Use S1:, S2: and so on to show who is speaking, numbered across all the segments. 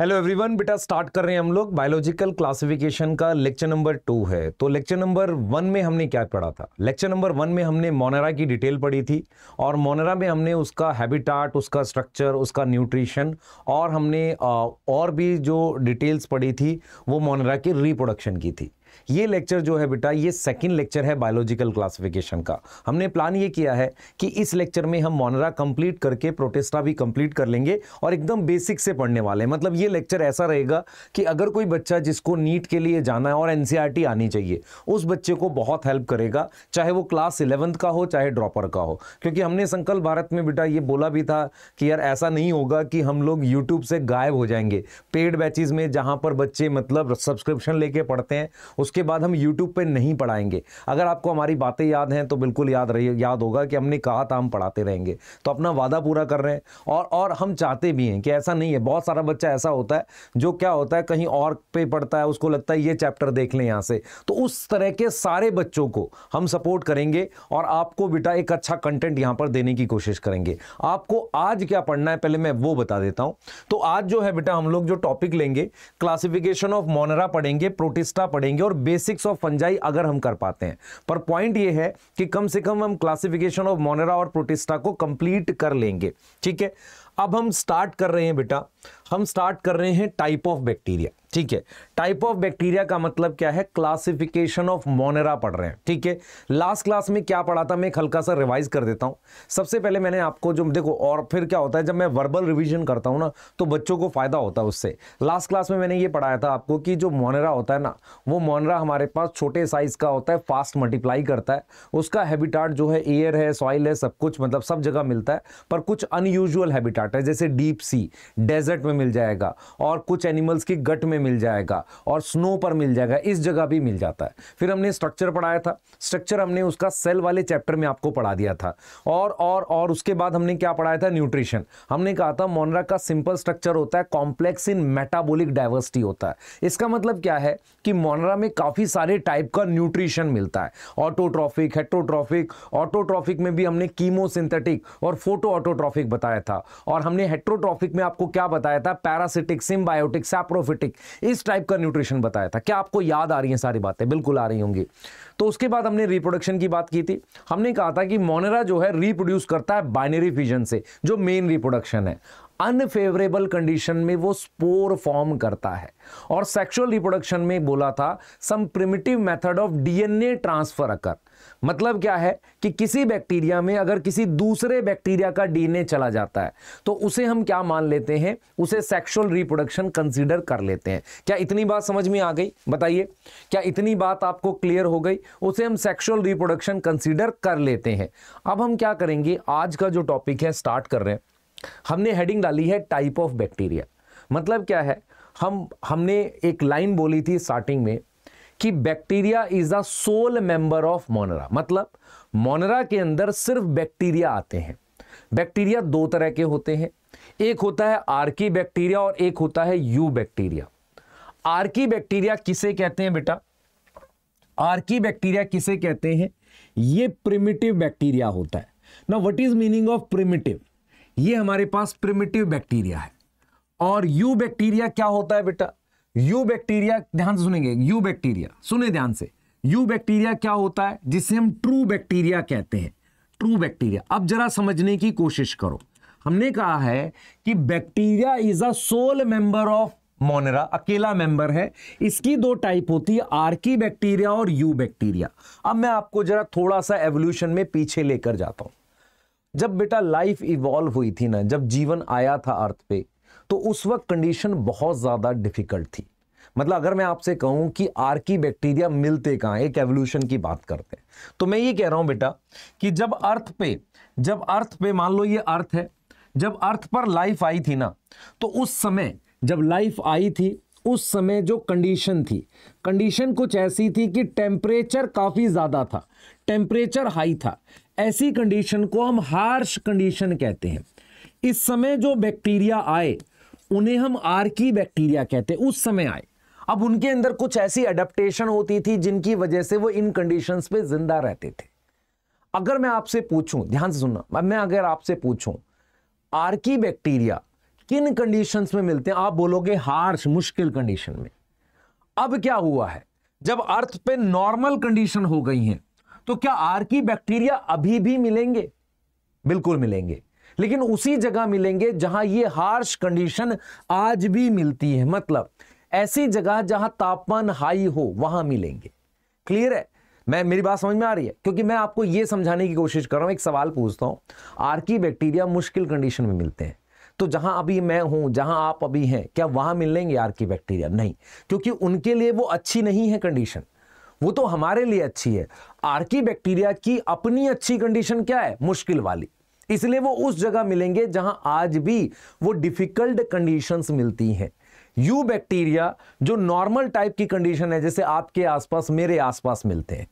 S1: Hello everyone बेटा start कर रहे हैं हम लोग बायोलॉजिकल क्लासिफिकेशन का लेक्चर नंबर टू है तो लेक्चर नंबर वन में हमने क्या पढ़ा था लेक्चर नंबर वन में हमने मोनरा की डिटेल पढ़ी थी और मोनरा में हमने उसका हैबिटाट उसका स्ट्रक्चर उसका न्यूट्रिशन और हमने और भी जो डिटेल्स पढ़ी थी वो मोनरा की रिप्रोडक्शन की थी ये लेक्चर जो है बेटा ये सेकंड लेक्चर है बायोलॉजिकल क्लासिफिकेशन का हमने प्लान ये किया है कि इस लेक्चर में हम मोनरा कंप्लीट करके प्रोटेस्टा भी कंप्लीट कर लेंगे और एकदम बेसिक से पढ़ने वाले हैं मतलब ये लेक्चर ऐसा रहेगा कि अगर कोई बच्चा जिसको नीट के लिए जाना है और एन e आनी चाहिए उस बच्चे को बहुत हेल्प करेगा चाहे वो क्लास इलेवंथ का हो चाहे ड्रॉपर का हो क्योंकि हमने संकल्प भारत में बेटा ये बोला भी था कि यार ऐसा नहीं होगा कि हम लोग यूट्यूब से गायब हो जाएंगे पेड बैचेज में जहाँ पर बच्चे मतलब सब्सक्रिप्शन लेके पढ़ते हैं उसके उसके बाद हम YouTube पे नहीं पढ़ाएंगे अगर आपको हमारी बातें याद हैं तो बिल्कुल याद रही याद होगा कि हमने कहा था हम पढ़ाते रहेंगे तो अपना वादा पूरा कर रहे हैं और और हम चाहते भी हैं कि ऐसा नहीं है बहुत सारा बच्चा ऐसा होता है जो क्या होता है कहीं और पे पढ़ता है उसको लगता है ये चैप्टर देख लें यहाँ से तो उस तरह के सारे बच्चों को हम सपोर्ट करेंगे और आपको बेटा एक अच्छा कंटेंट यहाँ पर देने की कोशिश करेंगे आपको आज क्या पढ़ना है पहले मैं वो बता देता हूँ तो आज जो है बेटा हम लोग जो टॉपिक लेंगे क्लासिफिकेशन ऑफ मोनरा पढ़ेंगे प्रोटिस्टा पढ़ेंगे और बेसिक्स ऑफ फंजाई अगर हम कर पाते हैं पर पॉइंट ये है कि कम से कम हम क्लासिफिकेशन ऑफ मोनेरा और प्रोटिस्टा को कंप्लीट कर लेंगे ठीक है अब हम स्टार्ट कर रहे हैं बेटा हम स्टार्ट कर रहे हैं टाइप ऑफ बैक्टीरिया ठीक है टाइप ऑफ बैक्टीरिया का मतलब क्या है क्लासिफिकेशन ऑफ मोनेरा पढ़ रहे हैं ठीक है लास्ट क्लास में क्या पढ़ा था मैं एक हल्का सा रिवाइज कर देता हूं सबसे पहले मैंने आपको जो देखो और फिर क्या होता है जब मैं वर्बल रिविजन करता हूं ना तो बच्चों को फायदा होता है उससे लास्ट क्लास में मैंने ये पढ़ाया था आपको कि जो मोनेरा होता है ना वो मोनेरा हमारे पास छोटे साइज का होता है फास्ट मल्टीप्लाई करता है उसका हैबिटाट जो है एयर है सॉइल है सब कुछ मतलब सब जगह मिलता है पर कुछ अनयूजल हैबिटाट है जैसे डीप सी डेजर्ट में मिल जाएगा और कुछ एनिमल्स की गट में मिल जाएगा और स्नो पर मिल जाएगा इस जगह भी मिल जाता है फिर हमने स्ट्रक्चर पढ़ाया था स्ट्रक्चर हमने उसका सेल वाले चैप्टर में आपको पढ़ा दिया था और और और उसके बाद हमने क्या पढ़ाया था न्यूट्रिशन हमने कहा था मोनरा का सिंपल स्ट्रक्चर होता है कॉम्प्लेक्स इन मेटाबोलिक डाइवर्सिटी होता है इसका मतलब क्या है कि मोनरा में काफ़ी सारे टाइप का न्यूट्रिशन मिलता है ऑटोट्रॉफिक हेट्रोट्रॉफिक ऑटोट्रॉफिक में भी हमने कीमोसिंथेटिक और फोटो ऑटोट्रॉफिक बताया था और हमने हेट्रोट्रॉफिक में आपको क्या बताया था पैरासिटिक सिम्बायोटिक सैप्रोफिटिक इस टाइप का न्यूट्रिशन बताया था क्या आपको याद आ रही हैं सारी बातें बिल्कुल आ रही होंगी तो उसके बाद हमने रिप्रोडक्शन की बात की थी हमने कहा था कि मोनेरा जो है रिप्रोड्यूस करता है बाइनरी फिजन से जो मेन रिप्रोडक्शन है अनफेवरेबल कंडीशन में वो स्पोर फॉर्म करता है और सेक्सुअल रिप्रोडक्शन में बोला था some primitive method of DNA transfer occur मतलब क्या है कि किसी बैक्टीरिया में अगर किसी दूसरे बैक्टीरिया का डीएनए चला जाता है तो उसे हम क्या मान लेते हैं उसे सेक्सुअल रिप्रोडक्शन कंसीडर कर लेते हैं क्या इतनी बात समझ में आ गई बताइए क्या इतनी बात आपको क्लियर हो गई उसे हम सेक्सुअल रिप्रोडक्शन कंसीडर कर लेते हैं अब हम क्या करेंगे आज का जो टॉपिक है स्टार्ट कर रहे हैं हमने हेडिंग डाली है टाइप ऑफ बैक्टीरिया मतलब क्या है हम हमने एक लाइन बोली थी स्टार्टिंग में कि bacteria is the sole member of Monera मतलब मोनरा के अंदर सिर्फ बैक्टीरिया आते हैं बैक्टीरिया दो तरह के होते हैं एक होता है आर्की बैक्टीरिया और एक होता है यू बैक्टीरिया आर्की बैक्टीरिया किसे कहते हैं बेटा आर्की बैक्टीरिया किसे कहते हैं ये प्रिमिटिव बैक्टीरिया होता है ना what is meaning of primitive ये हमारे पास प्रिमिटिव बैक्टीरिया है और यू बैक्टीरिया क्या होता है बेटा यू बैक्टीरिया ध्यान से सुनेंगे यू बैक्टीरिया सुने ध्यान से यू बैक्टीरिया क्या होता है जिसे हम ट्रू बैक्टीरिया कहते हैं ट्रू बैक्टीरिया अब जरा समझने की कोशिश करो हमने कहा है कि bacteria is a sole member of Monera अकेला मेंबर है इसकी दो टाइप होती है आर्की बैक्टीरिया और यू बैक्टीरिया अब मैं आपको जरा थोड़ा सा एवोल्यूशन में पीछे लेकर जाता हूं जब बेटा लाइफ इवॉल्व हुई थी ना जब जीवन आया था अर्थ पे तो उस वक्त कंडीशन बहुत ज़्यादा डिफिकल्ट थी मतलब अगर मैं आपसे कहूं कि आर्की बैक्टीरिया मिलते कहाँ एक एवोल्यूशन की बात करते हैं तो मैं ये कह रहा हूं बेटा कि जब अर्थ पे जब अर्थ पे मान लो ये अर्थ है जब अर्थ पर लाइफ आई थी ना तो उस समय जब लाइफ आई थी उस समय जो कंडीशन थी कंडीशन कुछ ऐसी थी कि टेम्परेचर काफ़ी ज़्यादा था टेम्परेचर हाई था ऐसी कंडीशन को हम हार्श कंडीशन कहते हैं इस समय जो बैक्टीरिया आए उन्हें हम आर्की बैक्टीरिया कहते हैं उस समय आए अब उनके अंदर कुछ ऐसी अडेप्टेशन होती थी जिनकी वजह से वो इन कंडीशंस पे जिंदा रहते थे अगर मैं आपसे पूछूं ध्यान से सुनना मैं अगर आपसे पूछूं आर्की बैक्टीरिया किन कंडीशंस में मिलते हैं आप बोलोगे हार्श मुश्किल कंडीशन में अब क्या हुआ है जब अर्थ पे नॉर्मल कंडीशन हो गई हैं तो क्या आर्की बैक्टीरिया अभी भी मिलेंगे बिल्कुल मिलेंगे लेकिन उसी जगह मिलेंगे जहां ये हार्श कंडीशन आज भी मिलती है मतलब ऐसी जगह जहां तापमान हाई हो वहां मिलेंगे क्लियर है मैं मेरी बात समझ में आ रही है क्योंकि मैं आपको यह समझाने की कोशिश कर रहा हूं एक सवाल पूछता हूं आर्की बैक्टीरिया मुश्किल कंडीशन में मिलते हैं तो जहां अभी मैं हूं जहां आप अभी हैं क्या वहां मिलेंगे आर्की बैक्टीरिया नहीं क्योंकि उनके लिए वो अच्छी नहीं है कंडीशन वो तो हमारे लिए अच्छी है आर्की बैक्टीरिया की अपनी अच्छी कंडीशन क्या है मुश्किल वाली इसलिए वो उस जगह मिलेंगे जहां आज भी वो डिफिकल्ट कंडीशंस मिलती हैं यू बैक्टीरिया जो नॉर्मल टाइप की कंडीशन है जैसे आपके आसपास मेरे आसपास मिलते हैं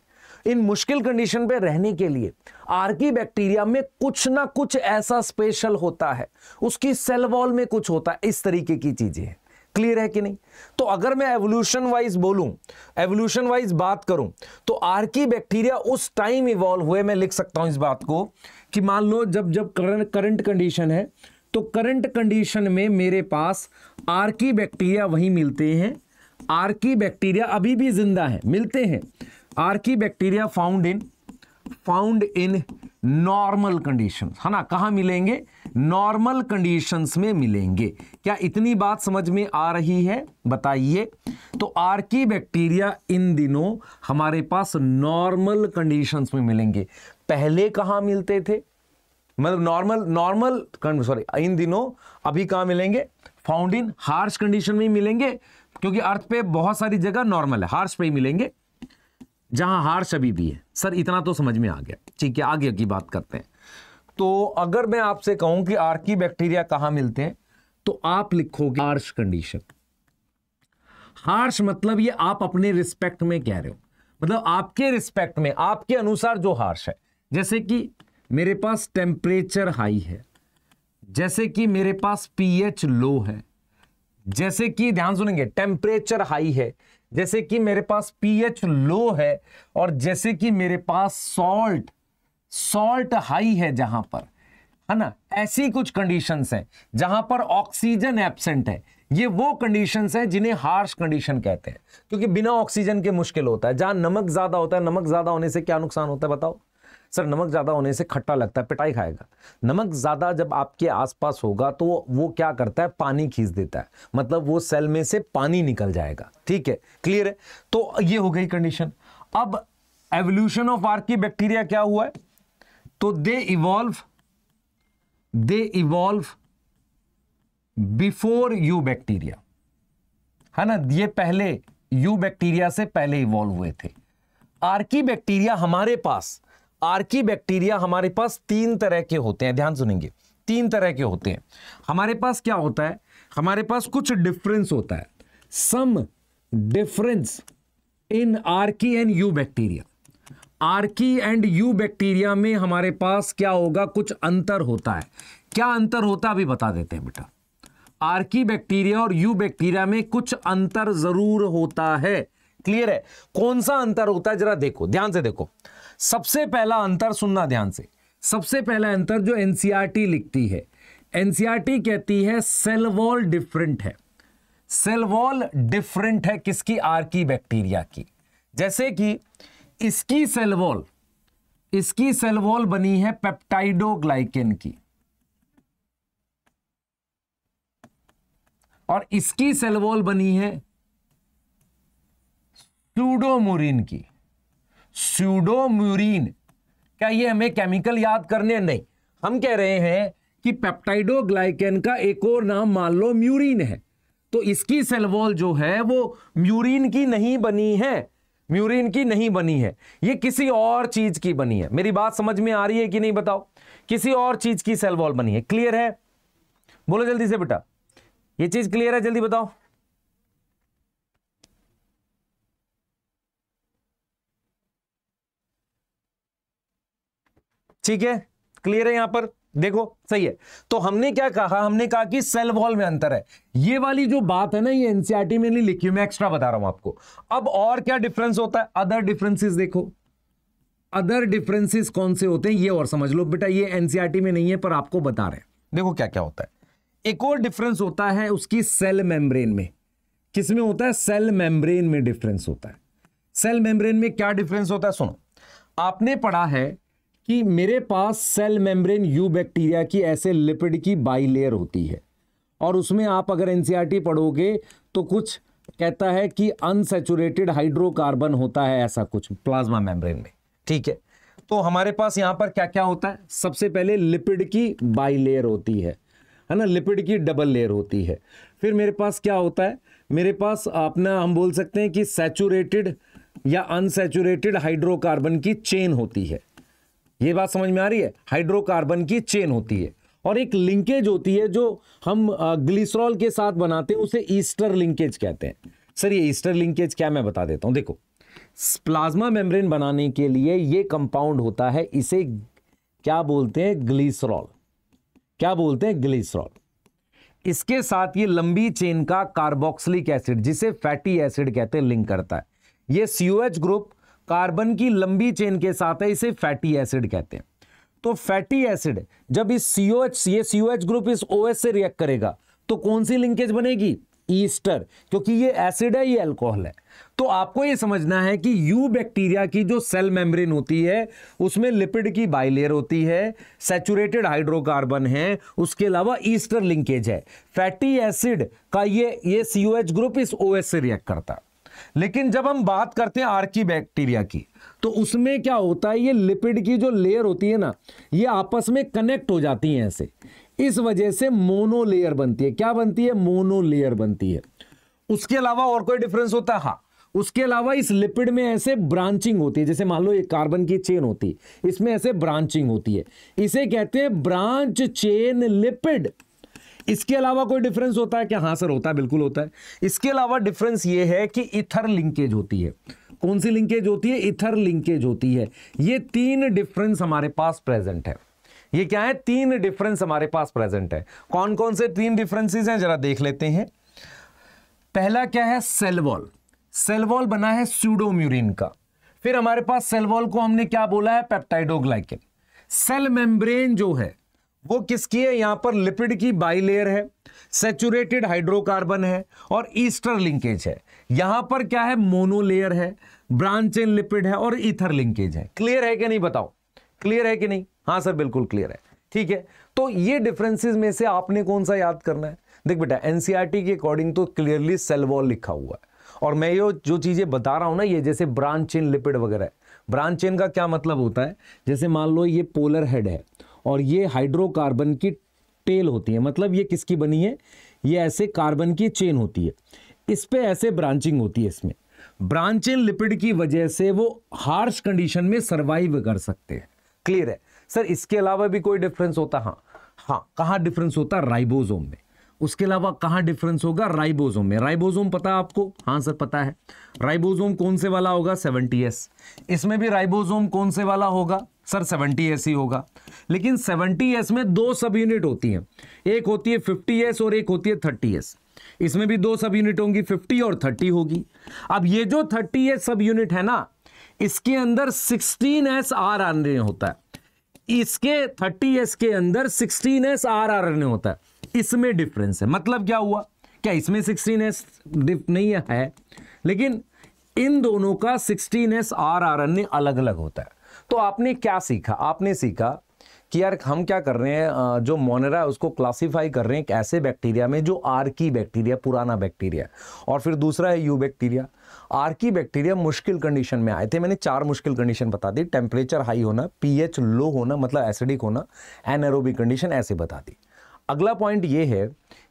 S1: इन मुश्किल कंडीशन पे रहने के लिए आर्की बैक्टीरिया में कुछ ना कुछ ऐसा स्पेशल होता है उसकी सेल वॉल में कुछ होता है इस तरीके की चीजें हैं क्लियर है कि नहीं तो अगर मैं एवोल्यूशन वाइज बोलूं एवोल्यूशन वाइज बात करूं तो आर्की बैक्टीरिया उस टाइम इवॉल्व हुए मैं लिख सकता हूं इस बात को कि मान लो जब जब करंट कंडीशन है तो करंट कंडीशन में मेरे पास आर्की बैक्टीरिया वही मिलते हैं आर्की बैक्टीरिया अभी भी जिंदा है मिलते हैं archaebacteria found in found in normal condition है ना कहा मिलेंगे नॉर्मल कंडीशन में मिलेंगे क्या इतनी बात समझ में आ रही है बताइए तो की बैक्टीरिया इन दिनों हमारे पास नॉर्मल कंडीशन में मिलेंगे पहले कहां मिलते थे मतलब नॉर्मल नॉर्मल सॉरी इन दिनों अभी कहा मिलेंगे फाउंड इन हार्श कंडीशन में मिलेंगे क्योंकि अर्थ पे बहुत सारी जगह नॉर्मल है हार्श पे ही मिलेंगे जहां हार शबी भी है सर इतना तो समझ में आ गया ठीक है आगे की बात करते हैं तो अगर मैं आपसे कहूं कि आर्की बैक्टीरिया कहां मिलते हैं तो आप लिखोगे हार्श कंडीशन हार्श मतलब ये आप अपने रिस्पेक्ट में कह रहे हो मतलब आपके रिस्पेक्ट में आपके अनुसार जो हार्श है जैसे कि मेरे पास टेम्परेचर हाई है जैसे कि मेरे पास पीएच लो है जैसे कि ध्यान सुनेंगे टेम्परेचर हाई है जैसे कि मेरे पास पीएच लो है और जैसे कि मेरे पास सॉल्ट सॉल्ट हाई है जहां पर है ना ऐसी कुछ कंडीशंस हैं जहां पर ऑक्सीजन एबसेंट है ये वो कंडीशंस हैं जिन्हें हार्श कंडीशन कहते हैं क्योंकि बिना ऑक्सीजन के मुश्किल होता है जहां नमक ज्यादा होता है नमक ज्यादा होने से क्या नुकसान होता है बताओ सर नमक ज़्यादा होने से खट्टा लगता है पिटाई खाएगा नमक ज़्यादा जब आपके आसपास होगा तो वो क्या करता है पानी खींच देता है मतलब वो सेल में से पानी निकल जाएगा ठीक है क्लियर है तो ये हो गई कंडीशन अब evolution of archaebacteria क्या हुआ है तो they evolve they evolve before eubacteria है ना ये पहले यू बैक्टीरिया से पहले इवॉल्व हुए थे आर्की बैक्टीरिया हमारे पास आर्की बैक्टीरिया हमारे पास तीन तरह के होते हैं ध्यान सुनेंगे तीन तरह के होते हैं हमारे पास क्या होता है हमारे पास कुछ डिफरेंस होता है some difference in archae and eubacteria archae and eubacteria में हमारे पास क्या होगा कुछ अंतर होता है क्या अंतर होता है अभी बता देते हैं बेटा आर्की बैक्टीरिया और यू बैक्टीरिया में कुछ अंतर जरूर होता है क्लियर है कौन सा अंतर होता है जरा देखो ध्यान से देखो सबसे पहला अंतर सुनना ध्यान से सबसे पहला अंतर जो एनसीआरटी e लिखती है एनसीआरटी e कहती है सेल वॉल डिफरेंट है सेल वॉल डिफरेंट है किसकी आर की बैक्टीरिया की जैसे कि इसकी सेल वॉल इसकी सेल वॉल बनी है पेप्टाइडोग्लाइकेन की और इसकी सेल वॉल बनी है सूडोमोरिन की स्यूडोम्यूरिन क्या ये हमें केमिकल याद करने नहीं हम कह रहे हैं कि पेप्टाइडोग्लाइकेन का एक और नाम मान लो म्यूरिन है तो इसकी सेल वॉल जो है वो म्यूरिन की नहीं बनी है म्यूरिन की नहीं बनी है ये किसी और चीज की बनी है मेरी बात समझ में आ रही है कि नहीं बताओ किसी और चीज की सेल वॉल बनी है क्लियर है बोलो जल्दी से बेटा ये चीज क्लियर है जल्दी बताओ ठीक है क्लियर है यहां पर देखो सही है तो हमने क्या कहा हमने कहा कि सेल वॉल में अंतर है ये वाली जो बात है ना ये एनसीआरटी e में नहीं लिखी मैं एक्स्ट्रा बता रहा हूं आपको अब और क्या डिफरेंस होता है अदर डिफरेंसेस देखो अदर डिफरेंसेस कौन से होते हैं ये और समझ लो बेटा ये एनसीआरटी e में नहीं है पर आपको बता रहे देखो क्या क्या होता है एक और डिफरेंस होता है उसकी सेल मेम्ब्रेन में किसमें होता है सेल मेम्ब्रेन में डिफरेंस होता है सेल मेम्ब्रेन में क्या डिफरेंस होता है सुनो आपने पढ़ा है कि मेरे पास सेल मेम्ब्रेन यू बैक्टीरिया की ऐसे लिपिड की बाई लेयर होती है और उसमें आप अगर एनसीईआरटी पढ़ोगे तो कुछ कहता है कि अनसेचुरेटेड हाइड्रोकार्बन होता है ऐसा कुछ प्लाज्मा मेम्ब्रेन में ठीक है तो हमारे पास यहाँ पर क्या क्या होता है सबसे पहले लिपिड की बाई लेयर होती है है ना लिपिड की डबल लेयर होती है फिर मेरे पास क्या होता है मेरे पास अपना हम बोल सकते हैं कि सेचुरेटेड या अनसेचुरेटेड हाइड्रोकार्बन की चेन होती है ये बात समझ में आ रही है हाइड्रोकार्बन की चेन होती है और एक लिंकेज होती है जो हम ग्लिसरॉल के साथ बनाते हैं उसे ईस्टर लिंकेज कहते हैं सर ये ईस्टर लिंकेज क्या मैं बता देता हूं देखो प्लाज्मा मेम्ब्रेन बनाने के लिए ये कंपाउंड होता है इसे क्या बोलते हैं ग्लिसरॉल क्या बोलते हैं ग्लिसरॉल इसके साथ ये लंबी चेन का कार्बोक्सिलिक एसिड जिसे फैटी एसिड कहते हैं लिंक करता है ये सीओएच ग्रुप कार्बन की लंबी चेन के साथ है इसे फैटी एसिड कहते हैं तो फैटी एसिड जब इस सी ओ एच ये सी ओ एच ग्रुप इस ओ से रिएक्ट करेगा तो कौन सी लिंकेज बनेगी ईस्टर क्योंकि ये एसिड है ये अल्कोहल है तो आपको ये समझना है कि यू बैक्टीरिया की जो सेल मेम्ब्रेन होती है उसमें लिपिड की बाइलेयर होती है सेचुरेटेड हाइड्रोकार्बन है उसके अलावा ईस्टर लिंकेज है फैटी एसिड का ये ये सी ग्रुप इस ओ से रिएक्ट करता लेकिन जब हम बात करते हैं आर्की बैक्टीरिया की तो उसमें क्या होता है ये लिपिड की जो लेयर होती है ना ये आपस में कनेक्ट हो जाती है ऐसे इस वजह से मोनो लेयर बनती है क्या बनती है मोनो लेयर बनती है उसके अलावा और कोई डिफरेंस होता है हाँ उसके अलावा इस लिपिड में ऐसे ब्रांचिंग होती है जैसे मान लो ये कार्बन की चेन होती है इसमें ऐसे ब्रांचिंग होती है इसे कहते हैं ब्रांच चेन लिपिड इसके अलावा कोई डिफरेंस होता है क्या हाँ सर होता है बिल्कुल होता है इसके अलावा डिफरेंस ये है कि इथर लिंकेज होती है कौन सी लिंकेज होती है इथर लिंकेज होती है ये तीन डिफरेंस हमारे पास प्रेजेंट है ये क्या है तीन डिफरेंस हमारे पास प्रेजेंट है कौन कौन से तीन डिफरेंसेस हैं जरा देख लेते हैं पहला क्या है सेलवॉल सेलवॉल बना है स्यूडोम्यूरिन का फिर हमारे पास सेलवॉल को हमने क्या बोला है पेप्टाइडोग्लाइकिन सेल मेम्ब्रेन जो है वो किसकी है यहां पर लिपिड की बाईलेयर है सेचुरेटेड हाइड्रोकार्बन है और ईस्टर लिंकेज है यहां पर क्या है मोनोलेयर है ब्रांच एन लिपिड है और इथर लिंकेज है क्लियर है कि नहीं बताओ क्लियर है कि नहीं हाँ सर बिल्कुल क्लियर है ठीक है तो ये डिफरेंसेस में से आपने कौन सा याद करना है देख बेटा एनसीआरटी e के अकॉर्डिंग तो क्लियरली सेलवॉल लिखा हुआ है और मैं ये जो चीज़ें बता रहा हूं ना ये जैसे ब्रांच चेन लिपिड वगैरह ब्रांच चेन का क्या मतलब होता है जैसे मान लो ये पोलर हेड है और ये हाइड्रोकार्बन की टेल होती है मतलब ये किसकी बनी है ये ऐसे कार्बन की चेन होती है इस पर ऐसे ब्रांचिंग होती है इसमें ब्रांचिंग लिपिड की वजह से वो हार्श कंडीशन में सर्वाइव कर सकते हैं क्लियर है सर इसके अलावा भी कोई डिफरेंस होता हाँ हाँ कहाँ डिफरेंस होता है राइबोजोम में उसके अलावा कहाँ डिफरेंस होगा राइबोजोम में राइबोजोम पता है आपको हाँ सर पता है राइबोजोम कौन से वाला होगा सेवेंटी इसमें भी राइबोजोम कौन से वाला होगा सर सेवेंटी एस ही होगा लेकिन सेवनटी एस में दो सब यूनिट होती हैं एक होती है फिफ्टी एस और एक होती है थर्टी एस इसमें भी दो सब यूनिट होंगी फिफ्टी और थर्टी होगी अब ये जो थर्टी एस सब यूनिट है ना इसके अंदर सिक्सटीन एस आर आर होता है इसके थर्टी एस के अंदर सिक्सटीन एस आर आर होता है इसमें डिफरेंस है मतलब क्या हुआ क्या इसमें सिक्सटीन एस नहीं है लेकिन इन दोनों का सिक्सटीन एस आर आर अलग अलग होता है तो आपने क्या सीखा आपने सीखा कि यार हम क्या कर रहे हैं जो मोनेरा है उसको क्लासिफाई कर रहे हैं एक ऐसे बैक्टीरिया में जो आर्की बैक्टीरिया पुराना बैक्टीरिया और फिर दूसरा है यू बैक्टीरिया आर्की बैक्टीरिया मुश्किल कंडीशन में आए थे मैंने चार मुश्किल कंडीशन बता दी टेम्परेचर हाई होना पीएच लो होना मतलब एसिडिक होना एनएरोबिक कंडीशन ऐसे बता दी अगला पॉइंट ये है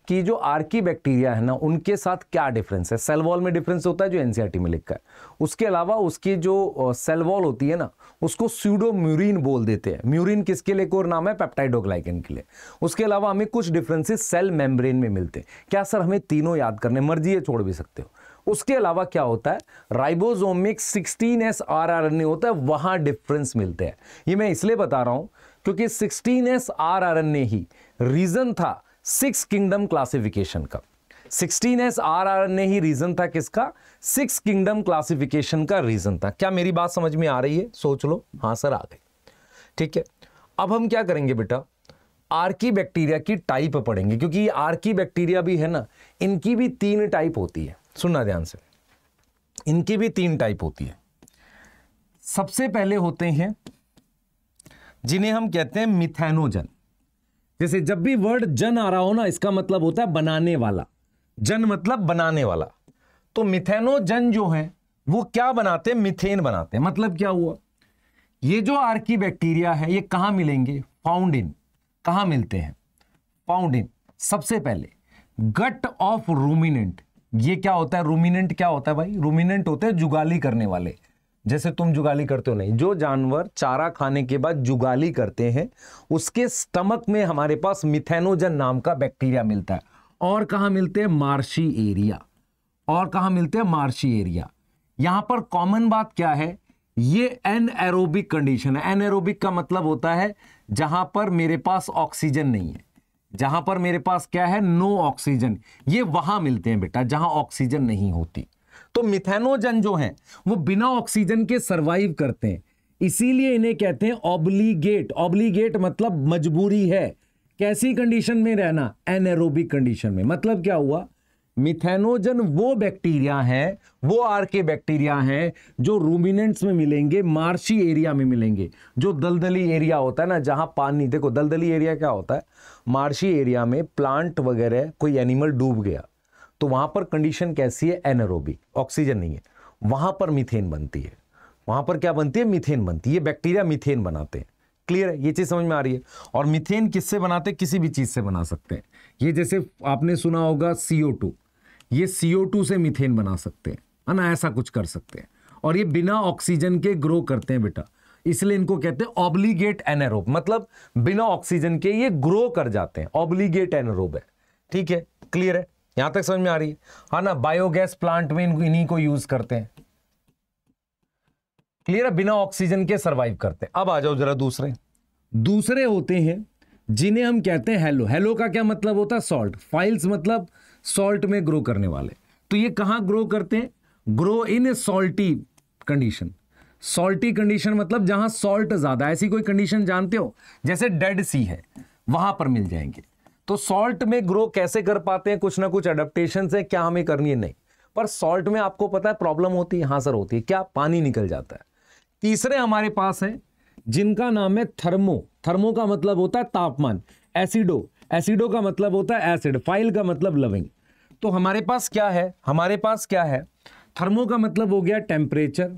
S1: कि जो आर्की बैक्टीरिया है ना उनके साथ क्या डिफरेंस है सेलवॉल में डिफरेंस होता है जो एनसीआरटी e में लिखा है उसके अलावा उसकी जो सेलवॉल होती है ना उसको म्यूरिन बोल देते हैं म्यूरिन किसके लिए और नाम है पेप्टाइडोग्लाइकन के लिए उसके अलावा हमें कुछ डिफरेंसेस सेल मेम्ब्रेन में मिलते हैं क्या सर हमें तीनों याद करने मर्जी है छोड़ भी सकते हो उसके अलावा क्या होता है ribosomal sixteen S R R N होता है वहाँ डिफरेंस मिलते हैं ये मैं इसलिए बता रहा हूँ क्योंकि sixteen S R R N ही रीज़न था सिक्स किंगडम क्लासिफिकेशन का सिक्सटीन एस आर आर ने ही रीजन था किसका सिक्स किंगडम क्लासिफिकेशन का रीजन था क्या मेरी बात समझ में आ रही है सोच लो हाँ सर आ गई ठीक है अब हम क्या करेंगे बेटा आर्की बैक्टीरिया की टाइप पढ़ेंगे क्योंकि ये आर्की बैक्टीरिया भी है ना इनकी भी तीन टाइप होती है सुनना ध्यान से इनकी भी तीन टाइप होती है सबसे पहले होते हैं जिन्हें हम कहते हैं मिथेनोजन जैसे जब भी वर्ड जन आ रहा हो ना इसका मतलब होता है बनाने वाला जन मतलब बनाने वाला तो मिथेनोजन जो है वो क्या बनाते हैं मिथेन बनाते हैं मतलब क्या हुआ ये जो आर्की बैक्टीरिया है ये कहाँ मिलेंगे फाउंड इन कहा मिलते हैं फाउंड इन सबसे पहले गट ऑफ रूमिनेंट ये क्या होता है रूमिनेंट क्या होता है भाई रूमिनेंट होते हैं जुगाली करने वाले जैसे तुम जुगाली करते हो नहीं जो जानवर चारा खाने के बाद जुगाली करते हैं उसके स्टमक में हमारे पास मिथेनोजन नाम का बैक्टीरिया मिलता है और कहाँ मिलते हैं मार्शी एरिया और कहाँ मिलते हैं मार्शी एरिया यहाँ पर कॉमन बात क्या है ये एन एरोबिक कंडीशन है एन एरोबिक का मतलब होता है जहाँ पर मेरे पास ऑक्सीजन नहीं है जहाँ पर मेरे पास क्या है नो ऑक्सीजन ये वहाँ मिलते हैं बेटा जहाँ ऑक्सीजन नहीं होती तो मिथेनोजन जो हैं वो बिना ऑक्सीजन के सर्वाइव करते हैं इसीलिए इन्हें कहते हैं ऑब्लीगेट ऑब्लीगेट मतलब मजबूरी है कैसी कंडीशन में रहना एनएरोबिक कंडीशन में मतलब क्या हुआ मिथेनोजन वो बैक्टीरिया है वो आर के बैक्टीरिया है जो रूमिनेंट्स में मिलेंगे मार्शी एरिया में मिलेंगे जो दलदली एरिया होता है ना जहां पानी देखो दलदली एरिया क्या होता है मार्शी एरिया में प्लांट वगैरह कोई एनिमल डूब गया तो वहां पर कंडीशन कैसी है एनरोबी ऑक्सीजन नहीं है वहां पर मिथेन बनती है वहां पर क्या बनती है मिथेन बनती है बैक्टीरिया मिथेन बनाते हैं क्लियर है ये चीज़ समझ में आ रही है और मिथेन किससे बनाते हैं किसी भी चीज़ से बना सकते हैं ये जैसे आपने सुना होगा सीओ ये सीओ से मिथेन बना सकते हैं है ना ऐसा कुछ कर सकते हैं और ये बिना ऑक्सीजन के ग्रो करते हैं बेटा इसलिए इनको कहते हैं ऑब्लीगेट एनरोब मतलब बिना ऑक्सीजन के ये ग्रो कर जाते हैं ऑब्लीगेट एनरोब है ठीक है क्लियर है यहां तक समझ में आ रही है हाँ ना बायोगैस प्लांट में इन्हीं को यूज करते हैं क्लियर है बिना ऑक्सीजन के सरवाइव करते हैं अब आ जाओ जरा दूसरे दूसरे होते हैं जिन्हें हम कहते हैं हेलो हेलो का क्या मतलब होता है सॉल्ट फाइल्स मतलब सॉल्ट में ग्रो करने वाले तो ये कहां ग्रो करते हैं grow in a salty condition salty condition मतलब जहां सॉल्ट ज्यादा ऐसी कोई कंडीशन जानते हो जैसे डेड सी है वहां पर मिल जाएंगे तो सॉल्ट में ग्रो कैसे कर पाते हैं कुछ ना कुछ अडेप्टेशन है क्या हमें करनी है नहीं पर सॉल्ट में आपको पता है प्रॉब्लम होती है हाँ सर होती है क्या पानी निकल जाता है तीसरे हमारे पास हैं जिनका नाम है थर्मो थर्मो का मतलब होता है तापमान एसिडो एसिडो का मतलब होता है एसिड फाइल का मतलब लविंग तो हमारे पास क्या है हमारे पास क्या है थर्मो का मतलब हो गया टेम्परेचर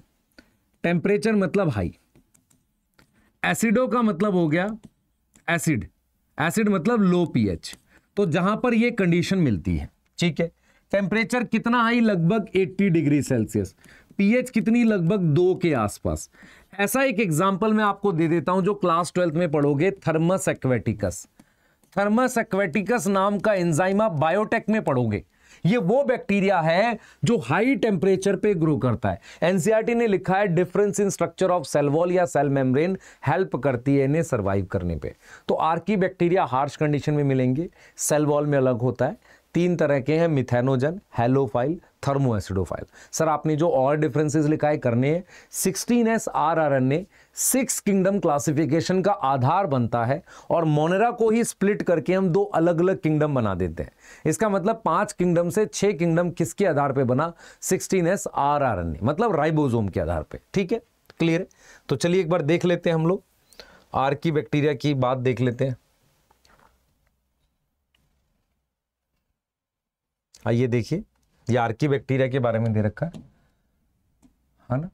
S1: टेम्परेचर मतलब हाई एसिडो का मतलब हो गया एसिड एसिड मतलब लो पीएच तो जहां पर ये कंडीशन मिलती है ठीक है टेम्परेचर कितना हाई लगभग 80 डिग्री सेल्सियस पीएच कितनी लगभग दो के आसपास ऐसा एक एग्जाम्पल मैं आपको दे देता हूं जो क्लास ट्वेल्थ में पढ़ोगे थर्मस एक्वेटिकस थर्मस एक्वेटिकस नाम का एंजाइम आप बायोटेक में पढ़ोगे ये वो बैक्टीरिया है जो हाई टेम्परेचर पे ग्रो करता है एनसीआरटी e ने लिखा है difference in structure of cell wall या सेल मेम्ब्रेन हेल्प करती है इन्हें सर्वाइव करने पे तो आर्की बैक्टीरिया हार्श कंडीशन में मिलेंगे सेल वॉल में अलग होता है तीन तरह के हैं मिथेनोजन हेलोफाइल थर्मोएसिडोफाइल सर आपने जो और डिफरेंसेस लिखा है करने हैं sixteen S R R N A six kingdom classification का आधार बनता है और मोनेरा को ही स्प्लिट करके हम दो अलग अलग किंगडम बना देते हैं इसका मतलब पांच किंगडम से छह किंगडम किसके आधार पर बना sixteen S R R N A मतलब राइबोजोम के आधार पर ठीक है क्लियर है तो चलिए एक बार देख लेते हैं हम लोग आर की बैक्टीरिया की बात देख लेते हैं आइए देखिए ये आर्की बैक्टीरिया के बारे में दे रखा है हाँ ना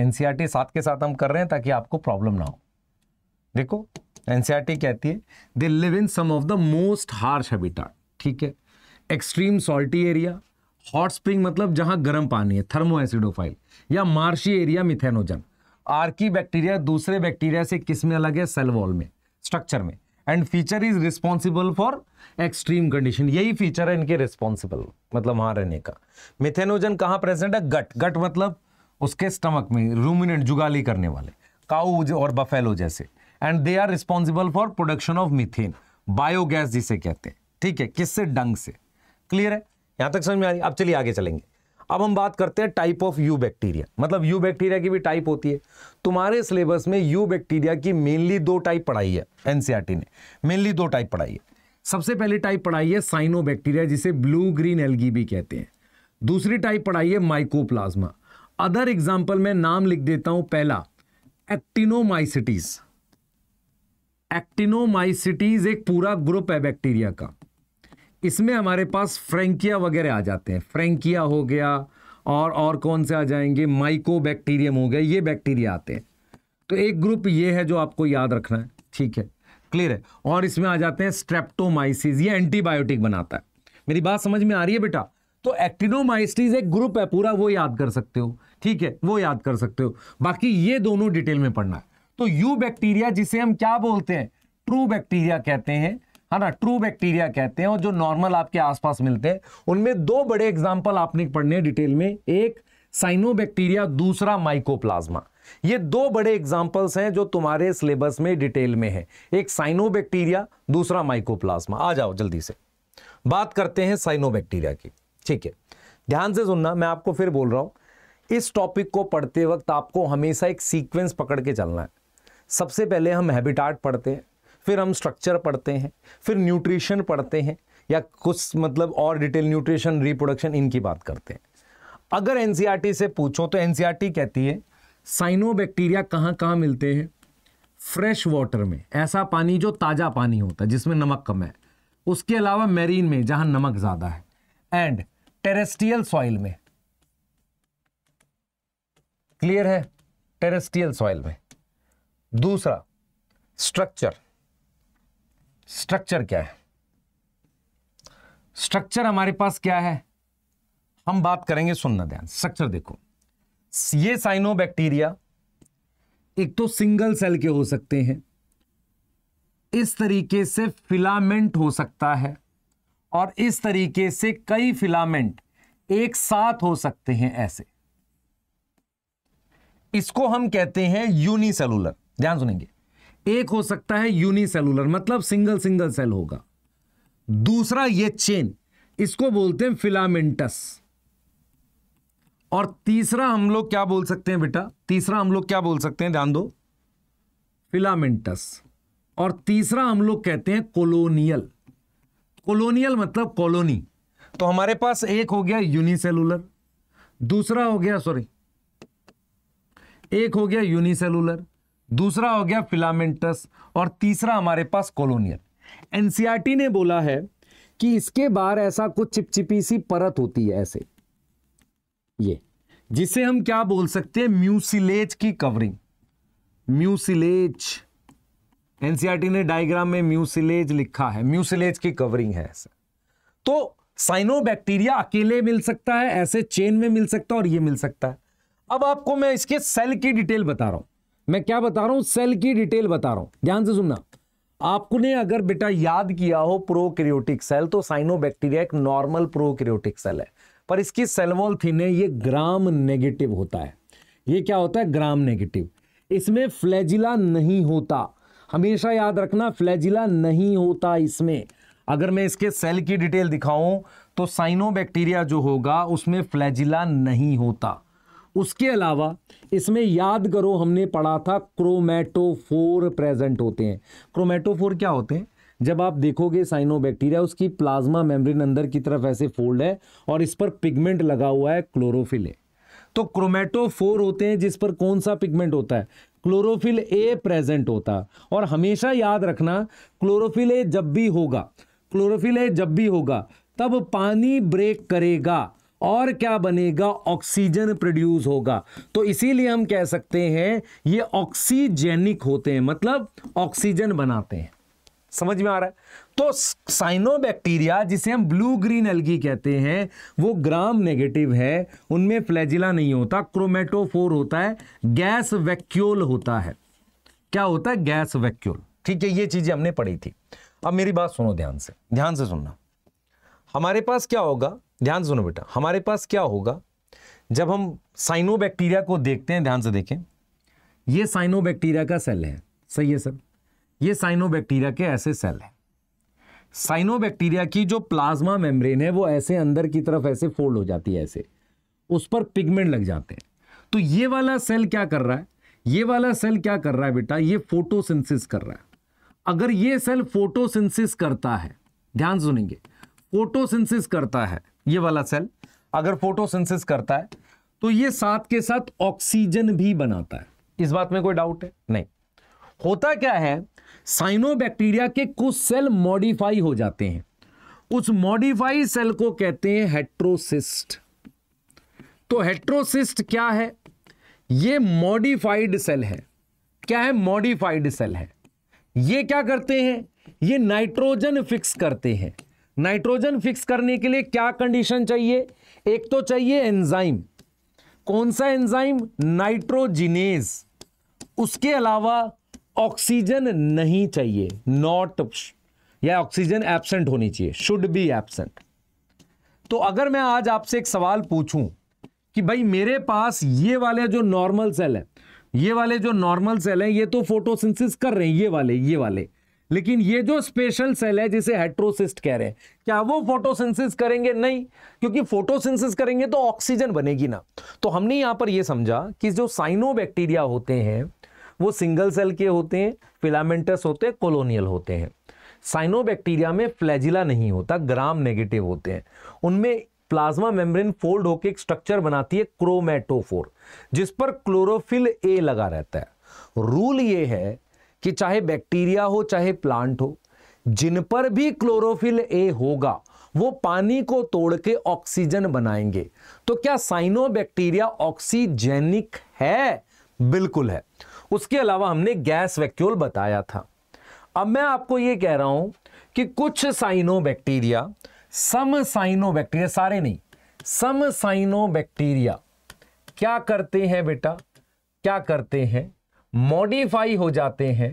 S1: एनसीईआरटी e साथ के साथ हम कर रहे हैं ताकि आपको प्रॉब्लम ना हो देखो एनसीईआरटी e कहती है they live in some of the most harsh habitat ठीक है extreme salty area hot spring मतलब जहां गर्म पानी है थर्मो एसिडोफाइल या marshy area methanogen archaebacteria दूसरे बैक्टीरिया से किस में अलग है सेलवॉल में स्ट्रक्चर में and feature is responsible for extreme condition यही फीचर है इनके रिस्पॉन्सिबल मतलब वहां रहने का मिथेनोजन कहाँ प्रेजेंट है गट गट मतलब उसके स्टमक में रूमिनेंट जुगाली करने वाले काउज और बफेलो जैसे and they are responsible for production of methane biogas जिसे कहते हैं ठीक है किससे डंग से क्लियर है यहाँ तक समझ में आ रही अब चलिए आगे चलेंगे अब हम बात करते हैं टाइप ऑफ यू बैक्टीरिया मतलब यू बैक्टीरिया की भी टाइप होती है तुम्हारे सिलेबस में यू बैक्टीरिया की मेनली दो टाइप पढ़ाई है एनसीईआरटी e ने मेनली दो टाइप पढ़ाई है सबसे पहली टाइप पढ़ाई है साइनो बैक्टीरिया जिसे ब्लू ग्रीन एलगी भी कहते हैं दूसरी टाइप पढ़ाई है माइकोप्लाज्मा अदर एग्जाम्पल में नाम लिख देता हूं पहला एक्टिनोमाइसिटीज एक्टिनोमाइसिटीज एक पूरा ग्रुप है बैक्टीरिया का इसमें हमारे पास फ्रेंकिया वगैरह आ जाते हैं फ्रेंकिया हो गया और और कौन से आ जाएंगे माइको बैक्टीरियम हो गया ये बैक्टीरिया आते हैं तो एक ग्रुप ये है जो आपको याद रखना है ठीक है क्लियर है और इसमें आ जाते हैं स्ट्रेप्टोमाइसिस ये एंटीबायोटिक बनाता है मेरी बात समझ में आ रही है बेटा तो एक्टिनोमाइसिस एक ग्रुप है पूरा वो याद कर सकते हो ठीक है वो याद कर सकते हो बाकी ये दोनों डिटेल में पढ़ना है तो यू बैक्टीरिया जिसे हम क्या बोलते हैं ट्रू बैक्टीरिया कहते हैं है हाँ ना ट्रू बैक्टीरिया कहते हैं और जो नॉर्मल आपके आसपास मिलते हैं उनमें दो बड़े एग्जाम्पल आपने पढ़ने डिटेल में एक साइनोबैक्टीरिया दूसरा माइकोप्लाज्मा ये दो बड़े एग्जाम्पल्स हैं जो तुम्हारे सिलेबस में डिटेल में है एक साइनोबैक्टीरिया दूसरा माइकोप्लाज्मा आ जाओ जल्दी से बात करते हैं साइनोबैक्टीरिया की ठीक है ध्यान से सुनना मैं आपको फिर बोल रहा हूं इस टॉपिक को पढ़ते वक्त आपको हमेशा एक सीक्वेंस पकड़ के चलना है सबसे पहले हम हैबिटाट पढ़ते हैं फिर हम स्ट्रक्चर पढ़ते हैं फिर न्यूट्रिशन पढ़ते हैं या कुछ मतलब और डिटेल न्यूट्रिशन रिप्रोडक्शन इनकी बात करते हैं अगर एन e से पूछो तो एन e कहती है साइनोबैक्टीरिया कहाँ कहाँ मिलते हैं फ्रेश वाटर में ऐसा पानी जो ताज़ा पानी होता है जिसमें नमक कम है उसके अलावा मेरीन में जहाँ नमक ज़्यादा है एंड टेरेस्ट्रियल सॉइल में क्लियर है टेरेस्ट्रियल सॉइल में दूसरा स्ट्रक्चर स्ट्रक्चर क्या है स्ट्रक्चर हमारे पास क्या है हम बात करेंगे सुनना ध्यान स्ट्रक्चर देखो ये साइनो बैक्टीरिया एक तो सिंगल सेल के हो सकते हैं इस तरीके से फिलामेंट हो सकता है और इस तरीके से कई फिलामेंट एक साथ हो सकते हैं ऐसे इसको हम कहते हैं यूनिसेलुलर ध्यान सुनेंगे एक हो सकता है यूनिसेलुलर मतलब सिंगल सिंगल सेल होगा दूसरा ये चेन इसको बोलते हैं फिलामेंटस और तीसरा हम लोग क्या बोल सकते हैं बेटा तीसरा हम लोग क्या बोल सकते हैं ध्यान दो फिलामेंटस और तीसरा हम लोग कहते हैं कोलोनियल कोलोनियल मतलब कॉलोनी तो हमारे पास एक हो गया यूनिसेलुलर दूसरा हो गया सॉरी एक हो गया यूनिसेलुलर दूसरा हो गया फिलामेंटस और तीसरा हमारे पास कॉलोनियल एनसीआरटी ने बोला है कि इसके बाहर ऐसा कुछ चिपचिपी सी परत होती है ऐसे ये जिसे हम क्या बोल सकते हैं म्यूसिलेज की कवरिंग म्यूसिलेज एनसीआरटी ने डायग्राम में म्यूसिलेज लिखा है म्यूसिलेज की कवरिंग है ऐसा तो साइनोबैक्टीरिया अकेले मिल सकता है ऐसे चेन में मिल सकता है और ये मिल सकता है अब आपको मैं इसके सेल की डिटेल बता रहा हूं मैं क्या बता रहा हूं सेल की डिटेल बता रहा हूं ध्यान से सुनना आपने अगर बेटा याद किया हो प्रोक्रियोटिक सेल तो साइनोबैक्टीरिया एक नॉर्मल प्रोक्रियोटिक सेल है पर इसकी सेलवॉल थी ने ये ग्राम नेगेटिव होता है ये क्या होता है ग्राम नेगेटिव इसमें फ्लैजिला नहीं होता हमेशा याद रखना फ्लैजिला नहीं होता इसमें अगर मैं इसके सेल की डिटेल दिखाऊं तो साइनोबैक्टीरिया जो होगा उसमें फ्लैजिला नहीं होता उसके अलावा इसमें याद करो हमने पढ़ा था क्रोमेटोफोर प्रेजेंट होते हैं क्रोमेटोफोर क्या होते हैं जब आप देखोगे साइनोबैक्टीरिया उसकी प्लाज्मा मेम्ब्रेन अंदर की तरफ ऐसे फोल्ड है और इस पर पिगमेंट लगा हुआ है क्लोरोफिल ए तो क्रोमेटोफोर होते हैं जिस पर कौन सा पिगमेंट होता है क्लोरोफिल ए प्रेजेंट होता और हमेशा याद रखना क्लोरोफिल ए जब भी होगा क्लोरोफिल ए जब भी होगा तब पानी ब्रेक करेगा और क्या बनेगा ऑक्सीजन प्रोड्यूस होगा तो इसीलिए हम कह सकते हैं ये ऑक्सीजेनिक होते हैं मतलब ऑक्सीजन बनाते हैं समझ में आ रहा है तो साइनोबैक्टीरिया जिसे हम ब्लू ग्रीन एल्गी कहते हैं वो ग्राम नेगेटिव है उनमें फ्लैजिला नहीं होता क्रोमेटोफोर होता है गैस वैक्यूल होता है क्या होता है गैस वैक्यूल ठीक है ये चीजें हमने पढ़ी थी अब मेरी बात सुनो ध्यान से ध्यान से सुनना हमारे पास क्या होगा ध्यान सुनो बेटा हमारे पास क्या होगा जब हम साइनोबैक्टीरिया को देखते हैं ध्यान से देखें ये साइनोबैक्टीरिया का सेल है सही है सर ये साइनोबैक्टीरिया के ऐसे सेल है साइनोबैक्टीरिया की जो प्लाज्मा मेम्ब्रेन है वो ऐसे अंदर की तरफ ऐसे फोल्ड हो जाती है ऐसे उस पर पिगमेंट लग जाते हैं तो ये वाला सेल क्या कर रहा है ये वाला सेल क्या कर रहा है बेटा ये फोटोसिंथेसिस कर रहा है अगर ये सेल फोटोसिंथेसिस करता है ध्यान सुनेंगे फोटोसिंथेसिस करता है ये वाला सेल अगर फोटोसिंथेसिस करता है तो ये साथ के साथ ऑक्सीजन भी बनाता है इस बात में कोई डाउट है नहीं होता क्या है साइनोबैक्टीरिया के कुछ सेल मॉडिफाई हो जाते हैं उस मॉडिफाई सेल को कहते हैं हेट्रोसिस्ट तो हेट्रोसिस्ट क्या है ये मॉडिफाइड सेल है क्या है मॉडिफाइड सेल है ये क्या करते हैं ये नाइट्रोजन फिक्स करते हैं नाइट्रोजन फिक्स करने के लिए क्या कंडीशन चाहिए एक तो चाहिए एंजाइम कौन सा एंजाइम नाइट्रोजिनेज उसके अलावा ऑक्सीजन नहीं चाहिए नॉट या ऑक्सीजन एब्सेंट होनी चाहिए शुड बी एब्सेंट तो अगर मैं आज आपसे एक सवाल पूछूं कि भाई मेरे पास ये वाले जो नॉर्मल सेल है ये वाले जो नॉर्मल सेल है ये तो फोटोसिंथेसिस कर रहे हैं ये वाले ये वाले लेकिन ये जो स्पेशल सेल है जिसे हेट्रोसिस्ट कह रहे हैं क्या वो फोटोसिंथेसिस करेंगे नहीं क्योंकि फोटोसिंथेसिस करेंगे तो ऑक्सीजन बनेगी ना तो हमने यहां पर ये समझा कि जो साइनोबैक्टीरिया होते हैं वो सिंगल सेल के होते हैं फिलामेंटस होते हैं कॉलोनियल होते हैं साइनोबैक्टीरिया में फ्लैजिला नहीं होता ग्राम नेगेटिव होते हैं उनमें प्लाज्मा मेम्ब्रेन फोल्ड होकर एक स्ट्रक्चर बनाती है क्रोमेटोफोर जिस पर क्लोरोफिल ए लगा रहता है रूल ये है कि चाहे बैक्टीरिया हो चाहे प्लांट हो जिन पर भी क्लोरोफिल ए होगा वो पानी को तोड़ के ऑक्सीजन बनाएंगे तो क्या साइनोबैक्टीरिया ऑक्सीजेनिक है बिल्कुल है उसके अलावा हमने गैस वैक्यूल बताया था अब मैं आपको ये कह रहा हूं कि कुछ साइनोबैक्टीरिया सम साइनोबैक्टीरिया सारे नहीं सम साइनोबैक्टीरिया क्या करते हैं बेटा क्या करते हैं मॉडिफाई हो जाते हैं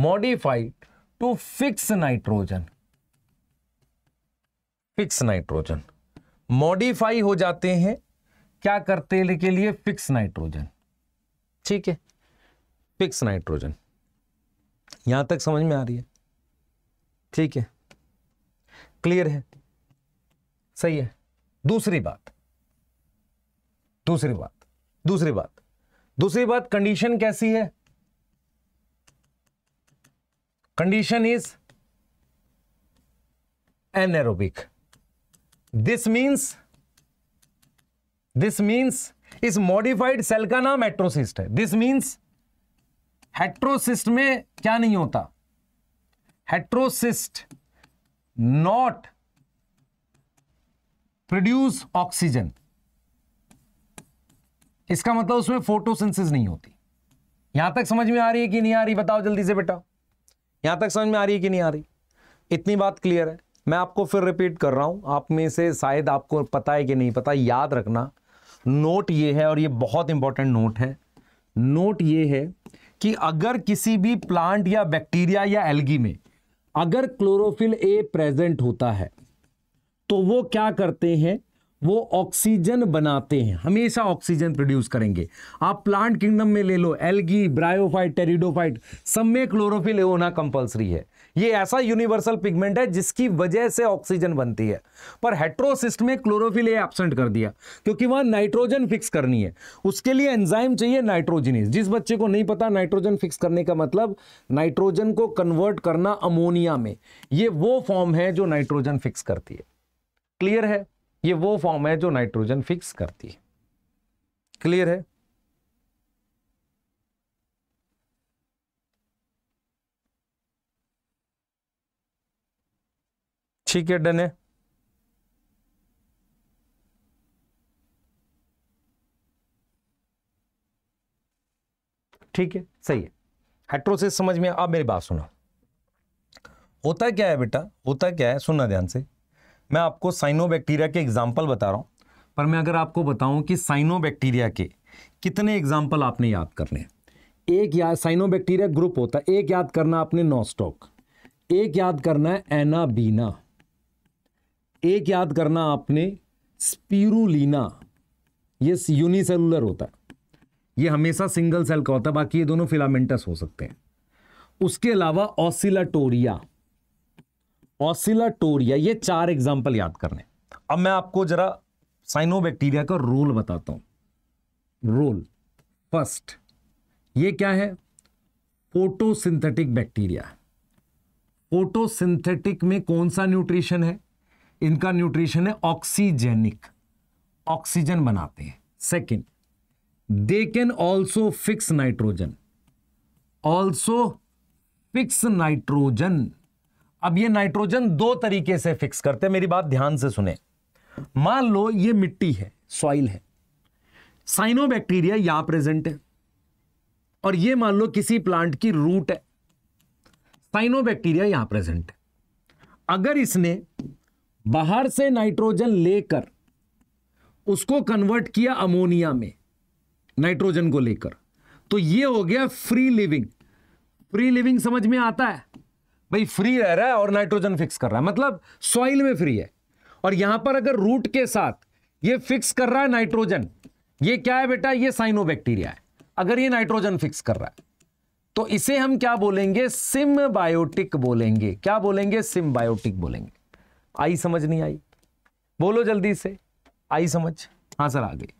S1: modified to fix nitrogen fix nitrogen modify हो जाते हैं क्या करते के लिए फिक्स नाइट्रोजन ठीक है फिक्स नाइट्रोजन यहां तक समझ में आ रही है ठीक है क्लियर है सही है दूसरी बात दूसरी बात दूसरी बात दूसरी बात कंडीशन कैसी है condition is anaerobic this means this means इस मॉडिफाइड सेल का नाम हेट्रोसिस्ट है दिस मीन्स हेट्रोसिस्ट में क्या नहीं होता हेट्रोसिस्ट नॉट प्रोड्यूस ऑक्सीजन इसका मतलब उसमें फोटोसिंथेसिस नहीं होती यहां तक समझ में आ रही है कि नहीं आ रही बताओ जल्दी से बेटा यहां तक समझ में आ रही है कि नहीं आ रही इतनी बात क्लियर है मैं आपको फिर रिपीट कर रहा हूं आप में से शायद आपको पता है कि नहीं पता याद रखना नोट ये है और ये बहुत इंपॉर्टेंट नोट है नोट ये है कि अगर किसी भी प्लांट या बैक्टीरिया या एल्गी में अगर क्लोरोफिल ए प्रेजेंट होता है तो वो क्या करते हैं वो ऑक्सीजन बनाते हैं हमेशा ऑक्सीजन प्रोड्यूस करेंगे आप प्लांट किंगडम में ले लो एल्गी ब्रायोफाइट टेरिडोफाइट सब में क्लोरोफिल होना कंपलसरी है ये ऐसा यूनिवर्सल पिगमेंट है जिसकी वजह से ऑक्सीजन बनती है पर हेट्रोसिस्ट में क्लोरोफिल ए एबसेंट कर दिया क्योंकि वहां नाइट्रोजन फिक्स करनी है उसके लिए एंजाइम चाहिए नाइट्रोजनीस जिस बच्चे को नहीं पता नाइट्रोजन फिक्स करने का मतलब नाइट्रोजन को कन्वर्ट करना अमोनिया में ये वो फॉर्म है जो नाइट्रोजन फिक्स करती है क्लियर है ये वो फॉर्म है जो नाइट्रोजन फिक्स करती है क्लियर है ठीक है डन है ठीक है सही है हेट्रोसिस समझ में अब मेरी बात सुनो होता क्या है बेटा होता क्या है सुनना ध्यान से मैं आपको साइनोबैक्टीरिया के एग्जाम्पल बता रहा हूँ पर मैं अगर आपको बताऊँ कि साइनोबैक्टीरिया के कितने एग्जाम्पल आपने याद करने हैं एक याद साइनोबैक्टीरिया ग्रुप होता है एक याद करना आपने नॉस्टॉक एक याद करना है एनाबीना एक याद करना आपने स्पीरुलिना ये यूनिसेलुलर होता है ये हमेशा सिंगल सेल का होता है बाकी ये दोनों फिलामेंटस हो सकते हैं उसके अलावा ऑसिलाटोरिया ऑसिलाटोरिया ये चार एग्जाम्पल याद करने अब मैं आपको जरा साइनोबैक्टीरिया का रोल बताता हूं रोल फर्स्ट ये क्या है फोटोसिंथेटिक बैक्टीरिया फोटोसिंथेटिक में कौन सा न्यूट्रिशन है इनका न्यूट्रिशन है ऑक्सीजेनिक ऑक्सीजन बनाते हैं second they can also fix nitrogen also fix nitrogen अब ये नाइट्रोजन दो तरीके से फिक्स करते हैं मेरी बात ध्यान से सुने मान लो ये मिट्टी है सॉइल है साइनोबैक्टीरिया यहां प्रेजेंट है और ये मान लो किसी प्लांट की रूट है साइनोबैक्टीरिया यहां प्रेजेंट है अगर इसने बाहर से नाइट्रोजन लेकर उसको कन्वर्ट किया अमोनिया में नाइट्रोजन को लेकर तो ये हो गया फ्री लिविंग फ्री लिविंग समझ में आता है भाई फ्री रह रहा है और नाइट्रोजन फिक्स कर रहा है मतलब सॉइल में फ्री है और यहां पर अगर रूट के साथ ये फिक्स कर रहा है नाइट्रोजन ये क्या है बेटा ये बैक्टीरिया है अगर ये नाइट्रोजन फिक्स कर रहा है तो इसे हम क्या बोलेंगे सिम्बायोटिक बोलेंगे क्या बोलेंगे सिम्बायोटिक बोलेंगे आई समझ नहीं आई बोलो जल्दी से आई समझ हाँ सर आ गई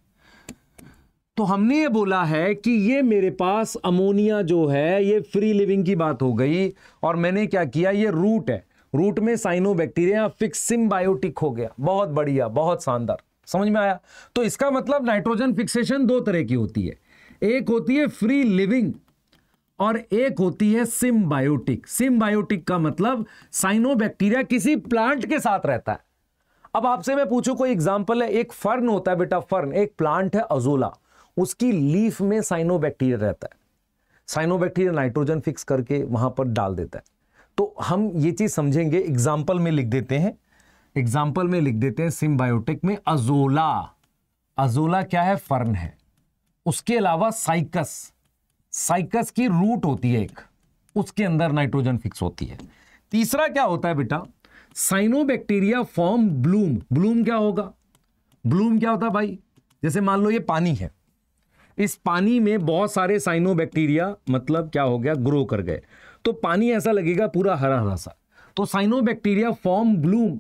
S1: तो हमने ये बोला है कि ये मेरे पास अमोनिया जो है ये फ्री लिविंग की बात हो गई और मैंने क्या किया ये रूट है रूट में साइनोबैक्टीरिया फिक्स सिम्बायोटिक हो गया बहुत बढ़िया बहुत शानदार समझ में आया तो इसका मतलब नाइट्रोजन फिक्सेशन दो तरह की होती है एक होती है फ्री लिविंग और एक होती है सिम्बायोटिक सिम्बायोटिक का मतलब साइनोबैक्टीरिया किसी प्लांट के साथ रहता है अब आपसे मैं पूछूं कोई एग्जांपल है एक फर्न होता है बेटा फर्न एक प्लांट है अजोला उसकी लीफ में साइनोबैक्टीरिया रहता है साइनोबैक्टीरिया नाइट्रोजन फिक्स करके वहां पर डाल देता है तो हम ये चीज़ समझेंगे एग्जाम्पल में लिख देते हैं एग्जाम्पल में लिख देते हैं सिम्बायोटिक में अजोला अजोला क्या है फर्न है उसके अलावा साइकस साइकस की रूट होती है एक उसके अंदर नाइट्रोजन फिक्स होती है तीसरा क्या होता है बेटा साइनोबैक्टीरिया फॉर्म ब्लूम ब्लूम क्या होगा ब्लूम क्या होता है भाई जैसे मान लो ये पानी है इस पानी में बहुत सारे साइनो बैक्टीरिया मतलब क्या हो गया ग्रो कर गए तो पानी ऐसा लगेगा पूरा हरा हरा सा तो साइनो बैक्टीरिया फॉर्म ब्लूम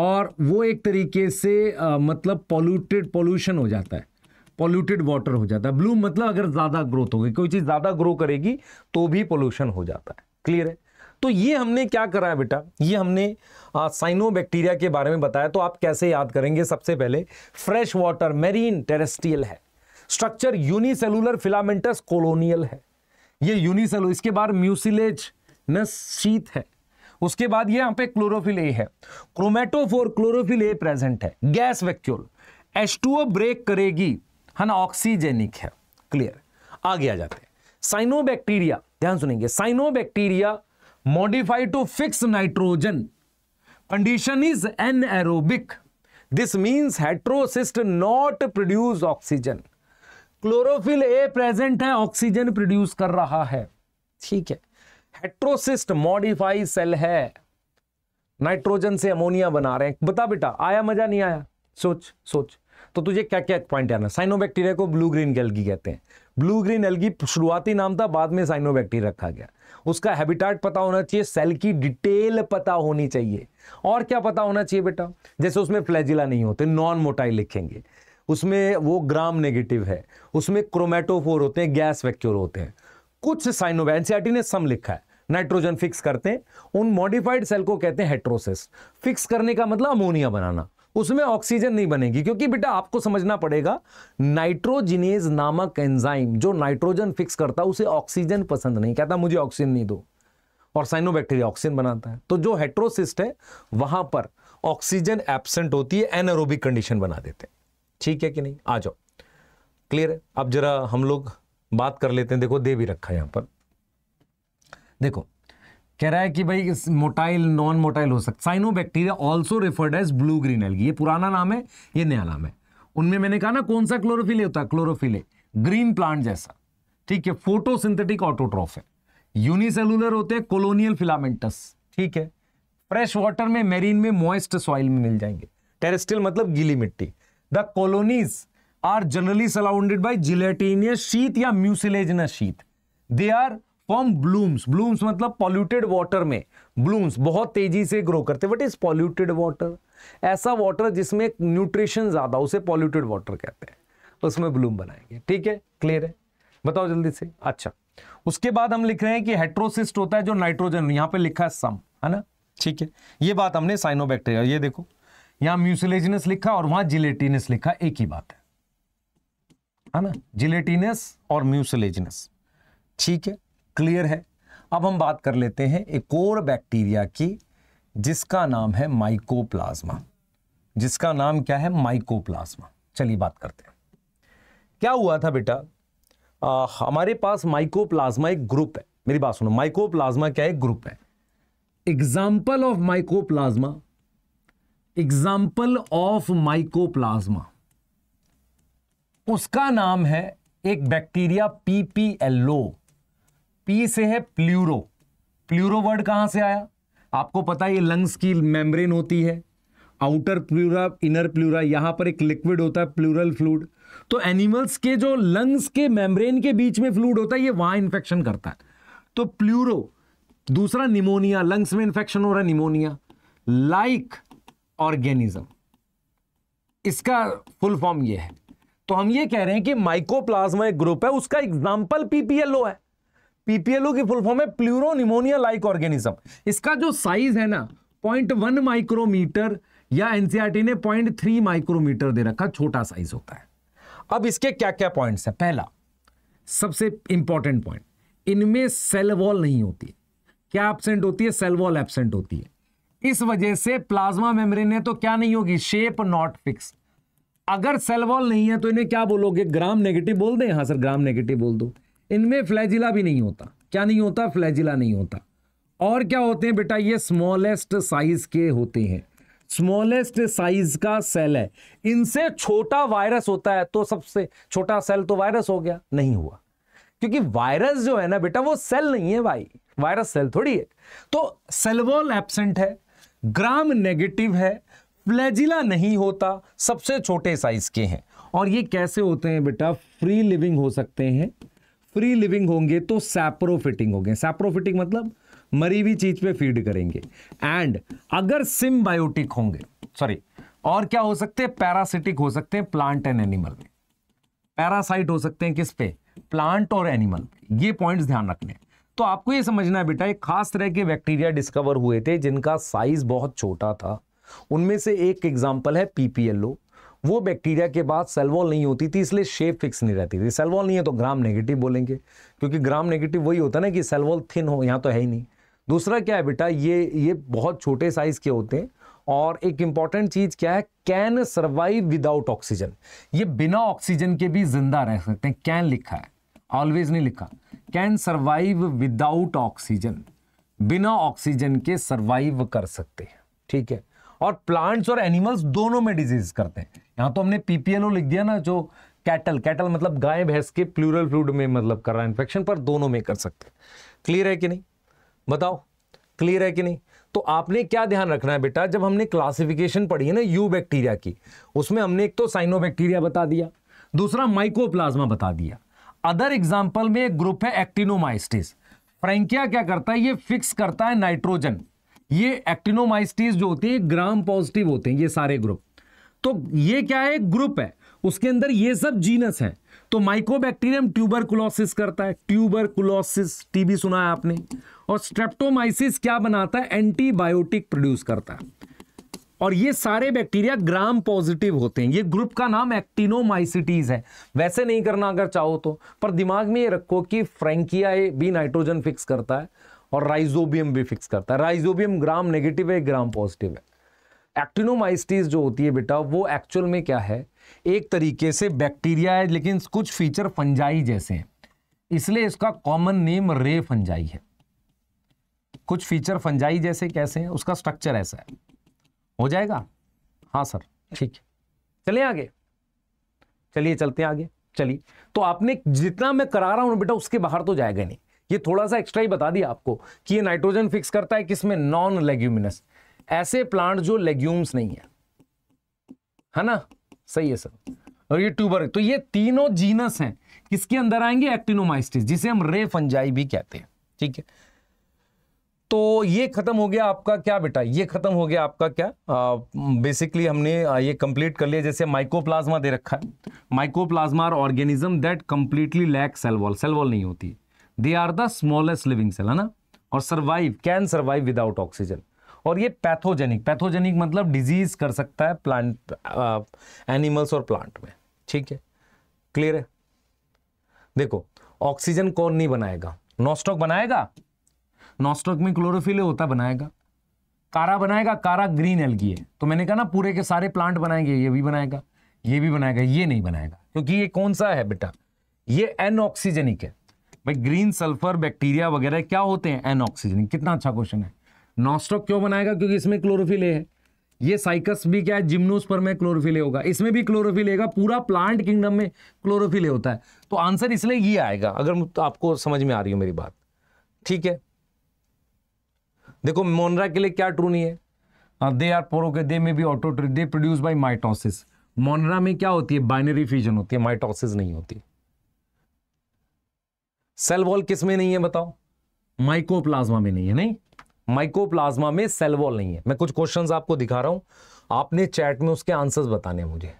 S1: और वो एक तरीके से आ, मतलब पॉल्यूटेड पॉल्यूशन हो जाता है पॉल्यूटेड वाटर हो जाता है ब्लूम मतलब अगर ज़्यादा ग्रोथ होगी कोई चीज़ ज़्यादा ग्रो करेगी तो भी पॉल्यूशन हो जाता है क्लियर है तो ये हमने क्या करा है बेटा ये हमने साइनो बैक्टीरिया के बारे में बताया तो आप कैसे याद करेंगे सबसे पहले फ्रेश वाटर मेरीन टेरेस्ट्रियल है स्ट्रक्चर यूनिसेलुलर फिलामेंटस कोलोनियल है ये यूनिसेलुलर इसके बाद म्यूसिलेज नस है उसके बाद ये यहां पे क्लोरोफिल ए है क्रोमेटोफोर क्लोरोफिल ए प्रेजेंट है गैस वैक्यूल एस्टूओ ब्रेक करेगी हाँ है ना ऑक्सीजेनिक है क्लियर आगे आ जाते हैं साइनोबैक्टीरिया ध्यान सुनेंगे cyanobacteria modified to fix nitrogen condition is anaerobic this means heterocyst not produce oxygen chlorophyll A present है ऑक्सीजन प्रोड्यूस कर रहा है ठीक है हेट्रोसिस्ट मॉडिफाई सेल है नाइट्रोजन से अमोनिया बना रहे हैं बता बेटा आया मजा नहीं आया सोच सोच तो तुझे क्या क्या पॉइंट आना साइनोबैक्टीरिया को ब्लू ग्रीन एल्गी कहते हैं ब्लू ग्रीन एल्गी शुरुआती नाम था बाद में साइनोबैक्टीरिया रखा गया उसका हैबिटेट पता होना चाहिए सेल की डिटेल पता होनी चाहिए और क्या पता होना चाहिए बेटा जैसे उसमें फ्लैजिला नहीं होते नॉन मोटाइल लिखेंगे उसमें वो ग्राम नेगेटिव है उसमें क्रोमेटोफोर होते हैं गैस वैक्यूर होते हैं कुछ साइनोवे एनसीआरटी e ने सम लिखा है नाइट्रोजन फिक्स करते हैं उन मॉडिफाइड सेल को कहते हैं हेट्रोसिस फिक्स करने का मतलब अमोनिया बनाना उसमें ऑक्सीजन नहीं बनेगी क्योंकि बेटा आपको समझना पड़ेगा नाइट्रोजिनेज नामक एंजाइम जो नाइट्रोजन फिक्स करता है उसे ऑक्सीजन पसंद नहीं कहता मुझे ऑक्सीजन नहीं दो और साइनोबैक्टीरिया ऑक्सीजन बनाता है तो जो हेट्रोसिस्ट है वहां पर ऑक्सीजन एबसेंट होती है एनरोबिक कंडीशन बना देते हैं ठीक है कि नहीं आ जाओ क्लियर है अब जरा हम लोग बात कर लेते हैं देखो दे भी रखा है यहाँ पर देखो कह रहा है कि भाई मोटाइल नॉन मोटाइल हो सकता cyanobacteria also referred as blue green algae ये पुराना नाम है ये नया नाम है उनमें मैंने कहा ना कौन सा क्लोरोफिले होता है क्लोरोफिले ग्रीन प्लांट जैसा ठीक है फोटोसिंथेटिक ऑटोट्रॉफ है यूनिसेलुलर होते हैं कोलोनियल फिलामेंटस ठीक है फ्रेश वाटर में मेरीन में मॉइस्ट सॉइल में मिल जाएंगे टेरेस्टियल मतलब गीली मिट्टी the colonies are generally surrounded by gelatinous sheath या mucilaginous sheath they are form blooms blooms मतलब पॉल्यूटेड वाटर में ब्लूम्स बहुत तेजी से ग्रो करते वट इज पॉल्यूटेड वाटर ऐसा वाटर जिसमें न्यूट्रिशन ज्यादा उसे पॉल्यूटेड वाटर कहते हैं तो उसमें ब्लूम बनाएंगे ठीक है क्लियर है बताओ जल्दी से अच्छा उसके बाद हम लिख रहे हैं कि हेट्रोसिस्ट होता है जो नाइट्रोजन यहां पे लिखा है सम है ना ठीक है ये बात हमने साइनोबैक्टेरिया ये देखो यहां म्यूसिलेजिनस लिखा और वहां जिलेटिनस लिखा एक ही बात है है ना जिलेटिनस और म्यूसिलेजिनस ठीक है क्लियर है अब हम बात कर लेते हैं एक और बैक्टीरिया की जिसका नाम है माइकोप्लाज्मा जिसका नाम क्या है माइकोप्लाज्मा चलिए बात करते हैं क्या हुआ था बेटा आ, हमारे पास माइकोप्लाज्मा एक ग्रुप है मेरी बात सुनो माइकोप्लाज्मा क्या एक ग्रुप है example of mycoplasma example of mycoplasma उसका नाम है एक बैक्टीरिया पीपीएलओ पी से है प्ल्यूरो प्ल्यूरो वर्ड कहां से आया आपको पता है ये लंग्स की मेम्ब्रेन होती है आउटर प्लूरा इनर प्लूरा यहां पर एक लिक्विड होता है प्लूरल फ्लूड तो एनिमल्स के जो लंग्स के मेम्ब्रेन के बीच में फ्लूड होता है ये वहां इन्फेक्शन करता है तो प्लूरो दूसरा निमोनिया लंग्स में इंफेक्शन हो रहा है निमोनिया लाइक like, ऑर्गेनिज्म इसका फुल फॉर्म ये है तो हम ये कह रहे हैं कि माइकोप्लाज्मा एक ग्रुप है उसका एग्जाम्पल पीपीएलओ है पीपीएलओ की फुल फॉर्म है प्लूरोनिमोनिया लाइक ऑर्गेनिज्म इसका जो साइज है ना पॉइंट वन माइक्रोमीटर या एनसीआरटी e ने पॉइंट थ्री माइक्रोमीटर दे रखा छोटा साइज होता है अब इसके क्या क्या पॉइंट्स हैं पहला सबसे इंपॉर्टेंट पॉइंट इनमें सेल वॉल नहीं होती क्या एबसेंट होती है सेल वॉल एब्सेंट होती है इस वजह से प्लाज्मा मेम्ब्रेन है तो क्या नहीं होगी शेप नॉट फिक्स अगर सेल वॉल नहीं है तो इन्हें क्या बोलोगे ग्राम नेगेटिव बोल दें हाँ सर ग्राम नेगेटिव बोल दो इनमें फ्लैजिला भी नहीं होता क्या नहीं होता फ्लैजिला नहीं होता और क्या होते हैं बेटा ये स्मॉलेस्ट साइज के होते हैं स्मॉलेस्ट साइज का सेल है इनसे छोटा वायरस होता है तो सबसे छोटा सेल तो वायरस हो गया नहीं हुआ क्योंकि वायरस जो है ना बेटा वो सेल नहीं है भाई वायरस सेल थोड़ी है तो सेलवॉल एबसेंट है ग्राम नेगेटिव है फ्लैजिला नहीं होता सबसे छोटे साइज के हैं और ये कैसे होते हैं बेटा फ्री लिविंग हो सकते हैं फ्री लिविंग होंगे तो सैप्रोफिटिंग होंगे सैप्रोफिटिंग मतलब मरी हुई चीज पे फीड करेंगे एंड अगर सिम्बायोटिक होंगे सॉरी और क्या हो सकते हैं पैरासिटिक हो सकते हैं प्लांट एंड एनिमल पैरासाइट हो सकते हैं किस पे प्लांट और एनिमल ये पॉइंट्स ध्यान रखने हैं तो आपको ये समझना है बेटा एक खास तरह के बैक्टीरिया डिस्कवर हुए थे जिनका साइज बहुत छोटा था उनमें से एक एग्जाम्पल है पीपीएलओ वो बैक्टीरिया के बाद सेलवॉल नहीं होती थी इसलिए शेप फिक्स नहीं रहती थी सेलवॉल नहीं है तो ग्राम नेगेटिव बोलेंगे क्योंकि ग्राम नेगेटिव वही होता है ना कि सेलवॉल थिन हो यहाँ तो है ही नहीं दूसरा क्या है बेटा ये ये बहुत छोटे साइज के होते हैं और एक इंपॉर्टेंट चीज क्या है कैन सर्वाइव विदाउट ऑक्सीजन ये बिना ऑक्सीजन के भी जिंदा रह सकते हैं कैन लिखा है ऑलवेज नहीं लिखा कैन सर्वाइव विदाउट ऑक्सीजन बिना ऑक्सीजन के सर्वाइव कर सकते हैं ठीक है और प्लांट्स और एनिमल्स दोनों में डिजीज करते हैं यहाँ तो हमने पीपीएलओ लिख दिया ना जो कैटल कैटल मतलब गाय भैंस के प्लूरल फ्लूड में मतलब कर रहा है इन्फेक्शन पर दोनों में कर सकते हैं क्लियर है कि नहीं बताओ क्लियर है कि नहीं तो आपने क्या ध्यान रखना है बेटा जब हमने क्लासिफिकेशन पढ़ी है ना यू बैक्टीरिया की उसमें हमने एक तो साइनो बैक्टीरिया बता दिया दूसरा माइक्रोप्लाज्मा बता दिया अदर एग्जाम्पल में एक ग्रुप है एक्टिनोमाइस्टिस फ्रेंकिया क्या करता है ये फिक्स करता है नाइट्रोजन ये एक्टिनोमाइस्टिस जो होती है ग्राम पॉजिटिव होते हैं ये सारे ग्रुप तो ये क्या है ग्रुप है उसके अंदर ये सब जीनस है तो माइकोबैक्टीरियम ट्यूबरकुलोसिस करता है ट्यूबरकुलोसिस टीबी सुना है आपने और स्ट्रेप्टोमाइसिस क्या बनाता है एंटीबायोटिक प्रोड्यूस करता है और ये सारे बैक्टीरिया ग्राम पॉजिटिव होते हैं ये ग्रुप का नाम एक्टिनोमाइसिटीज है वैसे नहीं करना अगर चाहो तो पर दिमाग में ये रखो कि फ्रेंकिया भी नाइट्रोजन फिक्स करता है और राइजोबियम भी फिक्स करता है राइजोबियम ग्राम नेगेटिव है ग्राम पॉजिटिव है एक्टिनोमाइसिटीज जो होती है बेटा वो एक्चुअल में क्या है एक तरीके से बैक्टीरिया है लेकिन कुछ फीचर फंजाई जैसे हैं इसलिए इसका कॉमन नेम रे फंजाई है कुछ फीचर फंजाई जैसे कैसे हैं उसका स्ट्रक्चर ऐसा है हो जाएगा हाँ सर ठीक है चले आगे चलिए चलते आगे चलिए तो आपने जितना मैं करा रहा हूं बेटा उसके बाहर तो जाएगा नहीं ये थोड़ा सा एक्स्ट्रा ही बता दिया आपको कि ये नाइट्रोजन फिक्स करता है किसमें नॉन लेग्यूमिनस ऐसे प्लांट जो लेग्यूम्स नहीं है है ना सही है सर और ये ट्यूबर तो ये तीनों जीनस हैं किसके अंदर आएंगे एक्टिनोमाइसिस जिसे हम रे फंजाई भी कहते हैं ठीक है तो ये ख़त्म हो गया आपका क्या बेटा ये ख़त्म हो गया आपका क्या बेसिकली हमने ये कंप्लीट कर लिया जैसे माइकोप्लाज्मा दे रखा है mycoplasma are organism that completely lack cell wall cell wall नहीं होती they are the smallest living cell है ना और survive can survive without oxygen और ये पैथोजेनिक पैथोजेनिक मतलब डिजीज कर सकता है प्लांट एनिमल्स और प्लांट में ठीक है क्लियर है देखो ऑक्सीजन कौन नहीं बनाएगा नॉस्टॉक बनाएगा नॉस्टॉक में क्लोरोफिल होता बनाएगा कारा बनाएगा कारा ग्रीन एलगी है तो मैंने कहा ना पूरे के सारे प्लांट बनाएंगे ये भी बनाएगा ये भी बनाएगा ये नहीं बनाएगा क्योंकि ये कौन सा है बेटा ये एन है भाई ग्रीन सल्फर बैक्टीरिया वगैरह क्या होते हैं एन ऑक्सीजनिक कितना अच्छा क्वेश्चन है नॉस्टॉक क्यों बनाएगा क्योंकि इसमें क्लोरोफिल है ये साइकस भी क्या है जिम्नोस्पर में क्लोरोफिल होगा इसमें भी क्लोरोफिल होगा पूरा प्लांट किंगडम में क्लोरोफिल होता है तो आंसर इसलिए ये आएगा अगर आपको समझ में आ रही हो मेरी बात ठीक है देखो मोनरा के लिए क्या ट्रू नहीं है हाँ, दे आर पोरो के दे में बी ऑटो they produce by mitosis Monera में क्या होती है बाइनरी फ्यूजन होती है माइटोसिस नहीं होती सेल वॉल किस में नहीं है बताओ माइकोप्लाज्मा में नहीं है नहीं माइकोप्लाज्मा में सेल वॉल नहीं है मैं कुछ क्वेश्चंस आपको दिखा रहा हूं आपने चैट में उसके आंसर्स बताने मुझे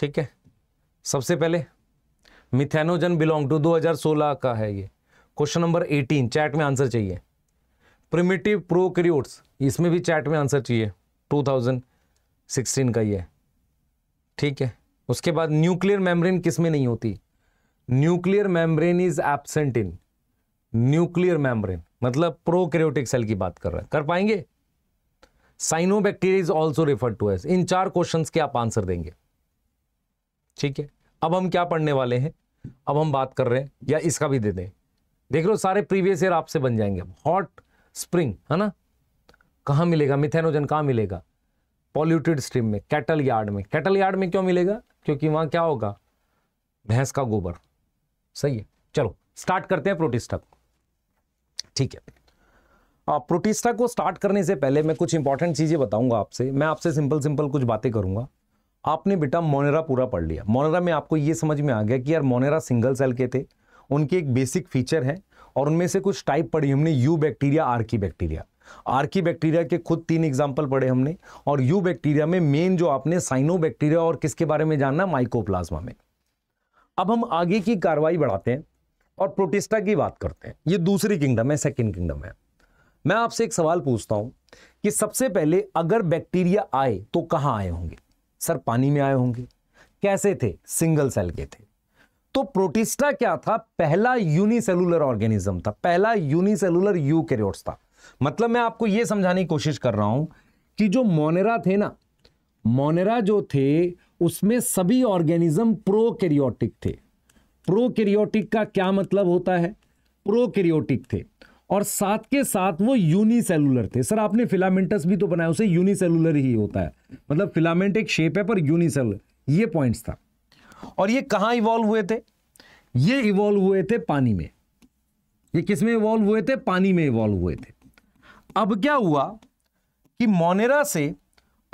S1: ठीक है सबसे पहले मिथेनोजन बिलोंग टू 2016 का है ये क्वेश्चन नंबर 18 चैट में आंसर चाहिए प्रिमिटिव प्रोक्रियोट्स इसमें भी चैट में आंसर चाहिए 2016 का ये ठीक है उसके बाद न्यूक्लियर मेम्ब्रेन किस में नहीं होती nuclear membrane is absent in nuclear membrane मतलब प्रोक्रियोटिक सेल की बात कर रहे हैं कर पाएंगे cyanobacteria is also referred to as in चार क्वेश्चन के आप आंसर देंगे ठीक है अब हम क्या पढ़ने वाले हैं अब हम बात कर रहे हैं या इसका भी दे दें देख लो सारे प्रीवियस ईयर आपसे बन जाएंगे हॉट स्प्रिंग है ना कहाँ मिलेगा मिथेनोजन कहाँ मिलेगा पॉल्यूटेड स्ट्रीम में कैटल यार्ड में कैटल यार्ड में क्यों मिलेगा क्योंकि वहाँ क्या होगा भैंस का गोबर सही है चलो स्टार्ट करते हैं प्रोटिस्टा को ठीक है आ, प्रोटिस्टा को स्टार्ट करने से पहले मैं कुछ इंपॉर्टेंट चीज़ें बताऊंगा आपसे मैं आपसे सिंपल सिंपल कुछ बातें करूंगा आपने बेटा मोनेरा पूरा पढ़ लिया मोनेरा में आपको ये समझ में आ गया कि यार मोनेरा सिंगल सेल के थे उनके एक बेसिक फीचर है और उनमें से कुछ टाइप पढ़ी हमने eubacteria archaebacteria archaebacteria के खुद तीन एग्जाम्पल पढ़े हमने और यू बैक्टीरिया में मेन जो आपने साइनो बैक्टीरिया और किसके बारे में जानना माइकोप्लाज्मा में अब हम आगे की कार्रवाई बढ़ाते हैं और प्रोटिस्टा की बात करते हैं ये दूसरी किंगडम है सेकेंड किंगडम है मैं आपसे एक सवाल पूछता हूं कि सबसे पहले अगर बैक्टीरिया आए तो कहाँ आए होंगे सर पानी में आए होंगे कैसे थे सिंगल सेल के थे तो प्रोटिस्टा क्या था पहला यूनिसेलुलर ऑर्गेनिज्म था पहला यूनिसेलुलर यू था मतलब मैं आपको यह समझाने की कोशिश कर रहा हूं कि जो मोनेरा थे ना मोनेरा जो थे उसमें सभी ऑर्गेनिज्म प्रोकैरियोटिक थे प्रोकैरियोटिक का क्या मतलब होता है प्रोकैरियोटिक थे और साथ के साथ वो यूनिसेलुलर थे सर आपने फिलामेंटस भी तो बनाया उसे यूनिसेलुलर ही होता है मतलब फिलामेंट एक शेप है पर यूनिसेलुलर ये पॉइंट्स था और ये कहां इवॉल्व हुए थे ये इवॉल्व हुए थे पानी में ये किस में इवॉल्व हुए थे पानी में इवॉल्व हुए थे अब क्या हुआ कि मोनेरा से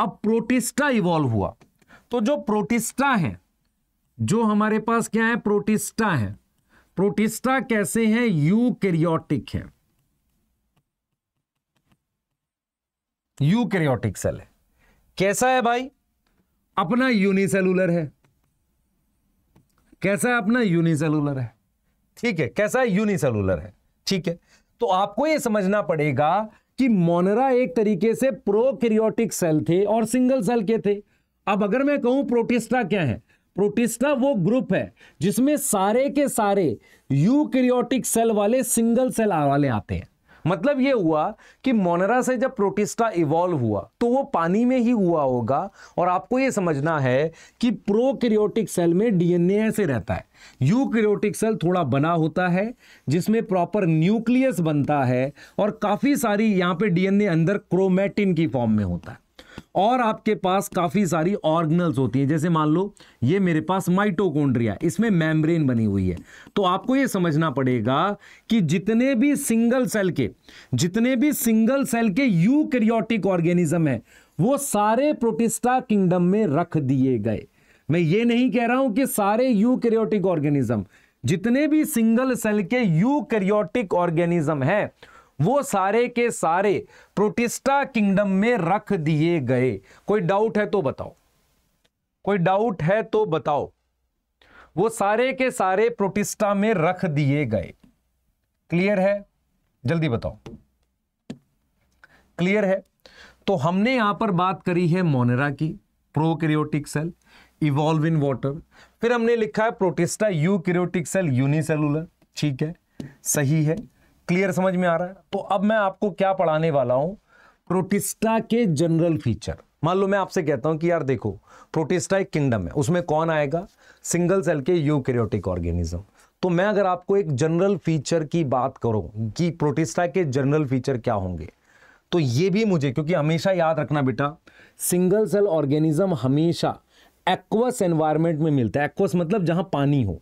S1: अब प्रोटिस्टा इवॉल्व हुआ तो जो प्रोटिस्टा है जो हमारे पास क्या है प्रोटिस्टा है प्रोटिस्टा कैसे हैं यू है यू कैरियोटिक सेल है कैसा है भाई अपना यूनिसेलुलर है कैसा अपना यूनिसेलुलर है ठीक है कैसा यूनिसेलुलर है ठीक है तो आपको यह समझना पड़ेगा कि मोनरा एक तरीके से प्रोक्रियोटिक सेल थे और सिंगल सेल के थे अब अगर मैं कहूं प्रोटिस्टा क्या है प्रोटिस्टा वो ग्रुप है जिसमें सारे के सारे यूक्रियोटिक सेल वाले सिंगल सेल वाले आते हैं मतलब ये हुआ कि मोनरा से जब प्रोटिस्टा इवॉल्व हुआ तो वो पानी में ही हुआ होगा और आपको ये समझना है कि प्रोक्रियोटिक सेल में डीएनए ऐसे रहता है यूक्रियोटिक सेल थोड़ा बना होता है जिसमें प्रॉपर न्यूक्लियस बनता है और काफ़ी सारी यहाँ पे डीएनए अंदर क्रोमेटिन की फॉर्म में होता है और आपके पास काफ़ी सारी ऑर्गनल्स होती हैं जैसे मान लो ये मेरे पास माइटोकोन्ड्रिया इसमें मेम्ब्रेन बनी हुई है तो आपको ये समझना पड़ेगा कि जितने भी सिंगल सेल के जितने भी सिंगल सेल के यूकैरियोटिक ऑर्गेनिज्म है वो सारे प्रोटिस्टा किंगडम में रख दिए गए मैं ये नहीं कह रहा हूं कि सारे क्रियोटिक ऑर्गेनिज्म जितने भी सिंगल सेल के क्रियोटिक ऑर्गेनिज्म है वो सारे के सारे प्रोटिस्टा किंगडम में रख दिए गए कोई डाउट है तो बताओ कोई डाउट है तो बताओ वो सारे के सारे प्रोटिस्टा में रख दिए गए क्लियर है जल्दी बताओ क्लियर है तो हमने यहां पर बात करी है मोनेरा की prokaryotic cell evolve in water फिर हमने लिखा है प्रोटिस्टा क्रियोटिक सेल यूनिसेलुलर ठीक है सही है क्लियर समझ में आ रहा है तो अब मैं आपको क्या पढ़ाने वाला हूं प्रोटिस्टा के जनरल फीचर मान लो मैं आपसे कहता हूं कि यार देखो प्रोटिस्टा एक किंगडम है उसमें कौन आएगा सिंगल सेल के यूकैरियोटिक ऑर्गेनिज्म तो मैं अगर आपको एक जनरल फीचर की बात करूं कि प्रोटिस्टा के जनरल फीचर क्या होंगे तो ये भी मुझे क्योंकि हमेशा याद रखना बेटा सिंगल सेल ऑर्गेनिज्म हमेशा एक्वस एनवायरमेंट में मिलता है एक्वस मतलब जहां पानी हो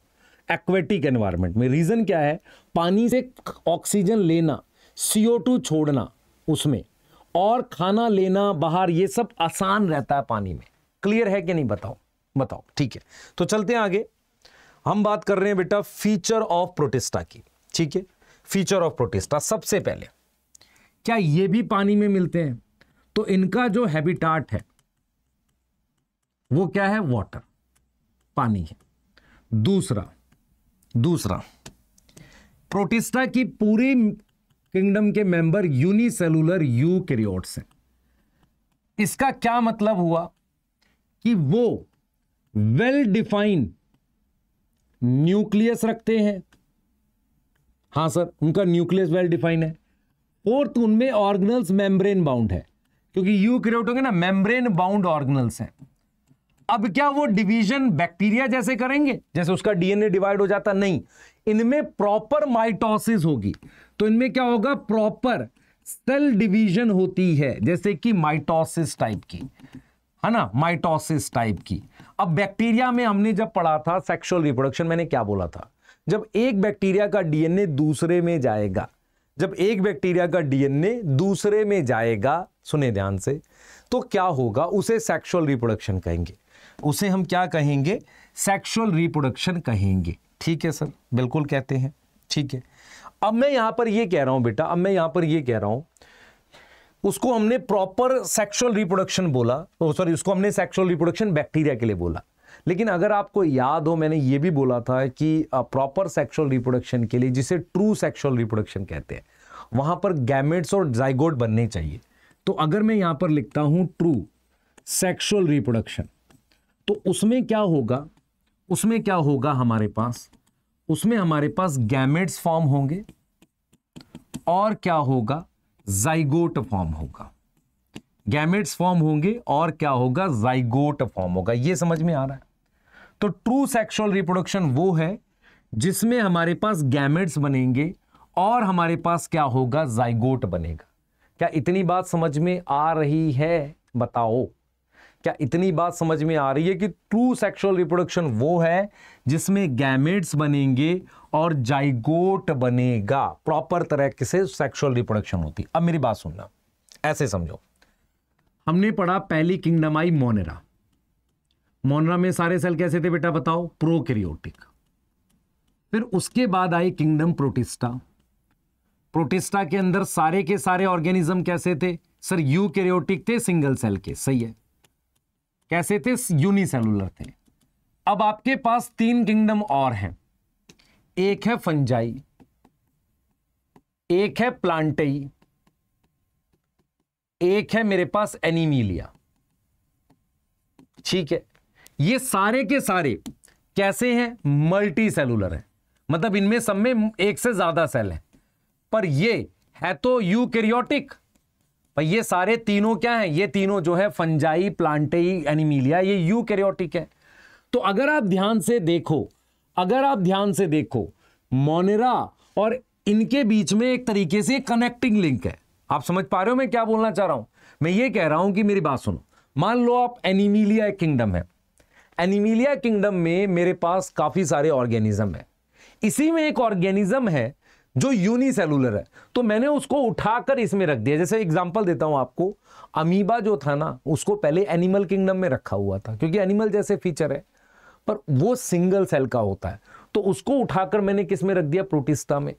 S1: एक्वेटिक एनवायरनमेंट में रीज़न क्या है पानी से ऑक्सीजन लेना टू छोड़ना उसमें और खाना लेना बाहर ये सब आसान रहता है पानी में क्लियर है कि नहीं बताओ बताओ ठीक है तो चलते हैं आगे हम बात कर रहे हैं बेटा फीचर ऑफ प्रोटेस्टा की ठीक है फीचर ऑफ प्रोटेस्टा सबसे पहले क्या ये भी पानी में मिलते हैं तो इनका जो हैबिटाट है वो क्या है वाटर पानी है दूसरा दूसरा प्रोटिस्टा की पूरी किंगडम के मेंबर यूनिसेलुलर यू क्रियोट्स हैं इसका क्या मतलब हुआ कि वो वेल डिफाइंड न्यूक्लियस रखते हैं हां सर उनका न्यूक्लियस वेल डिफाइंड है फोर्थ तो उनमें ऑर्गनल्स मेम्ब्रेन बाउंड है क्योंकि यू यूक्रियोट होंगे ना मेम्ब्रेन बाउंड ऑर्गनल्स हैं अब क्या वो डिवीजन बैक्टीरिया जैसे करेंगे जैसे उसका डीएनए डिवाइड हो जाता नहीं इनमें प्रॉपर माइटोसिस होगी तो इनमें क्या होगा प्रॉपर सेल डिवीजन होती है जैसे कि माइटोसिस टाइप की है ना माइटोसिस टाइप की अब बैक्टीरिया में हमने जब पढ़ा था सेक्सुअल रिप्रोडक्शन मैंने क्या बोला था जब एक बैक्टीरिया का डीएनए दूसरे में जाएगा जब एक बैक्टीरिया का डीएनए दूसरे में जाएगा सुने ध्यान से तो क्या होगा उसे सेक्सुअल रिप्रोडक्शन कहेंगे उसे हम क्या कहेंगे सेक्सुअल रिप्रोडक्शन कहेंगे ठीक है सर बिल्कुल कहते हैं ठीक है अब मैं यहां पर यह कह रहा हूं बेटा अब मैं यहां पर यह कह रहा हूं उसको हमने प्रॉपर सेक्सुअल रिप्रोडक्शन बोला सॉरी उसको हमने सेक्सुअल रिप्रोडक्शन बैक्टीरिया के लिए बोला लेकिन अगर आपको याद हो मैंने ये भी बोला था कि प्रॉपर सेक्सुअल रिप्रोडक्शन के लिए जिसे ट्रू सेक्सुअल रिप्रोडक्शन कहते हैं वहां पर गैमेट्स और जाइगोट बनने चाहिए तो अगर मैं यहां पर लिखता हूं ट्रू सेक्सुअल रिप्रोडक्शन तो उसमें क्या होगा उसमें क्या होगा हमारे पास उसमें हमारे पास गैमेट्स फॉर्म होंगे और क्या होगा जाइगोट फॉर्म होगा गैमेट्स फॉर्म होंगे और क्या होगा जाइगोट फॉर्म होगा ये समझ में आ रहा है तो ट्रू सेक्सुअल रिप्रोडक्शन वो है जिसमें हमारे पास गैमेट्स बनेंगे और हमारे पास क्या होगा जाइगोट बनेगा क्या इतनी बात समझ में आ रही है बताओ क्या इतनी बात समझ में आ रही है कि ट्रू सेक्सुअल रिप्रोडक्शन वो है जिसमें गैमेट्स बनेंगे और जाइगोट बनेगा प्रॉपर तरह से सेक्सुअल रिप्रोडक्शन होती अब मेरी बात सुनना ऐसे समझो हमने पढ़ा पहली किंगडम आई मोनेरा मोनेरा में सारे सेल कैसे थे बेटा बताओ प्रोकैरियोटिक फिर उसके बाद आई किंगडम प्रोटिस्टा प्रोटिस्टा के अंदर सारे के सारे ऑर्गेनिज्म कैसे थे सर यूकैरियोटिक थे सिंगल सेल के सही है कैसे थे यूनिसेलुलर थे अब आपके पास तीन किंगडम और हैं एक है फंजाई एक है प्लांटई एक है मेरे पास एनिमिलिया ठीक है ये सारे के सारे कैसे हैं मल्टी सेलुलर है मतलब इनमें सब में एक से ज्यादा सेल है पर ये है तो यूकैरियोटिक भाई ये सारे तीनों क्या हैं ये तीनों जो है फंजाई प्लांटेई एनिमीलिया ये कैरियोटिक है तो अगर आप ध्यान से देखो अगर आप ध्यान से देखो मोनेरा और इनके बीच में एक तरीके से कनेक्टिंग लिंक है आप समझ पा रहे हो मैं क्या बोलना चाह रहा हूं मैं ये कह रहा हूं कि मेरी बात सुनो मान लो आप एनिमीलिया किंगडम है एनिमीलिया किंगडम में मेरे पास काफी सारे ऑर्गेनिज्म है इसी में एक ऑर्गेनिज्म है जो यूनिसेलुलर है तो मैंने उसको उठाकर इसमें रख दिया जैसे एग्जांपल देता हूं आपको अमीबा जो था ना उसको पहले एनिमल किंगडम में रखा हुआ था क्योंकि एनिमल जैसे फीचर है पर वो सिंगल सेल का होता है तो उसको उठाकर मैंने किस में रख दिया प्रोटिस्टा में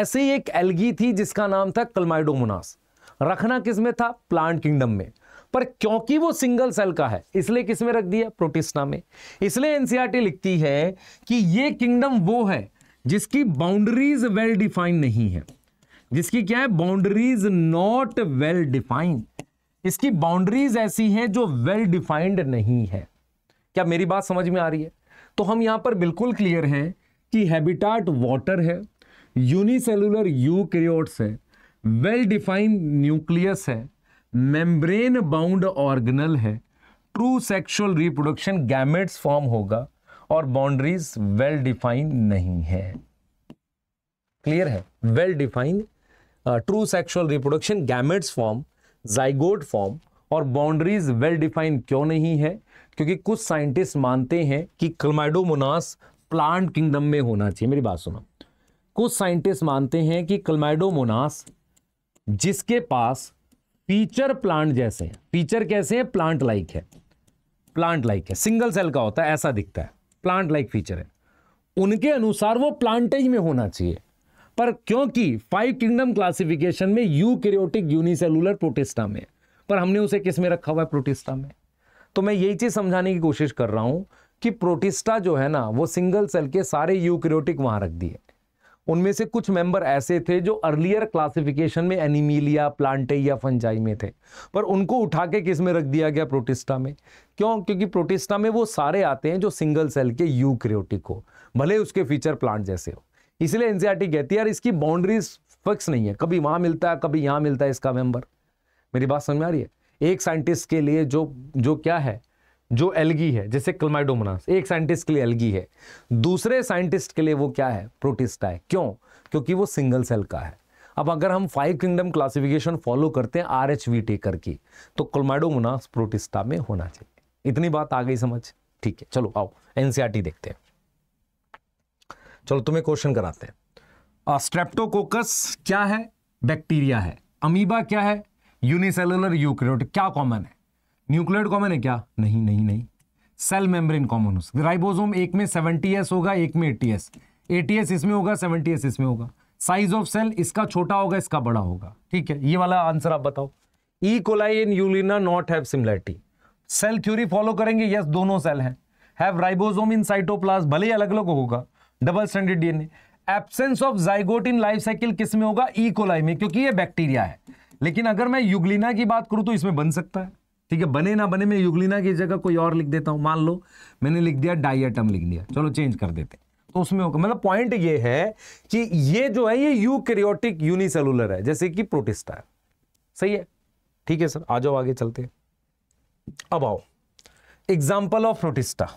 S1: ऐसे ही एक एल्गी थी जिसका नाम था कलमाइडोमोनास रखना किस में था प्लांट किंगडम में पर क्योंकि वो सिंगल सेल का है इसलिए किस में रख दिया प्रोटिस्टा में इसलिए एनसीआरटी e लिखती है कि ये किंगडम वो है जिसकी बाउंड्रीज वेल डिफाइन नहीं है जिसकी क्या है बाउंड्रीज नॉट वेल डिफाइंड इसकी बाउंड्रीज ऐसी हैं जो वेल डिफाइंड नहीं है क्या मेरी बात समझ में आ रही है तो हम यहां पर बिल्कुल क्लियर हैं कि हैबिटाट वाटर है यूनिसेलुलर यूक्रियोट्स है वेल डिफाइंड न्यूक्लियस है मेम्ब्रेन बाउंड ऑर्गनल है true sexual reproduction gametes form होगा और बाउंड्रीज वेल डिफाइन नहीं है क्लियर है well define true sexual reproduction gametes form zygote form और बाउंड्रीज वेल डिफाइन क्यों नहीं है क्योंकि कुछ साइंटिस्ट मानते हैं कि क्लमाइडोमोनास प्लांट किंगडम में होना चाहिए मेरी बात सुनो कुछ साइंटिस्ट मानते हैं कि क्लमाइडोमोनास जिसके पास फीचर प्लांट जैसे हैं फीचर कैसे हैं प्लांट लाइक है प्लांट लाइक है सिंगल सेल का होता है ऐसा दिखता है प्लांट लाइक फीचर है उनके अनुसार वो प्लांटेज में होना चाहिए पर क्योंकि फाइव किंगडम क्लासिफिकेशन में यू क्रियोटिक यूनिसेलुलर प्रोटिस्टा में पर हमने उसे किस में रखा हुआ है प्रोटिस्टा में तो मैं यही चीज समझाने की कोशिश कर रहा हूं कि प्रोटिस्टा जो है ना वो सिंगल सेल के सारे क्रियोटिक वहां रख दिए उनमें से कुछ मेंबर ऐसे थे जो अर्लियर क्लासिफिकेशन में एनिमीलिया प्लांटे या फंजाई में थे पर उनको उठा के किस में रख दिया गया प्रोटिस्टा में क्यों क्योंकि प्रोटिस्टा में वो सारे आते हैं जो सिंगल सेल के यूक्रियोटिक हो भले उसके फीचर प्लांट जैसे हो इसलिए एनसीआरटी कहती है यार इसकी बाउंड्रीज फिक्स नहीं है कभी वहाँ मिलता है कभी यहाँ मिलता है इसका मेंबर मेरी बात समझ में आ रही है एक साइंटिस्ट के लिए जो जो क्या है जो एलगी है जैसे क्लमाइडोमोनास एक साइंटिस्ट के लिए एलगी है दूसरे साइंटिस्ट के लिए वो क्या है प्रोटिस्टा है क्यों क्योंकि वो सिंगल सेल का है अब अगर हम फाइव किंगडम क्लासिफिकेशन फॉलो करते हैं आर एच वी टेकर की तो क्लमाइडोमोनास प्रोटिस्टा में होना चाहिए इतनी बात आ गई समझ ठीक है चलो आओ एनसीआरटी e देखते हैं चलो तुम्हें क्वेश्चन कराते हैं स्ट्रेप्टोकोकस क्या है बैक्टीरिया है अमीबा क्या है यूनिसेलुलर यूक्रियोट क्या कॉमन है न्यूक्लियड कॉमन है क्या नहीं नहीं नहीं सेल मेम्ब्रेन कॉमन हो राइबोसोम एक में सेवेंटी एस होगा एक में एटी एस एटी एस इसमें होगा सेवेंटी एस इसमें होगा साइज ऑफ सेल इसका छोटा होगा इसका बड़ा होगा ठीक है ये वाला आंसर आप बताओ E coli in euglena not have similarity cell theory follow करेंगे यस दोनों सेल हैं हैव राइबोसोम इन साइटोप्लाज्म भले ही अलग अलग होगा double standard DNA absence of zygote in life cycle किस में होगा ई e. कोलाई में क्योंकि ये बैक्टीरिया है लेकिन अगर मैं युगलिना की बात करूं तो इसमें बन सकता है ठीक है बने ना बने मैं युगलिना की जगह कोई और लिख देता हूँ मान लो मैंने लिख दिया डाइएटम लिख दिया चलो चेंज कर देते तो उसमें होगा मतलब पॉइंट ये है कि ये जो है ये यूकैरियोटिक यूनिसेलुलर है जैसे कि प्रोटिस्टा है सही है ठीक है सर आ जाओ आगे चलते अब आओ एग्जाम्पल ऑफ प्रोटिस्टा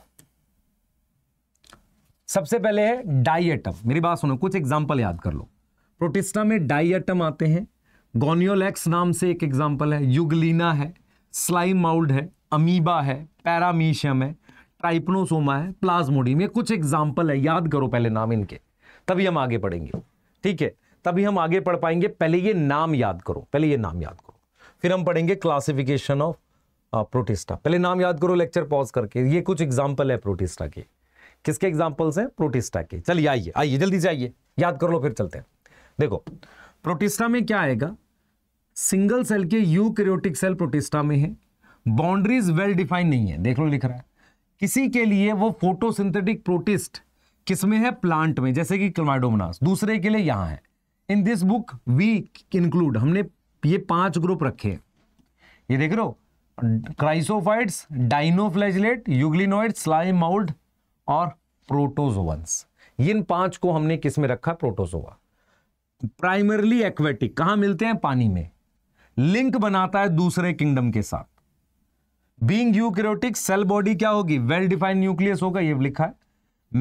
S1: सबसे पहले है डाइएटम मेरी बात सुनो कुछ एग्जाम्पल याद कर लो प्रोटिस्टा में डाइएटम आते हैं गोनियोलैक्स नाम से एक एग्जाम्पल है युगलीना है स्लाइम माउल्ड है अमीबा है पैरामीशियम है ट्राइपनोसोमा है प्लाज्मोडियम ये कुछ एग्जाम्पल है याद करो पहले नाम इनके तभी हम आगे पढ़ेंगे ठीक है तभी हम आगे पढ़ पाएंगे पहले ये नाम याद करो पहले ये नाम याद करो फिर हम पढ़ेंगे क्लासिफिकेशन ऑफ प्रोटिस्टा पहले नाम याद करो लेक्चर पॉज करके ये कुछ एग्जाम्पल है प्रोटिस्टा के किसके एग्जाम्पल्स हैं प्रोटिस्टा के चलिए आइए आइए जल्दी से आइए याद कर लो फिर चलते हैं देखो प्रोटिस्टा में क्या आएगा सिंगल सेल के यू क्रियोटिक सेल प्रोटिस्टा में है बाउंड्रीज वेल डिफाइन नहीं है देख लो लिख रहा है किसी के लिए वो फोटोसिंथेटिक प्रोटिस्ट किसमें है प्लांट में जैसे कि क्लमाइडोमनास दूसरे के लिए यहाँ है in this book we include हमने ये पांच ग्रुप रखे हैं ये देख लो chrysophytes dinoflagellate euglenoid slime mould और प्रोटोजोवंस इन पांच को हमने किसमें रखा प्रोटोजोवा प्राइमरली एक्वेटिक कहां मिलते हैं पानी में लिंक बनाता है दूसरे किंगडम के साथ बींग यूक्रियोटिक सेल बॉडी क्या होगी वेल डिफाइंड न्यूक्लियस होगा ये लिखा है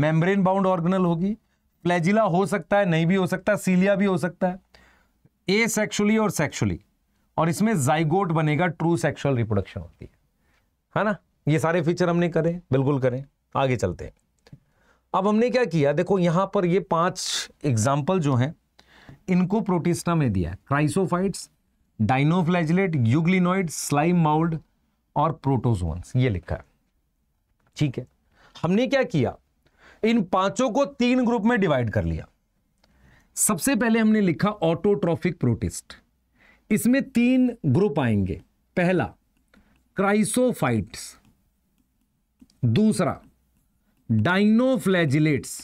S1: मेम्ब्रेन बाउंड ऑर्गेनल होगी प्लेजिला हो सकता है नहीं भी हो सकता सीलिया भी हो सकता है ए सेक्शुअली और सेक्शुअली और इसमें जाइगोट बनेगा ट्रू सेक्शुअल रिप्रोडक्शन होती है है ना ये सारे फीचर हमने करे बिल्कुल करें आगे चलते हैं अब हमने क्या किया देखो यहां पर ये पांच एग्जाम्पल जो हैं इनको प्रोटिस्टा में दिया है chrysophytes dinoflagellate euglenoid slime mould और प्रोटोजोन्स ये लिखा है ठीक है हमने क्या किया इन पांचों को तीन ग्रुप में डिवाइड कर लिया सबसे पहले हमने लिखा ऑटोट्रॉफिक प्रोटिस्ट इसमें तीन ग्रुप आएंगे पहला क्राइसोफाइट्स दूसरा डाइनोफ्लैजिलेट्स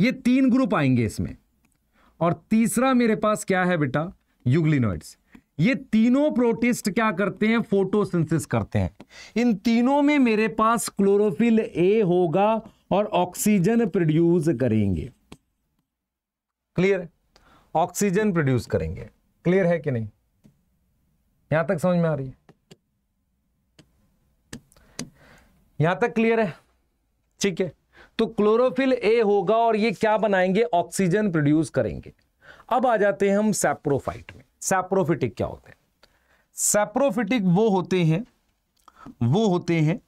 S1: ये तीन ग्रुप आएंगे इसमें और तीसरा मेरे पास क्या है बेटा यूग्लिनोइड्स ये तीनों प्रोटिस्ट क्या करते हैं फोटोसिंथेसिस करते हैं इन तीनों में मेरे पास क्लोरोफिल ए होगा और ऑक्सीजन प्रोड्यूस करेंगे क्लियर ऑक्सीजन प्रोड्यूस करेंगे क्लियर है कि नहीं यहां तक समझ में आ रही है यहां तक क्लियर है ठीक है तो क्लोरोफिल ए होगा और ये क्या बनाएंगे ऑक्सीजन प्रोड्यूस करेंगे अब आ जाते हैं हम सैप्रोफाइट में सैप्रोफिटिक क्या होते हैं सैप्रोफिटिक वो होते हैं वो होते हैं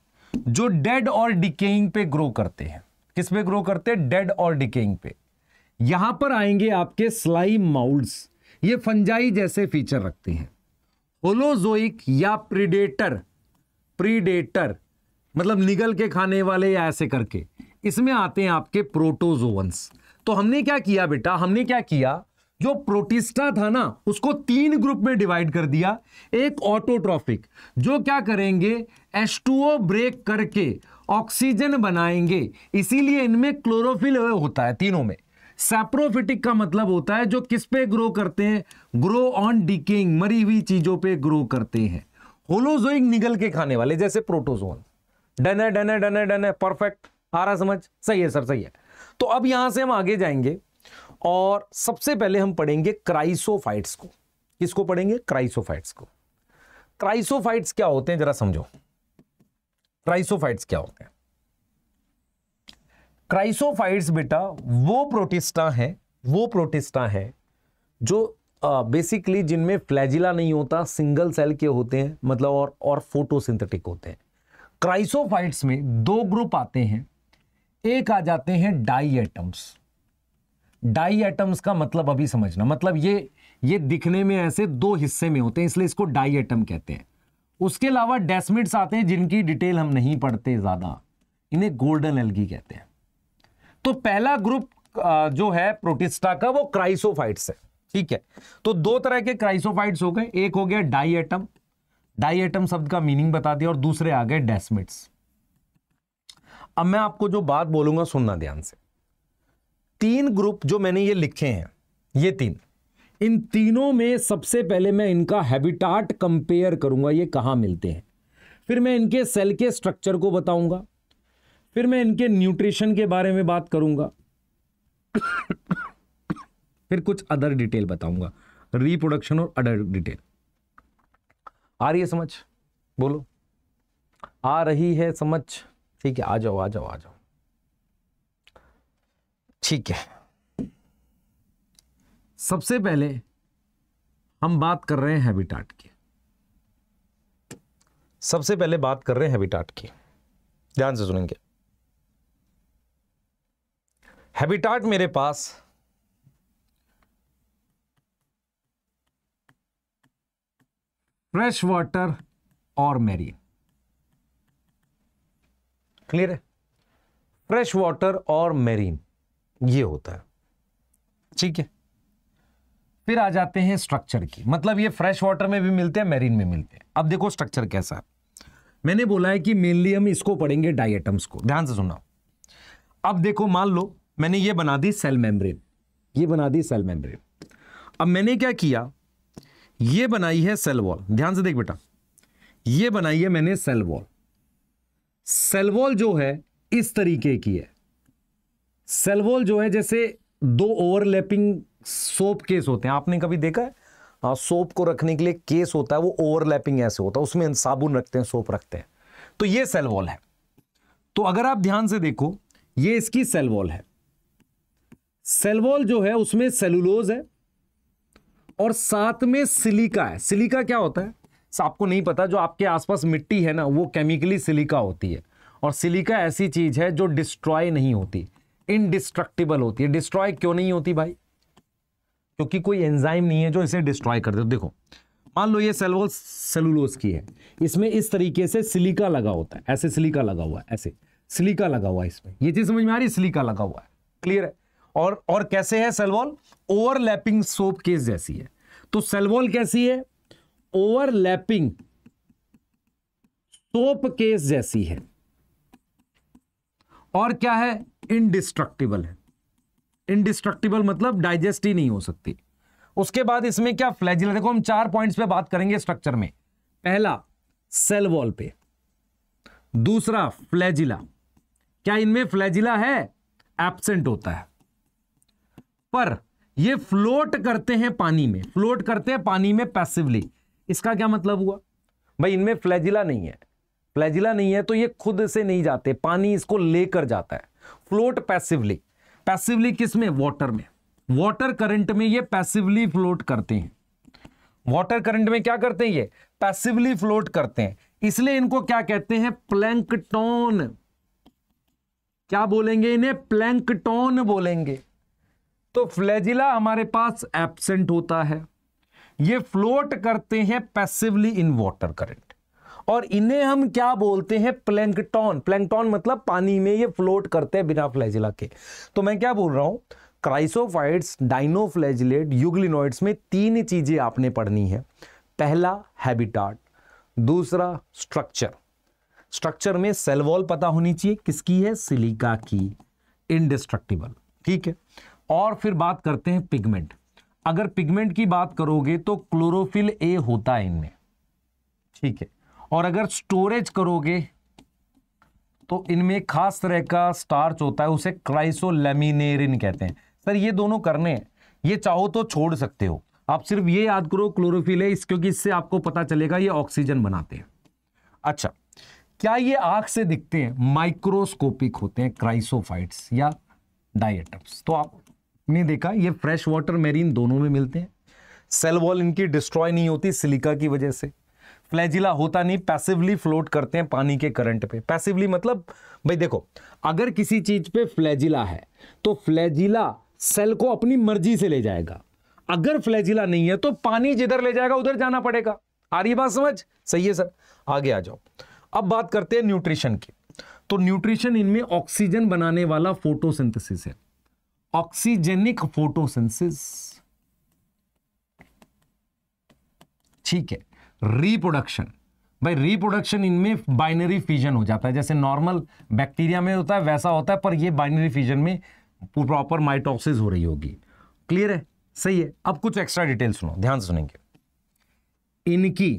S1: जो डेड और डिकेइंग पे ग्रो करते हैं किस पे ग्रो करते हैं डेड और डिकेइंग पे यहां पर आएंगे आपके स्लाइम माउल्ड्स ये फंजाई जैसे फीचर रखते हैं होलोजोइक या प्रीडेटर प्रीडेटर मतलब निगल के खाने वाले या ऐसे करके इसमें आते हैं आपके प्रोटोजोवंस तो हमने क्या किया बेटा हमने क्या किया जो प्रोटिस्टा था ना उसको तीन ग्रुप में डिवाइड कर दिया एक ऑटोट्रॉफिक जो क्या करेंगे H2O ब्रेक करके ऑक्सीजन बनाएंगे इसीलिए इनमें क्लोरोफिल होता है तीनों में सैप्रोफिटिक का मतलब होता है जो किस पे ग्रो करते हैं ग्रो ऑन डिकिंग मरी हुई चीजों पे ग्रो करते हैं होलोजोइक निगल के खाने वाले जैसे प्रोटोजोन डन है डन है डन डन है परफेक्ट आ रहा समझ सही है सर सही है तो अब यहां से हम आगे जाएंगे और सबसे पहले हम पढ़ेंगे क्राइसोफाइट्स को किसको पढ़ेंगे क्राइसोफाइट्स को क्राइसोफाइट्स क्या होते हैं जरा समझो क्राइसोफाइट्स क्या होते हैं क्राइसोफाइट्स बेटा वो प्रोटिस्टा है वो प्रोटिस्टा है जो बेसिकली जिनमें फ्लैजिला नहीं होता सिंगल सेल के होते हैं मतलब और और फोटोसिंथेटिक होते हैं क्राइसोफाइट्स में दो ग्रुप आते हैं एक आ जाते हैं डाई एटम्स डाई एटम्स का मतलब अभी समझना मतलब ये ये दिखने में ऐसे दो हिस्से में होते हैं इसलिए इसको डाई एटम कहते हैं उसके अलावा डेस्मिट्स आते हैं जिनकी डिटेल हम नहीं पढ़ते ज़्यादा इन्हें गोल्डन एल्गी कहते हैं तो पहला ग्रुप जो है प्रोटिस्टा का वो क्राइसोफाइट्स है ठीक है तो दो तरह के क्राइसोफाइट्स हो गए एक हो गया डाई एटम डाई एटम शब्द का मीनिंग बता दिया और दूसरे आ गए डेस्मिट्स अब मैं आपको जो बात बोलूंगा सुनना ध्यान से तीन ग्रुप जो मैंने ये लिखे हैं ये तीन इन तीनों में सबसे पहले मैं इनका हैबिटाट कंपेयर करूंगा ये कहाँ मिलते हैं फिर मैं इनके सेल के स्ट्रक्चर को बताऊंगा फिर मैं इनके न्यूट्रिशन के बारे में बात करूंगा फिर कुछ अदर डिटेल बताऊंगा रिप्रोडक्शन और अदर डिटेल आ रही है समझ बोलो आ रही है समझ ठीक है आ जाओ आ जाओ आ जाओ ठीक है सबसे पहले हम बात कर रहे हैं हैबिटाट की सबसे पहले बात कर रहे हैं हैबिटाट की ध्यान से सुनेंगे हैबिटाट मेरे पास फ्रेश वाटर और मैरीन क्लियर है फ्रेश वाटर और मैरीन ये होता है ठीक है फिर आ जाते हैं स्ट्रक्चर की मतलब ये फ्रेश वाटर में भी मिलते हैं मैरीन में मिलते हैं अब देखो स्ट्रक्चर कैसा है मैंने बोला है कि मेनली हम इसको पढ़ेंगे डाइएटम्स को ध्यान से सुना अब देखो मान लो मैंने ये बना दी सेल मेम्ब्रेन ये बना दी सेल मेम्ब्रेन अब मैंने क्या किया ये बनाई है सेल वॉल ध्यान से देख बेटा ये बनाई है मैंने सेल वॉल सेल वॉल जो है इस तरीके की है सेलवॉल जो है जैसे दो ओवरलैपिंग सोप केस होते हैं आपने कभी देखा है आ, हाँ, सोप को रखने के लिए केस होता है वो ओवरलैपिंग ऐसे होता है उसमें साबुन रखते हैं सोप रखते हैं तो ये सेलवॉल है तो अगर आप ध्यान से देखो ये इसकी सेलवॉल है सेलवॉल जो है उसमें सेलुलोज है और साथ में सिलिका है सिलिका क्या होता है आपको नहीं पता जो आपके आसपास मिट्टी है ना वो केमिकली सिलिका होती है और सिलिका ऐसी चीज है जो डिस्ट्रॉय नहीं होती इनडिस्ट्रक्टिबल होती है डिस्ट्रॉय क्यों नहीं होती भाई क्योंकि कोई एंजाइम नहीं है जो इसे डिस्ट्रॉय कर दे देखो मान लो ये सेलवोल सेलुलोज की है इसमें इस तरीके से सिलिका लगा होता है ऐसे सिलिका लगा हुआ है ऐसे सिलिका लगा हुआ है इसमें ये चीज समझ में आ रही है सिलिका लगा हुआ है क्लियर है और और कैसे है सेलवॉल ओवरलैपिंग सोप केस जैसी है तो सेलवॉल कैसी है ओवरलैपिंग सोप केस जैसी है और क्या है इनडिस्ट्रक्टिबल है इनडिस्ट्रक्टिबल मतलब डाइजेस्ट ही नहीं हो सकती उसके बाद इसमें क्या फ्लैजिला देखो हम चार पॉइंट्स पे बात करेंगे स्ट्रक्चर में पहला सेल वॉल पे दूसरा फ्लैजिला क्या इनमें फ्लैजिला है एबसेंट होता है पर ये फ्लोट करते हैं पानी में फ्लोट करते हैं पानी में पैसिवली इसका क्या मतलब हुआ भाई इनमें फ्लैजिला नहीं है फ्लैजिला नहीं है तो ये खुद से नहीं जाते पानी इसको लेकर जाता है फ्लोट पैसिवली पैसिवली किस में वॉटर में वॉटर करंट में ये पैसिवली फ्लोट करते हैं वॉटर करंट में क्या करते हैं ये पैसिवली फ्लोट करते हैं इसलिए इनको क्या कहते हैं प्लैंकटोन क्या बोलेंगे इन्हें प्लैंकटोन बोलेंगे तो फ्लैजिला हमारे पास एबसेंट होता है ये फ्लोट करते हैं पैसिवली इन वॉटर करंट और इन्हें हम क्या बोलते हैं प्लैंकटॉन प्लैंकटॉन मतलब पानी में ये फ्लोट करते हैं बिना फ्लैजिला के तो मैं क्या बोल रहा हूं क्राइसोफाइड्स डाइनोफ्लैजिलेट यूग्लिनोइड्स में तीन चीज़ें आपने पढ़नी है पहला हैबिटाट दूसरा स्ट्रक्चर स्ट्रक्चर में सेल वॉल पता होनी चाहिए किसकी है सिलिका की इनडिस्ट्रक्टिबल ठीक है और फिर बात करते हैं पिगमेंट अगर पिगमेंट की बात करोगे तो क्लोरोफिल ए होता है इनमें ठीक है और अगर स्टोरेज करोगे तो इनमें खास तरह का स्टार्च होता है उसे क्राइसोलेमिनेरिन कहते हैं सर ये दोनों करने हैं ये चाहो तो छोड़ सकते हो आप सिर्फ ये याद करो क्लोरोफिल है इस क्योंकि इससे आपको पता चलेगा ये ऑक्सीजन बनाते हैं अच्छा क्या ये आंख से दिखते हैं माइक्रोस्कोपिक होते हैं क्राइसोफाइट्स या डायटम्स तो आपने देखा ये फ्रेश वाटर मेरीन दोनों में मिलते हैं सेल वॉल इनकी डिस्ट्रॉय नहीं होती सिलिका की वजह से फ्लैजिला होता नहीं पैसिवली फ्लोट करते हैं पानी के करंट पे पैसिवली मतलब भाई देखो अगर किसी चीज पे फ्लैजिला है तो फ्लैजिला सेल को अपनी मर्जी से ले जाएगा अगर फ्लैजिला नहीं है तो पानी जिधर ले जाएगा उधर जाना पड़ेगा आ रही बात समझ सही है सर आगे आ जाओ अब बात करते हैं न्यूट्रिशन की तो न्यूट्रिशन इनमें ऑक्सीजन बनाने वाला फोटोसिंथेसिस है ऑक्सीजेनिक फोटोसिंथेसिस ठीक है रिप्रोडक्शन भाई रिप्रोडक्शन इनमें बाइनरी फ्यूजन हो जाता है जैसे नॉर्मल बैक्टीरिया में होता है वैसा होता है पर ये बाइनरी फ्यूजन में प्रॉपर माइटोसिस हो रही होगी क्लियर है सही है अब कुछ एक्स्ट्रा डिटेल सुनो ध्यान सुनेंगे इनकी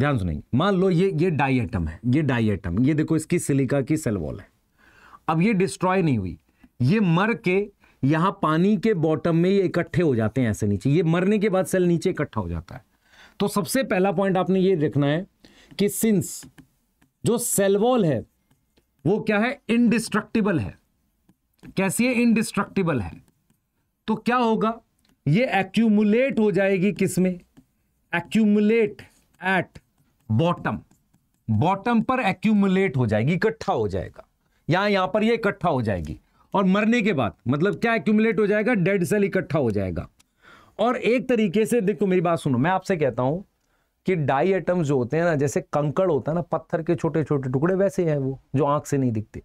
S1: ध्यान सुनेंगे मान लो ये ये डाइएटम है ये डाइएटम ये देखो इसकी सिलिका की सेल वॉल है अब ये डिस्ट्रॉय नहीं हुई ये मर के यहां पानी के बॉटम में ये इकट्ठे हो जाते हैं ऐसे नीचे ये मरने के बाद सेल नीचे इकट्ठा हो जाता है तो सबसे पहला पॉइंट आपने ये देखना है कि सिंस जो सेल वॉल है वो क्या है इनडिस्ट्रक्टिबल है कैसी है इनडिस्ट्रक्टिबल है तो क्या होगा ये एक्यूमुलेट हो जाएगी किसमें एक्यूमुलेट एट बॉटम बॉटम पर एक्यूमुलेट हो जाएगी इकट्ठा हो जाएगा यहां यहां पर ये इकट्ठा हो जाएगी और मरने के बाद मतलब क्या एक्यूमुलेट हो जाएगा डेड सेल इकट्ठा हो जाएगा और एक तरीके से देखो मेरी बात सुनो मैं आपसे कहता हूं कि डाई एटम्स जो होते हैं ना जैसे कंकड़ होता है ना पत्थर के छोटे छोटे टुकड़े वैसे हैं वो जो आंख से नहीं दिखते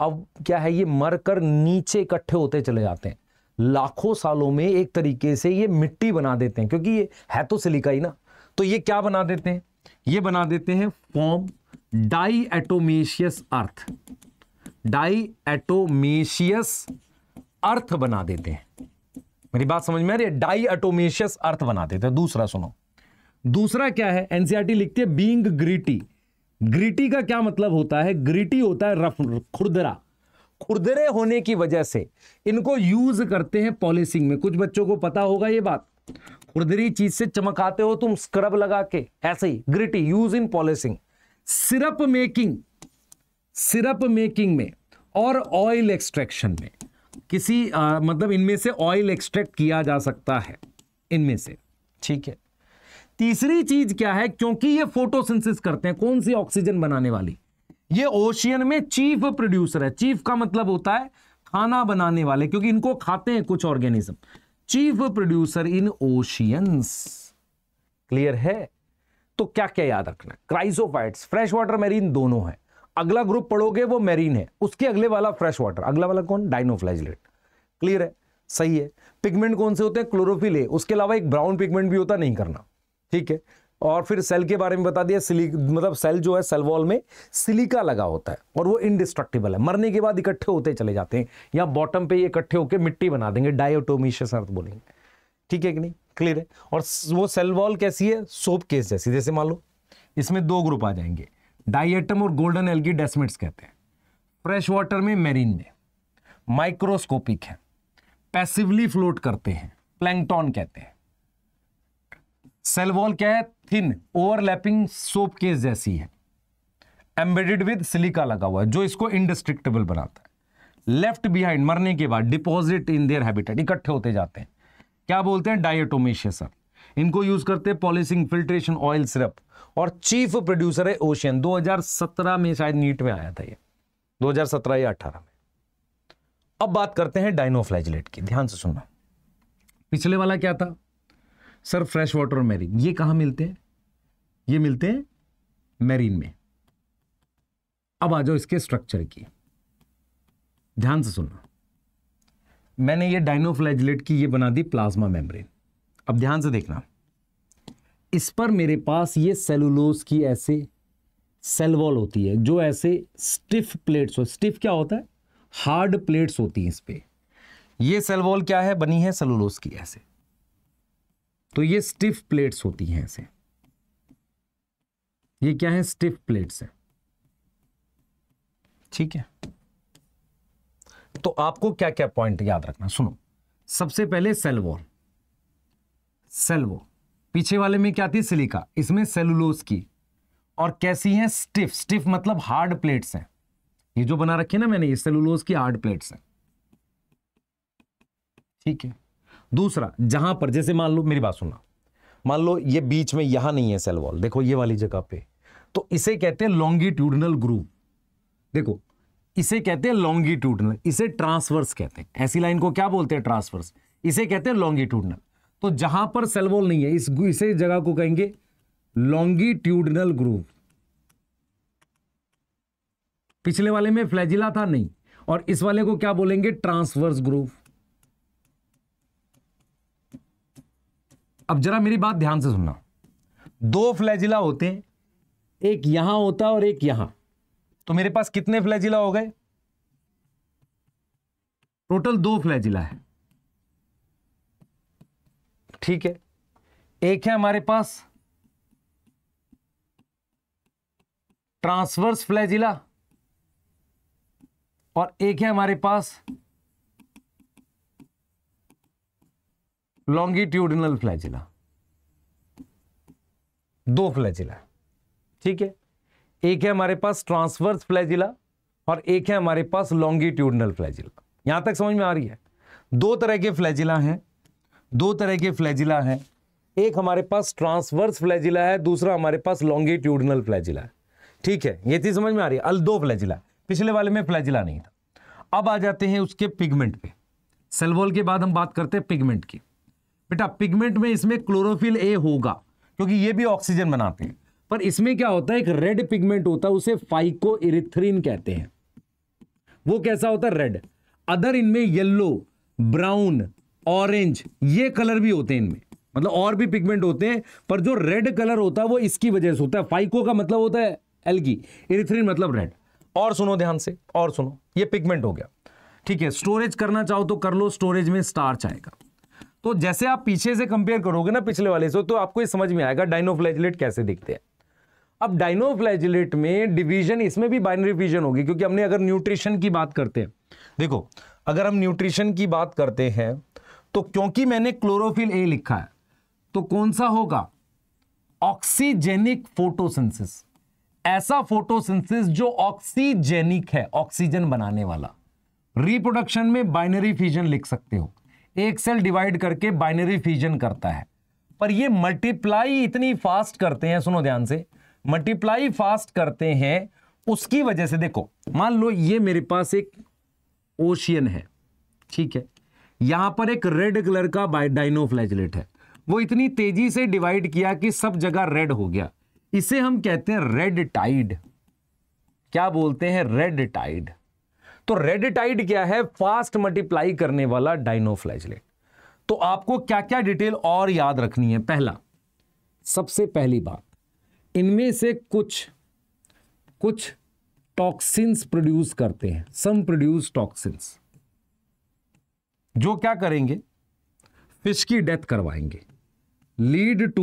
S1: अब क्या है ये मर कर नीचे इकट्ठे होते चले जाते हैं लाखों सालों में एक तरीके से ये मिट्टी बना देते हैं क्योंकि ये है तो सिलिका ही ना तो ये क्या बना देते हैं ये बना देते हैं form diatomaceous earth diatomaceous earth बना देते हैं मेरी बात समझ में आ रही है डाई अटोमेशियस अर्थ बनाते थे तो दूसरा सुनो दूसरा क्या है एनसीआरटी e लिखती है बींग ग्रीटी ग्रीटी का क्या मतलब होता है ग्रीटी होता है रफ खुरदरा खुरदरे होने की वजह से इनको यूज करते हैं पॉलिसिंग में कुछ बच्चों को पता होगा ये बात खुरदरी चीज से चमकाते हो तुम स्क्रब लगा के ऐसे ही gritty use in polishing syrup making syrup making में और ऑयल एक्सट्रैक्शन में किसी आ, मतलब इनमें से ऑयल एक्सट्रैक्ट किया जा सकता है इनमें से ठीक है तीसरी चीज क्या है क्योंकि ये फोटोसिंथेसिस करते हैं कौन सी ऑक्सीजन बनाने वाली ये ओशियन में चीफ प्रोड्यूसर है चीफ का मतलब होता है खाना बनाने वाले क्योंकि इनको खाते हैं कुछ organism chief producer in oceans clear है तो क्या क्या याद रखना क्राइसोफाइट्स फ्रेश वाटर मेरीन दोनों है अगला ग्रुप पढ़ोगे वो मैरीन है उसके अगले वाला फ्रेश वाटर अगला वाला कौन डाइनोफ्लैजलेट क्लियर है सही है पिगमेंट कौन से होते हैं क्लोरोफिल है उसके अलावा एक ब्राउन पिगमेंट भी होता नहीं करना ठीक है और फिर सेल के बारे में बता दिया सिली मतलब सेल जो है सेल वॉल में सिलिका लगा होता है और वो इनडिस्ट्रक्टिबल है मरने के बाद इकट्ठे होते चले जाते हैं या बॉटम पे इकट्ठे होकर मिट्टी बना देंगे डायोटोमिशियस अर्थ बोलेंगे ठीक है कि नहीं क्लियर है और वो सेल वॉल कैसी है सोप केस जैसी जैसे मान लो इसमें दो ग्रुप आ जाएंगे डाइएटम और गोल्डन एल्गी डेस्मेट्स कहते हैं फ्रेश वाटर में मेरीन में माइक्रोस्कोपिक है पैसिवली फ्लोट करते हैं प्लैंगटॉन कहते हैं सेल वॉल क्या है थिन ओवरलैपिंग सोप केस जैसी है एम्बेडेड विद सिलिका लगा हुआ है जो इसको इंडिस्ट्रिक्टेबल बनाता है लेफ्ट बिहाइंड मरने के बाद डिपॉजिट इन देयर हैबिटेट इकट्ठे होते जाते हैं क्या बोलते हैं अर्थ इनको यूज करते हैं पॉलिसिंग फिल्ट्रेशन ऑयल सिरप और चीफ प्रोड्यूसर है ओशियन 2017 में शायद नीट में आया था ये 2017 या 18 में अब बात करते हैं डायनोफ्लैजलेट की ध्यान से सुनना पिछले वाला क्या था सर फ्रेश वाटर और मैरीन ये कहा मिलते हैं ये मिलते हैं मैरीन में अब आ जाओ इसके स्ट्रक्चर की ध्यान से सुनना मैंने ये डायनोफ्लैजलेट की ये बना दी प्लाज्मा मेम्ब्रेन अब ध्यान से देखना इस पर मेरे पास ये सेलुलोज की ऐसे सेल वॉल होती है जो ऐसे स्टिफ प्लेट्स हो स्टिफ क्या होता है हार्ड प्लेट्स होती हैं इस पर यह सेल वॉल क्या है बनी है सेलुलोज की ऐसे तो ये स्टिफ प्लेट्स होती हैं ऐसे ये क्या है स्टिफ प्लेट्स है ठीक है तो आपको क्या क्या पॉइंट याद रखना सुनो सबसे पहले सेल वॉल सेल्वो पीछे वाले में क्या थी सिलिका इसमें सेलुलोस की और कैसी है स्टिफ स्टिफ मतलब हार्ड प्लेट्स हैं ये जो बना रखी है ना मैंने ये सेलुलोस की हार्ड प्लेट्स हैं ठीक है दूसरा जहां पर जैसे मान लो मेरी बात सुनना मान लो ये बीच में यहां नहीं है सेल वॉल देखो ये वाली जगह पे तो इसे कहते हैं लॉन्गिट्यूडनल ग्रूव देखो इसे कहते हैं लॉन्गिट्यूडनल इसे ट्रांसवर्स कहते हैं ऐसी लाइन को क्या बोलते हैं ट्रांसवर्स इसे कहते हैं लॉन्गिट्यूडनल तो जहां पर सेलवोल नहीं है इस इसे जगह को कहेंगे लॉन्गिट्यूडनल ग्रूव पिछले वाले में फ्लैजिला था नहीं और इस वाले को क्या बोलेंगे ट्रांसवर्स ग्रूव अब जरा मेरी बात ध्यान से सुनना दो फ्लैजिला होते हैं एक यहां होता और एक यहां तो मेरे पास कितने फ्लैजिला हो गए टोटल दो फ्लैजिला है ठीक है एक है हमारे पास ट्रांसवर्स फ्लैजिला और एक है हमारे पास लॉन्गिट्यूडनल फ्लैजिला दो फ्लैजिला ठीक है एक है हमारे पास ट्रांसवर्स फ्लैजिला और एक है हमारे पास लॉन्गिट्यूडनल फ्लैजिला यहां तक समझ में आ रही है दो तरह के फ्लैजिला हैं दो तरह के फ्लैजिला हैं एक हमारे पास ट्रांसवर्स फ्लैजिला है दूसरा हमारे पास लॉन्गिट्यूडनल फ्लैजिला है ठीक है ये चीज समझ में आ रही है अल दो फ्लैजिला पिछले वाले में फ्लैजिला नहीं था अब आ जाते हैं उसके पिगमेंट पे सेलवॉल के बाद हम बात करते हैं पिगमेंट की बेटा पिगमेंट में इसमें क्लोरोफिल ए होगा क्योंकि ये भी ऑक्सीजन बनाते हैं पर इसमें क्या होता है एक रेड पिगमेंट होता है उसे फाइको इरिथ्रीन कहते हैं वो कैसा होता है रेड अदर इनमें येल्लो ब्राउन ऑरेंज ये कलर भी होते हैं इनमें मतलब और भी पिगमेंट होते हैं पर जो रेड कलर होता है वो इसकी वजह से होता है फाइको का मतलब होता है एलगी इरिथ्रिन मतलब रेड और सुनो ध्यान से और सुनो ये पिगमेंट हो गया ठीक है स्टोरेज करना चाहो तो कर लो स्टोरेज में स्टार्च आएगा तो जैसे आप पीछे से कंपेयर करोगे ना पिछले वाले से तो आपको ये समझ में आएगा डाइनोफ्लैजिलेट कैसे दिखते हैं अब डाइनोफ्लैजिलेट में डिवीजन इसमें भी बाइनरी डिवीजन होगी क्योंकि हमने अगर न्यूट्रिशन की बात करते हैं देखो अगर हम न्यूट्रिशन की बात करते हैं तो क्योंकि मैंने क्लोरोफिल ए लिखा है तो कौन सा होगा ऑक्सीजेनिक फोटोसिंथेसिस ऐसा फोटोसिंथेसिस जो ऑक्सीजेनिक है ऑक्सीजन बनाने वाला रिप्रोडक्शन में बाइनरी फ्यूजन लिख सकते हो एक सेल डिवाइड करके बाइनरी फ्यूजन करता है पर ये मल्टीप्लाई इतनी फास्ट करते हैं सुनो ध्यान से मल्टीप्लाई फास्ट करते हैं उसकी वजह से देखो मान लो ये मेरे पास एक ओशियन है ठीक है यहां पर एक रेड कलर का डाइनो है वो इतनी तेजी से डिवाइड किया कि सब जगह रेड हो गया इसे हम कहते हैं रेड टाइड क्या बोलते हैं रेड टाइड तो रेड टाइड क्या है फास्ट मल्टीप्लाई करने वाला डाइनो तो आपको क्या क्या डिटेल और याद रखनी है पहला सबसे पहली बात इनमें से कुछ कुछ टॉक्सिन्स प्रोड्यूस करते हैं सम प्रोड्यूस टॉक्सिन्स जो क्या करेंगे फिश की डेथ करवाएंगे lead to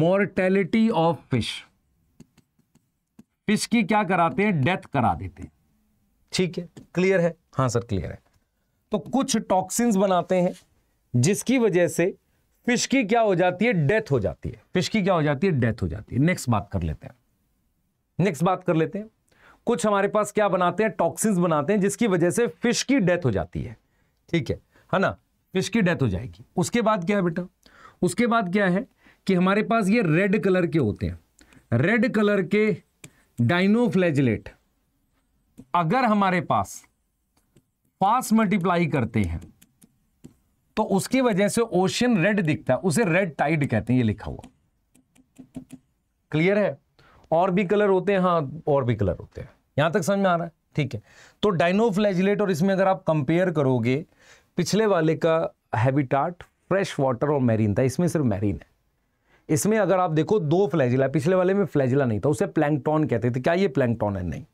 S1: mortality of fish fish की क्या कराते हैं डेथ करा देते हैं ठीक है क्लियर है हाँ सर क्लियर है तो कुछ टॉक्सिन्स बनाते हैं जिसकी वजह से फिश की क्या हो जाती है डेथ हो जाती है फिश की क्या हो जाती है डेथ हो जाती है नेक्स्ट बात कर लेते हैं नेक्स्ट बात कर लेते हैं कुछ हमारे पास क्या बनाते हैं टॉक्सिन्स बनाते हैं जिसकी वजह से फिश की डेथ हो जाती है ठीक है है ना फिश की डेथ हो जाएगी उसके बाद क्या है बेटा उसके बाद क्या है कि हमारे पास ये रेड कलर के होते हैं रेड कलर के डाइनोफ्लेजलेट अगर हमारे पास फास्ट मल्टीप्लाई करते हैं तो उसकी वजह से ओशियन रेड दिखता है उसे रेड टाइड कहते हैं ये लिखा हुआ क्लियर है और भी कलर होते हैं हाँ और भी कलर होते हैं यहां तक समझ में आ रहा है ठीक है तो डाइनोफ्लैजिलेट और इसमें अगर आप कंपेयर करोगे पिछले वाले का हैबिटाट फ्रेश वाटर और मैरीन था इसमें सिर्फ मैरीन है इसमें अगर आप देखो दो फ्लैजिला पिछले वाले में फ्लैजिला नहीं था उसे प्लैंगटॉन कहते थे क्या ये प्लैंगटॉन है नहीं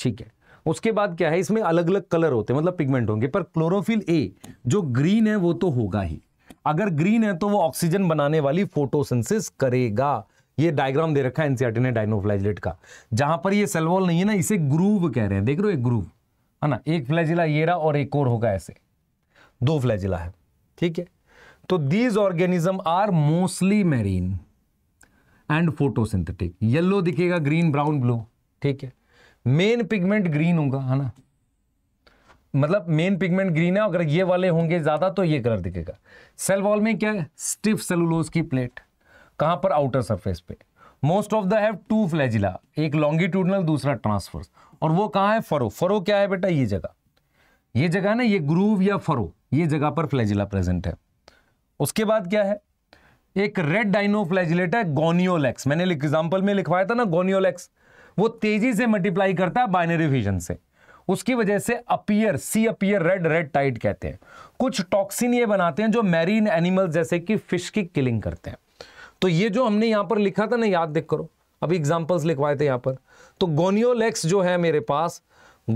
S1: ठीक है उसके बाद क्या है इसमें अलग अलग कलर होते हैं मतलब पिगमेंट होंगे पर क्लोरोफिल ए जो ग्रीन है वो तो होगा ही अगर ग्रीन है तो वो ऑक्सीजन बनाने वाली फोटोसिंथेसिस करेगा ये डायग्राम दे रखा है एनसीआरटी e ने डायनोफ्लैजिलेट का जहां पर ये सेलवॉल नहीं है ना इसे ग्रूव कह रहे हैं देख रहे हो एक ग्रूव है ना एक फ्लैजिला ये रहा और एक और होगा ऐसे दो फ्लैजिला है ठीक है तो these organism are mostly marine and photosynthetic yellow दिखेगा ग्रीन ब्राउन ब्लू ठीक है मेन पिगमेंट ग्रीन होगा है ना मतलब मेन पिगमेंट ग्रीन है अगर ये वाले होंगे ज़्यादा तो ये कलर दिखेगा सेल वॉल में क्या है स्टिफ सेलुलोज की प्लेट कहां पर आउटर सरफेस पे most of the have two flagella एक लॉन्गिट्यूडनल दूसरा ट्रांसफर्स और वो कहां है फरो फरो क्या है बेटा ये जगह ये जगह ना ये ग्रूव या फरो ये जगह पर फ्लैजिला प्रेजेंट है उसके बाद क्या है एक रेड डाइनो फ्लैजिलेट है गोनियोलेक्स मैंने एग्जाम्पल में लिखवाया था ना गोनियोलेक्स वो तेजी से मल्टीप्लाई करता है बाइनरी विजन से उसकी वजह से appear sea appear red red tide कहते हैं कुछ टॉक्सिन ये बनाते हैं जो मैरीन एनिमल जैसे कि फिश की किलिंग करते हैं तो ये जो हमने यहां पर लिखा था ना याद देख करो अभी एग्जाम्पल्स लिखवाए थे यहां पर तो गोनियोलेक्स जो है मेरे पास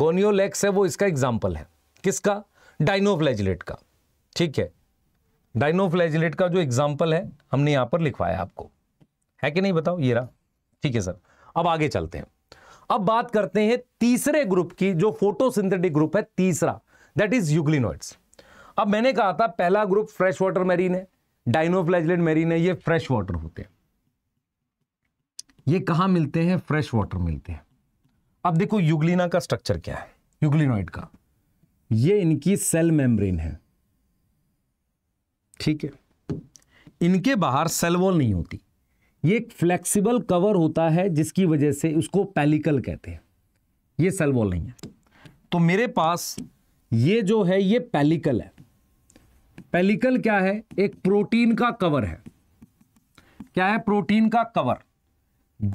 S1: गोनियोलेक्स है वो इसका एग्जाम्पल है किसका डाइनोफ्लैजिलेट का ठीक है डाइनोफ्लैजिलेट का जो एग्जाम्पल है हमने यहां पर लिखवाया आपको है कि नहीं बताओ ये रहा ठीक है सर अब आगे चलते हैं अब बात करते हैं तीसरे ग्रुप की जो फोटोसिंथेटिक ग्रुप है तीसरा दैट इज यूग्लिनोइड्स अब मैंने कहा था पहला ग्रुप फ्रेश वाटर मैरीन है डाइनोफ्लैजलेट मैरीन है ये फ्रेश वाटर होते हैं ये कहा मिलते हैं फ्रेश वाटर मिलते हैं अब देखो युगलिना का स्ट्रक्चर क्या है युगलिनोइड का ये इनकी सेल मेम्ब्रेन है ठीक है इनके बाहर सेल वॉल नहीं होती ये एक फ्लेक्सिबल कवर होता है जिसकी वजह से उसको पैलिकल कहते हैं ये सेल वॉल नहीं है तो मेरे पास ये जो है ये पैलिकल है पैलिकल क्या है एक प्रोटीन का कवर है क्या है प्रोटीन का कवर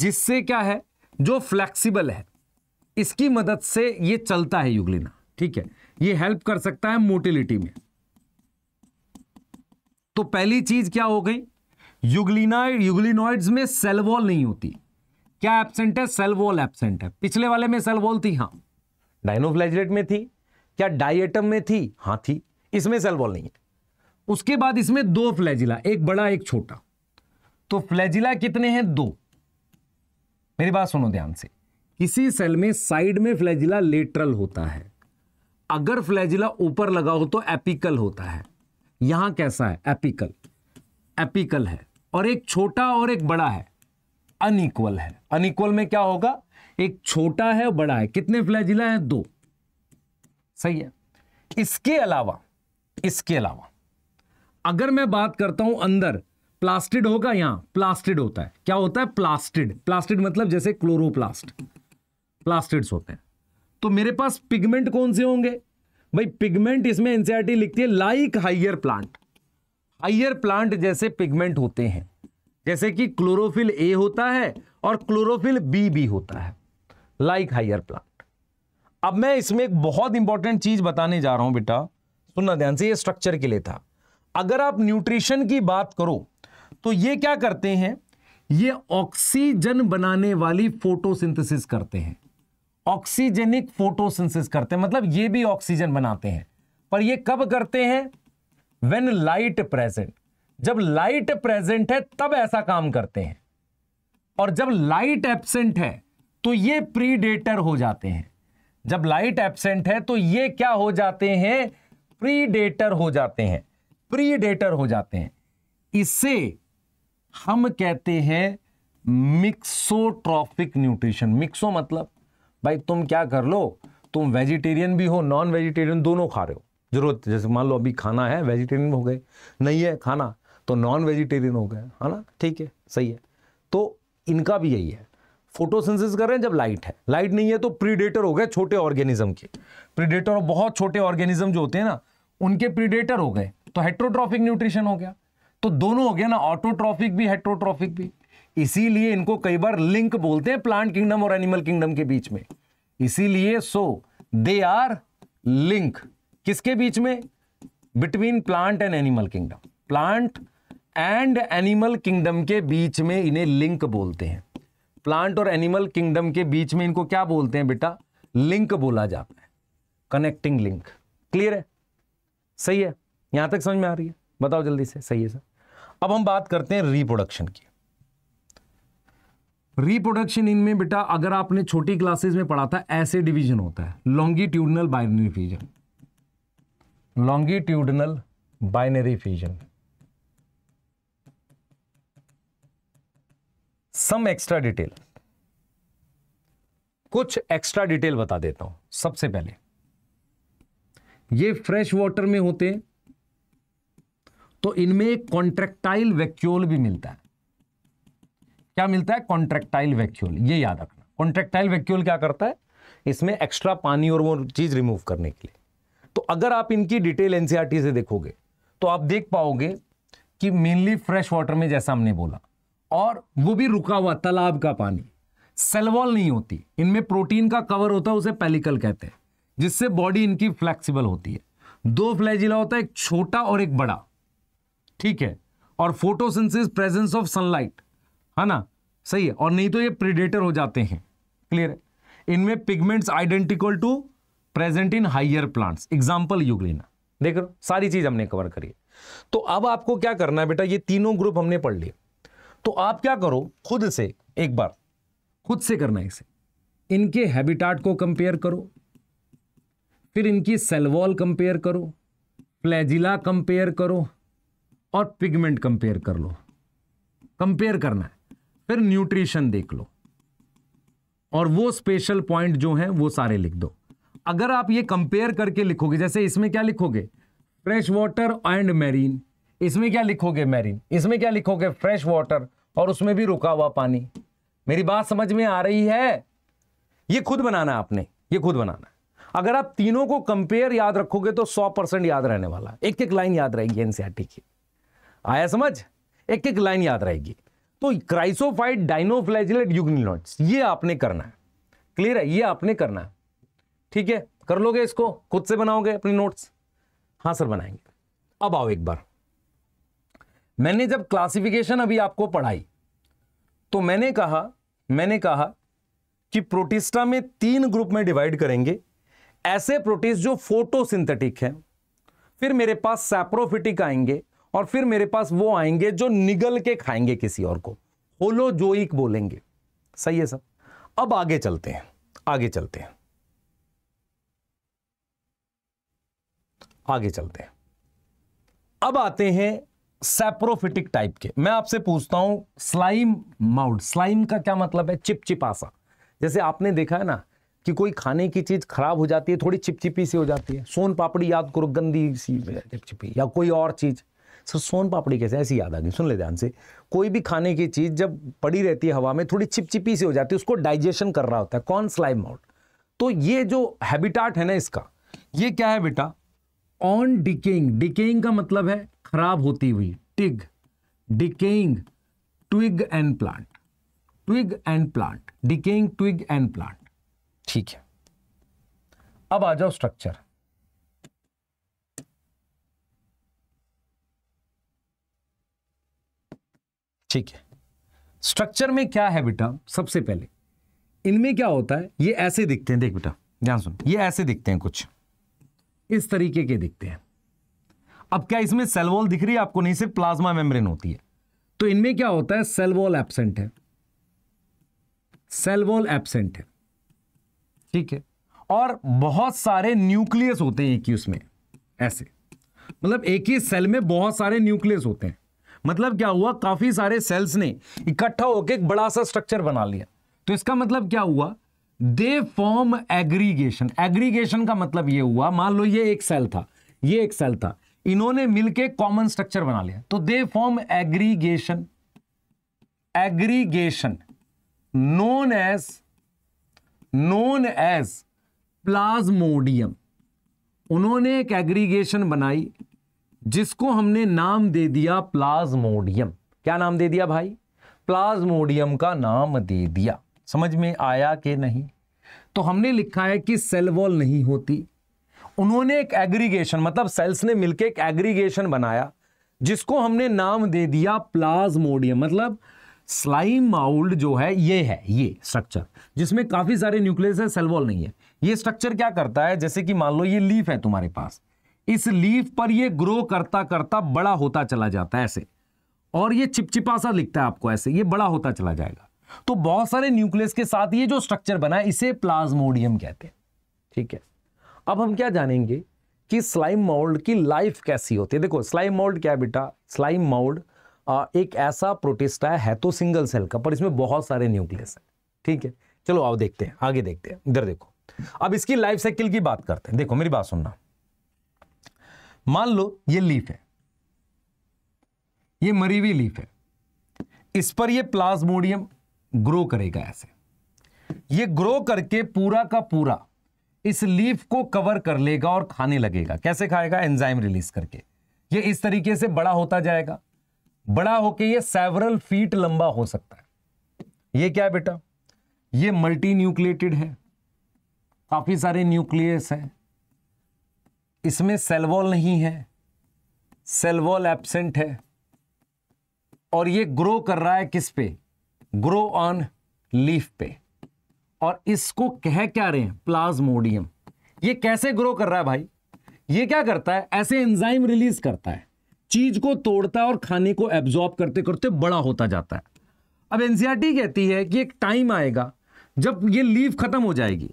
S1: जिससे क्या है जो फ्लेक्सिबल है इसकी मदद से ये चलता है युगलिना ठीक है ये हेल्प कर सकता है मोटिलिटी में तो पहली चीज क्या हो गई युगलिनाइड युगलिनॉइड्स में सेलवॉल नहीं होती क्या एब्सेंट है सेलवॉल एबसेंट है पिछले वाले में सेलवॉल थी हाँ डायनोफ्लैजलेट में थी क्या डाइएटम में थी हाँ थी इसमें सेलवॉल नहीं है उसके बाद इसमें दो फ्लैजिला एक बड़ा एक छोटा तो फ्लैजिला कितने हैं दो मेरी बात सुनो ध्यान से किसी सेल में साइड में फ्लैजिला लेटरल होता है अगर फ्लैजिला ऊपर लगा हो तो एपिकल होता है यहां कैसा है एपिकल एपिकल है और एक छोटा और एक बड़ा है अनिक्वल है अनिक्वल में क्या होगा एक छोटा है बड़ा है कितने फ्लैजिला है दो सही है इसके अलावा इसके अलावा अगर मैं बात करता हूं अंदर प्लास्टिड होगा यहां प्लास्टिड होता है क्या होता है प्लास्टिड प्लास्टिड मतलब जैसे क्लोरोप्लास्ट प्लास्टिड्स होते हैं तो मेरे पास पिगमेंट कौन से होंगे भाई पिगमेंट इसमें एनसीआरटी e लिखती है like higher plant higher plant जैसे पिगमेंट होते हैं जैसे कि क्लोरोफिल ए होता है और क्लोरोफिल बी भी होता है लाइक हाइयर प्लांट अब मैं इसमें एक बहुत इंपॉर्टेंट चीज बताने जा रहा हूं बेटा सुनना ध्यान से ये स्ट्रक्चर के लिए था अगर आप न्यूट्रिशन की बात करो तो ये क्या करते हैं ये ऑक्सीजन बनाने वाली फोटोसिंथेसिस करते हैं ऑक्सीजेनिक फोटोसिंथेसिस करते हैं मतलब ये भी ऑक्सीजन बनाते हैं पर ये कब करते हैं व्हेन लाइट प्रेजेंट जब लाइट प्रेजेंट है तब ऐसा काम करते हैं और जब लाइट एब्सेंट है तो ये प्रीडेटर हो जाते हैं जब लाइट एब्सेंट है तो ये क्या हो जाते हैं प्रीडेटर हो जाते हैं प्रीडेटर हो जाते हैं इसे हम कहते हैं मिक्सोट्रॉफिक न्यूट्रिशन मिक्सो मतलब भाई तुम क्या कर लो तुम वेजिटेरियन भी हो नॉन वेजिटेरियन दोनों खा रहे हो जरूरत जैसे मान लो अभी खाना है वेजिटेरियन हो गए नहीं है खाना तो नॉन वेजिटेरियन हो गए है ना ठीक है सही है तो इनका भी यही है फोटोसिंथेसिस कर रहे हैं जब लाइट है लाइट नहीं है तो प्रीडेटर हो गए छोटे ऑर्गेनिज्म के प्रीडेटर और बहुत छोटे ऑर्गेनिज्म जो होते हैं ना उनके प्रीडेटर हो गए तो हेट्रोट्रॉफिक न्यूट्रिशन हो गया तो दोनों हो गया ना ऑटोट्रॉफिक भी हेट्रोट्रॉफिक भी इसीलिए इनको कई बार लिंक बोलते हैं प्लांट किंगडम और एनिमल किंगडम के बीच में इसीलिए सो दे आर लिंक किसके बीच में between plant and animal kingdom plant and animal kingdom के बीच में इन्हें लिंक बोलते हैं प्लांट और एनिमल किंगडम के बीच में इनको क्या बोलते हैं बेटा लिंक बोला जाता है कनेक्टिंग लिंक क्लियर है सही है यहां तक समझ में आ रही है बताओ जल्दी से सही है सर अब हम बात करते हैं रिप्रोडक्शन की रिप्रोडक्शन इनमें बेटा अगर आपने छोटी क्लासेस में पढ़ा था ऐसे डिवीजन होता है longitudinal binary fusion longitudinal binary fusion some extra detail कुछ एक्स्ट्रा डिटेल बता देता हूं सबसे पहले ये फ्रेश वाटर में होते तो इनमें एक कॉन्ट्रेक्टाइल वैक्यूल भी मिलता है क्या मिलता है कॉन्ट्रेक्टाइल वैक्यूल ये याद रखना कॉन्ट्रेक्टाइल वैक्यूल क्या करता है इसमें एक्स्ट्रा पानी और वो चीज़ रिमूव करने के लिए तो अगर आप इनकी डिटेल एनसीआरटी e से देखोगे तो आप देख पाओगे कि मेनली फ्रेश वाटर में जैसा हमने बोला और वो भी रुका हुआ तालाब का पानी सेलवॉल नहीं होती इनमें प्रोटीन का कवर होता है उसे पेलिकल कहते हैं जिससे बॉडी इनकी फ्लेक्सिबल होती है दो फ्लैजिला होता है एक छोटा और एक बड़ा ठीक है और फोटोसिंथेसिस प्रेजेंस ऑफ सनलाइट है हाँ ना सही है और नहीं तो ये प्रिडेटर हो जाते हैं क्लियर है इनमें pigments identical to present in higher plants example euglena देख रहे सारी चीज हमने कवर करी है तो अब आपको क्या करना है बेटा ये तीनों ग्रुप हमने पढ़ लिए तो आप क्या करो खुद से एक बार खुद से करना है इसे इनके हैबिटाट को कंपेयर करो फिर इनकी सेलवॉल कंपेयर करो फ्लैजिला कंपेयर करो और पिगमेंट कंपेयर कर लो कंपेयर करना है फिर न्यूट्रिशन देख लो और वो स्पेशल पॉइंट जो है वो सारे लिख दो अगर आप ये कंपेयर करके लिखोगे जैसे इसमें क्या लिखोगे फ्रेश वाटर एंड मैरीन इसमें क्या लिखोगे मैरीन इसमें क्या लिखोगे फ्रेश वाटर और उसमें भी रुका हुआ पानी मेरी बात समझ में आ रही है ये खुद बनाना आपने ये खुद बनाना अगर आप तीनों को कंपेयर याद रखोगे तो सौ परसेंट याद रहने वाला एक एक लाइन याद रहेगी एनसीआरटी की आया समझ एक एक लाइन याद रहेगी तो क्राइसोफाइट डाइनोफ्लैजिलेट यूग्निलॉइड्स ये आपने करना है क्लियर है ये आपने करना है ठीक है कर लोगे इसको खुद से बनाओगे अपनी नोट्स हाँ सर बनाएंगे अब आओ एक बार मैंने जब क्लासिफिकेशन अभी आपको पढ़ाई तो मैंने कहा मैंने कहा कि प्रोटिस्टा में तीन ग्रुप में डिवाइड करेंगे ऐसे प्रोटीस जो फोटोसिंथेटिक हैं फिर मेरे पास सैप्रोफिटिक आएंगे और फिर मेरे पास वो आएंगे जो निगल के खाएंगे किसी और को एक बोलेंगे सही है सर अब आगे चलते हैं आगे चलते हैं आगे चलते हैं अब आते हैं सेप्रोफिटिक टाइप के मैं आपसे पूछता हूं स्लाइम माउड स्लाइम का क्या मतलब है चिपचिपासा जैसे आपने देखा है ना कि कोई खाने की चीज खराब हो जाती है थोड़ी चिपचिपी सी हो जाती है सोन पापड़ी याद करो गंदी सी चिपचिपी या कोई और चीज सर सोन पापड़ी कैसे ऐसी याद आ गई सुन ले ध्यान से कोई भी खाने की चीज़ जब पड़ी रहती है हवा में थोड़ी चिपचिपी सी हो जाती है उसको डाइजेशन कर रहा होता है कौन स्लाइम माउट तो ये जो हैबिटाट है ना इसका ये क्या है बेटा ऑन डिकेइंग डिकेइंग का मतलब है खराब होती हुई twig decaying twig and plant twig and plant decaying twig and plant ठीक है अब आ जाओ स्ट्रक्चर ठीक है स्ट्रक्चर में क्या है बेटा सबसे पहले इनमें क्या होता है ये ऐसे दिखते हैं देख बेटा ध्यान सुन ये ऐसे दिखते हैं कुछ इस तरीके के दिखते हैं अब क्या इसमें सेल वॉल दिख रही है आपको नहीं सिर्फ प्लाज्मा मेम्ब्रेन होती है तो इनमें क्या होता है सेल वॉल एबसेंट है सेल वॉल एबसेंट है ठीक है और बहुत सारे न्यूक्लियस होते हैं एक ही उसमें ऐसे मतलब एक ही सेल में बहुत सारे न्यूक्लियस होते हैं मतलब क्या हुआ काफी सारे सेल्स ने इकट्ठा होकर एक बड़ा सा स्ट्रक्चर बना लिया तो इसका मतलब क्या हुआ दे फॉर्म एग्रीगेशन एग्रीगेशन का मतलब ये हुआ मान लो ये एक सेल था ये एक सेल था इन्होंने मिलके कॉमन स्ट्रक्चर बना लिया तो they form aggregation aggregation known as known as plasmodium उन्होंने एक एग्रीगेशन बनाई जिसको हमने नाम दे दिया प्लाज्मोडियम क्या नाम दे दिया भाई प्लाज्मोडियम का नाम दे दिया समझ में आया कि नहीं तो हमने लिखा है कि सेल वॉल नहीं होती उन्होंने एक एग्रीगेशन मतलब सेल्स ने मिलकर एक एग्रीगेशन बनाया जिसको हमने नाम दे दिया प्लाज्मोडियम मतलब स्लाइम माउल्ड जो है ये है ये स्ट्रक्चर जिसमें काफी सारे न्यूक्लियस है सेल वॉल नहीं है ये स्ट्रक्चर क्या करता है जैसे कि मान लो ये लीफ है तुम्हारे पास इस लीफ पर ये ग्रो करता करता बड़ा होता चला जाता है ऐसे और ये चिपचिपा सा लिखता है आपको ऐसे ये बड़ा होता चला जाएगा तो बहुत सारे न्यूक्लियस के साथ ये जो स्ट्रक्चर बना है इसे प्लाज्मोडियम कहते हैं ठीक है अब हम क्या जानेंगे कि स्लाइम मोल्ड की लाइफ कैसी होती है देखो स्लाइम मोल्ड क्या बेटा स्लाइम मोल्ड एक ऐसा प्रोटिस्टा है, तो सिंगल सेल का पर इसमें बहुत सारे न्यूक्लियस है ठीक है चलो आओ देखते हैं आगे देखते हैं इधर देखो अब इसकी लाइफ साइकिल की बात करते हैं देखो मेरी बात सुनना मान लो ये लीफ है ये मरी हुई लीफ है इस पर ये प्लाज्मोडियम ग्रो करेगा ऐसे ये ग्रो करके पूरा का पूरा इस लीफ को कवर कर लेगा और खाने लगेगा कैसे खाएगा एंजाइम रिलीज करके ये इस तरीके से बड़ा होता जाएगा बड़ा होके ये सेवरल फीट लंबा हो सकता है ये क्या है बेटा ये मल्टी न्यूक्लिएटेड है काफी सारे न्यूक्लियस हैं इसमें सेल वॉल नहीं है सेल वॉल एबसेंट है और ये ग्रो कर रहा है किस पे ग्रो ऑन लीफ पे और इसको कह क्या रहे हैं प्लाज्मोडियम ये कैसे ग्रो कर रहा है भाई ये क्या करता है ऐसे एंजाइम रिलीज करता है चीज को तोड़ता है और खाने को एब्जॉर्ब करते करते बड़ा होता जाता है अब एनसीआरटी e कहती है कि एक टाइम आएगा जब ये लीव खत्म हो जाएगी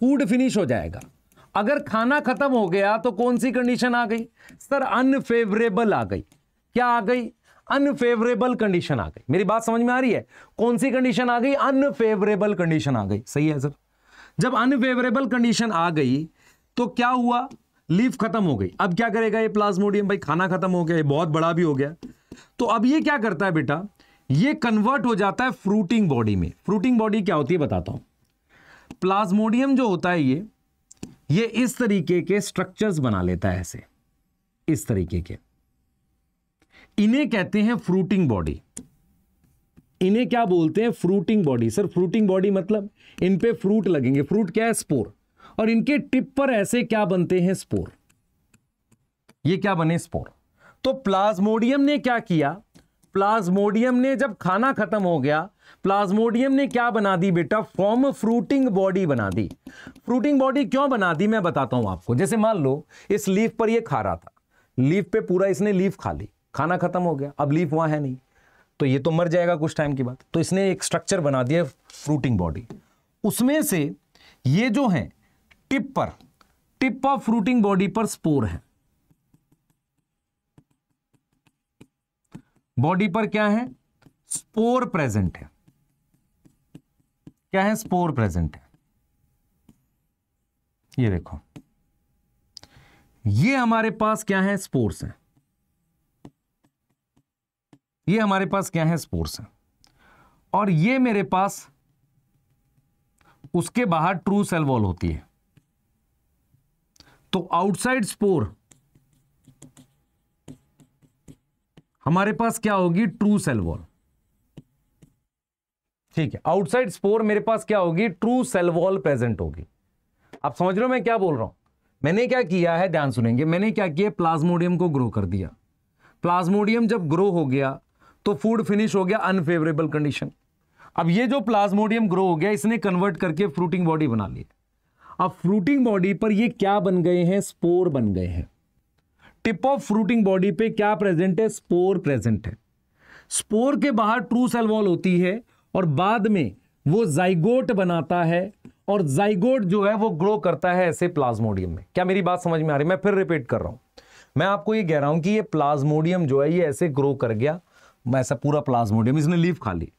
S1: फूड फिनिश हो जाएगा अगर खाना खत्म हो गया तो कौन सी कंडीशन आ गई सर अनफेवरेबल आ गई क्या आ गई अनफेवरेबल कंडीशन आ गई मेरी बात समझ में आ रही है कौन सी कंडीशन आ गई अनफेवरेबल कंडीशन आ गई सही है सर जब अनफेवरेबल कंडीशन आ गई तो क्या हुआ लीफ खत्म हो गई अब क्या करेगा ये प्लाज्मोडियम भाई खाना खत्म हो गया ये बहुत बड़ा भी हो गया तो अब ये क्या करता है बेटा ये कन्वर्ट हो जाता है फ्रूटिंग बॉडी में फ्रूटिंग बॉडी क्या होती है बताता हूं प्लाज्मोडियम जो होता है ये ये इस तरीके के स्ट्रक्चर्स बना लेता है ऐसे इस तरीके के इन्हें कहते हैं फ्रूटिंग बॉडी इन्हें क्या बोलते हैं fruiting body sir fruiting body मतलब इन पे फ्रूट लगेंगे फ्रूट क्या है स्पोर और इनके टिप पर ऐसे क्या बनते हैं स्पोर ये क्या बने स्पोर तो प्लाज्मोडियम ने क्या किया प्लाज्मोडियम ने जब खाना खत्म हो गया प्लाज्मोडियम ने क्या बना दी बेटा फॉर्म फ्रूटिंग बॉडी बना दी फ्रूटिंग बॉडी क्यों बना दी मैं बताता हूं आपको जैसे मान लो इस लीफ पर ये खा रहा था लीफ पे पूरा इसने लीफ खा ली खाना खत्म हो गया अब लीफ वहां है नहीं तो ये तो मर जाएगा कुछ टाइम के बाद तो इसने एक स्ट्रक्चर बना दिया फ्रूटिंग बॉडी उसमें से ये जो है टिप पर टिप ऑफ फ्रूटिंग बॉडी पर स्पोर है बॉडी पर क्या है स्पोर प्रेजेंट है क्या है स्पोर प्रेजेंट है ये देखो ये हमारे पास क्या है स्पोर्स है ये हमारे पास क्या है स्पोर्स है और ये मेरे पास उसके बाहर ट्रू सेल वॉल होती है तो आउटसाइड स्पोर हमारे पास क्या होगी ट्रू सेल वॉल ठीक है आउटसाइड स्पोर मेरे पास क्या होगी ट्रू सेल वॉल प्रेजेंट होगी आप समझ रहे हो मैं क्या बोल रहा हूं मैंने क्या किया है ध्यान सुनेंगे मैंने क्या किया प्लाज्मोडियम को ग्रो कर दिया प्लाज्मोडियम जब ग्रो हो गया तो फूड फिनिश हो गया अनफेवरेबल कंडीशन अब ये जो प्लाज्मोडियम ग्रो हो गया इसने कन्वर्ट करके फ्रूटिंग बॉडी बना ली अब फ्रूटिंग बॉडी पर ये क्या बन गए हैं स्पोर बन गए हैं टिप ऑफ फ्रूटिंग बॉडी पे क्या प्रेजेंट है स्पोर प्रेजेंट है स्पोर के बाहर ट्रू सेल वॉल होती है और बाद में वो जाइगोट बनाता है और जाइगोट जो है वो ग्रो करता है ऐसे प्लाज्मोडियम में क्या मेरी बात समझ में आ रही है मैं फिर रिपीट कर रहा हूं मैं आपको ये कह रहा हूं कि ये प्लाज्मोडियम जो है ये ऐसे ग्रो कर गया ऐसा पूरा प्लाज्मोडियम इसने लीव खा ली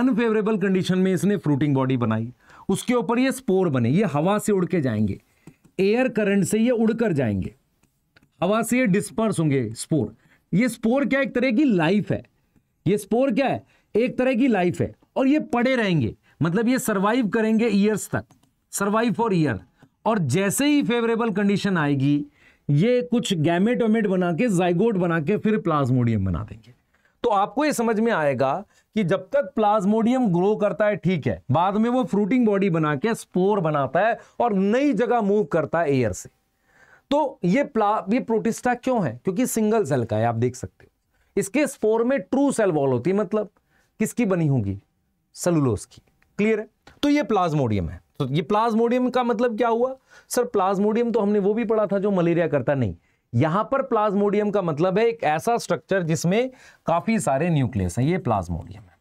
S1: अनफेवरेबल कंडीशन में इसने फ्रूटिंग बॉडी बनाई उसके ऊपर ये स्पोर बने ये हवा से उड़ के जाएंगे एयर करंट से ये उड़कर जाएंगे हवा से डिस्पर्स होंगे स्पोर ये स्पोर क्या एक तरह की लाइफ है ये स्पोर क्या है एक तरह की लाइफ है और ये पड़े रहेंगे मतलब ये सरवाइव करेंगे ईयर्स तक सरवाइव फॉर ईयर और जैसे ही फेवरेबल कंडीशन आएगी ये कुछ गैमेट वमेट बना के जाइगोट बना के फिर प्लाज्मोडियम बना देंगे तो आपको ये समझ में आएगा कि जब तक प्लाज्मोडियम ग्रो करता है ठीक है बाद में वो फ्रूटिंग बॉडी बना के स्पोर बनाता है और नई जगह मूव करता है एयर से तो ये प्ला ये प्रोटिस्टा क्यों है क्योंकि सिंगल सेल का है आप देख सकते हो इसके स्पोर में ट्रू सेल वॉल होती है मतलब किसकी बनी होगी सेलुलोस की क्लियर है तो ये प्लाज्मोडियम है तो ये प्लाज्मोडियम का मतलब क्या हुआ सर प्लाज्मोडियम तो हमने वो भी पढ़ा था जो मलेरिया करता नहीं यहां पर प्लाज्मोडियम का मतलब है एक ऐसा स्ट्रक्चर जिसमें काफी सारे न्यूक्लियस हैं ये प्लाज्मोडियम है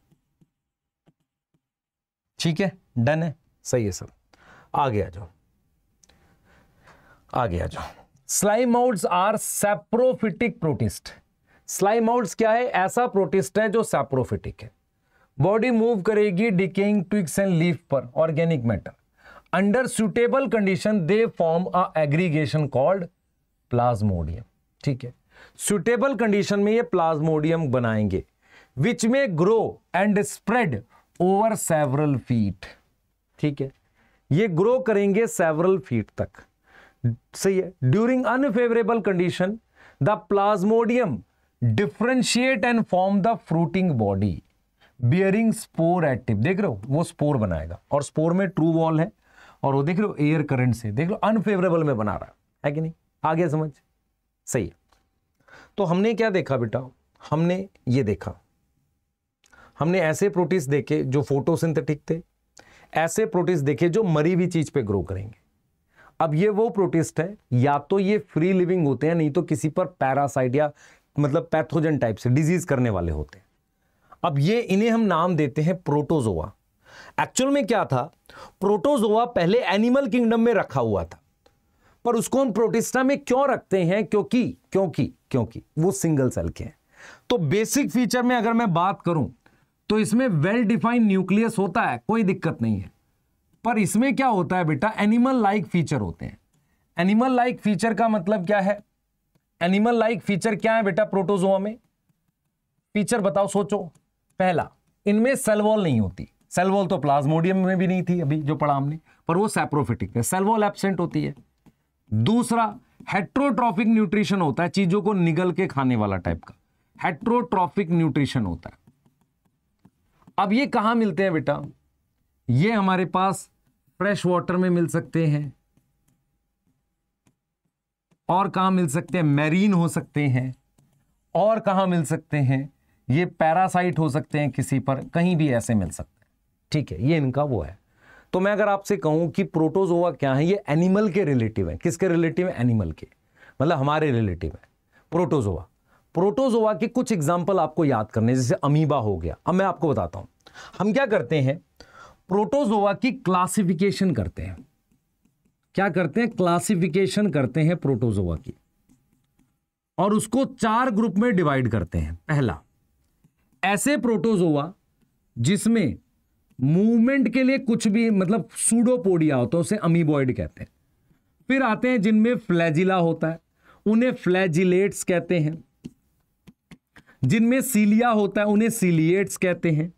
S1: ठीक है डन है सही है सर आगे आ जाओ आगे आ जाओ slime moulds are saprophytic protist slime moulds क्या है ऐसा प्रोटिस्ट है जो सेप्रोफिटिक है बॉडी मूव करेगी डिकेइंग ट्विक्स एंड लीफ पर organic matter under suitable condition they form a aggregation called plasmodium ठीक है सुटेबल कंडीशन में ये प्लाज्मोडियम बनाएंगे विच में grow and spread over several feet ठीक है ये ग्रो करेंगे सेवरल फीट तक सही है during unfavourable condition the plasmodium differentiate and form the fruiting body bearing spore active देख रहे हो वो स्पोर बनाएगा और स्पोर में ट्रू वॉल है और वो देख रहे हो एयर करंट से देख लो अनफेवरेबल में बना रहा है कि नहीं आगे समझ सही है तो हमने क्या देखा बेटा हमने ये देखा हमने ऐसे प्रोटीन देखे जो फोटोसिंथेटिक थे ऐसे प्रोटीन्स देखे जो मरी हुई चीज पे ग्रो करेंगे अब ये वो प्रोटिस्ट है या तो ये फ्री लिविंग होते हैं नहीं तो किसी पर पैरासाइट या मतलब पैथोजन टाइप से डिजीज करने वाले होते हैं अब ये इन्हें हम नाम देते हैं प्रोटोजोआ एक्चुअल में क्या था प्रोटोजोआ पहले एनिमल किंगडम में रखा हुआ था पर उसको हम प्रोटिस्टा में क्यों रखते हैं क्योंकि क्योंकि क्योंकि वो सिंगल सेल के हैं तो बेसिक फीचर में अगर मैं बात करूं तो इसमें वेल डिफाइंड न्यूक्लियस होता है कोई दिक्कत नहीं है पर इसमें क्या होता है बेटा एनिमल लाइक फीचर होते हैं एनिमल लाइक फीचर का मतलब क्या है एनिमल लाइक फीचर क्या है बेटा प्रोटोजोआ में फीचर बताओ सोचो पहला इनमें सेलवॉल नहीं होती सेलवॉल तो प्लाज्मोडियम में भी नहीं थी अभी जो पढ़ा हमने पर वो सैप्रोफिटिक है सेलवॉल एबसेंट होती है दूसरा हेट्रोट्रॉफिक न्यूट्रिशन होता है चीजों को निगल के खाने वाला टाइप का हेट्रोट्रॉफिक न्यूट्रिशन होता है अब ये कहां मिलते हैं बेटा ये हमारे पास फ्रेश वाटर में मिल सकते हैं और कहा मिल सकते हैं मैरीन हो सकते हैं और कहा मिल सकते हैं ये पैरासाइट हो सकते हैं किसी पर कहीं भी ऐसे मिल सकते हैं ठीक है ये इनका वो है तो मैं अगर आपसे कहूं कि प्रोटोजोआ क्या है ये एनिमल के रिलेटिव है किसके रिलेटिव है एनिमल के मतलब हमारे रिलेटिव है प्रोटोजोआ प्रोटोजोआ के कुछ एग्जाम्पल आपको याद करने जैसे अमीबा हो गया अब मैं आपको बताता हूं हम क्या करते हैं प्रोटोजोआ की क्लासिफिकेशन करते हैं क्या करते हैं क्लासिफिकेशन करते हैं प्रोटोजोआ की और उसको चार ग्रुप में डिवाइड करते हैं पहला ऐसे प्रोटोजोआ जिसमें मूवमेंट के लिए कुछ भी मतलब सूडोपोडिया होता है उसे अमीबॉइड कहते हैं फिर आते हैं जिनमें फ्लैजिला होता है उन्हें फ्लैजिलेट्स कहते हैं जिनमें सीलिया होता है उन्हें सीलिएट्स कहते हैं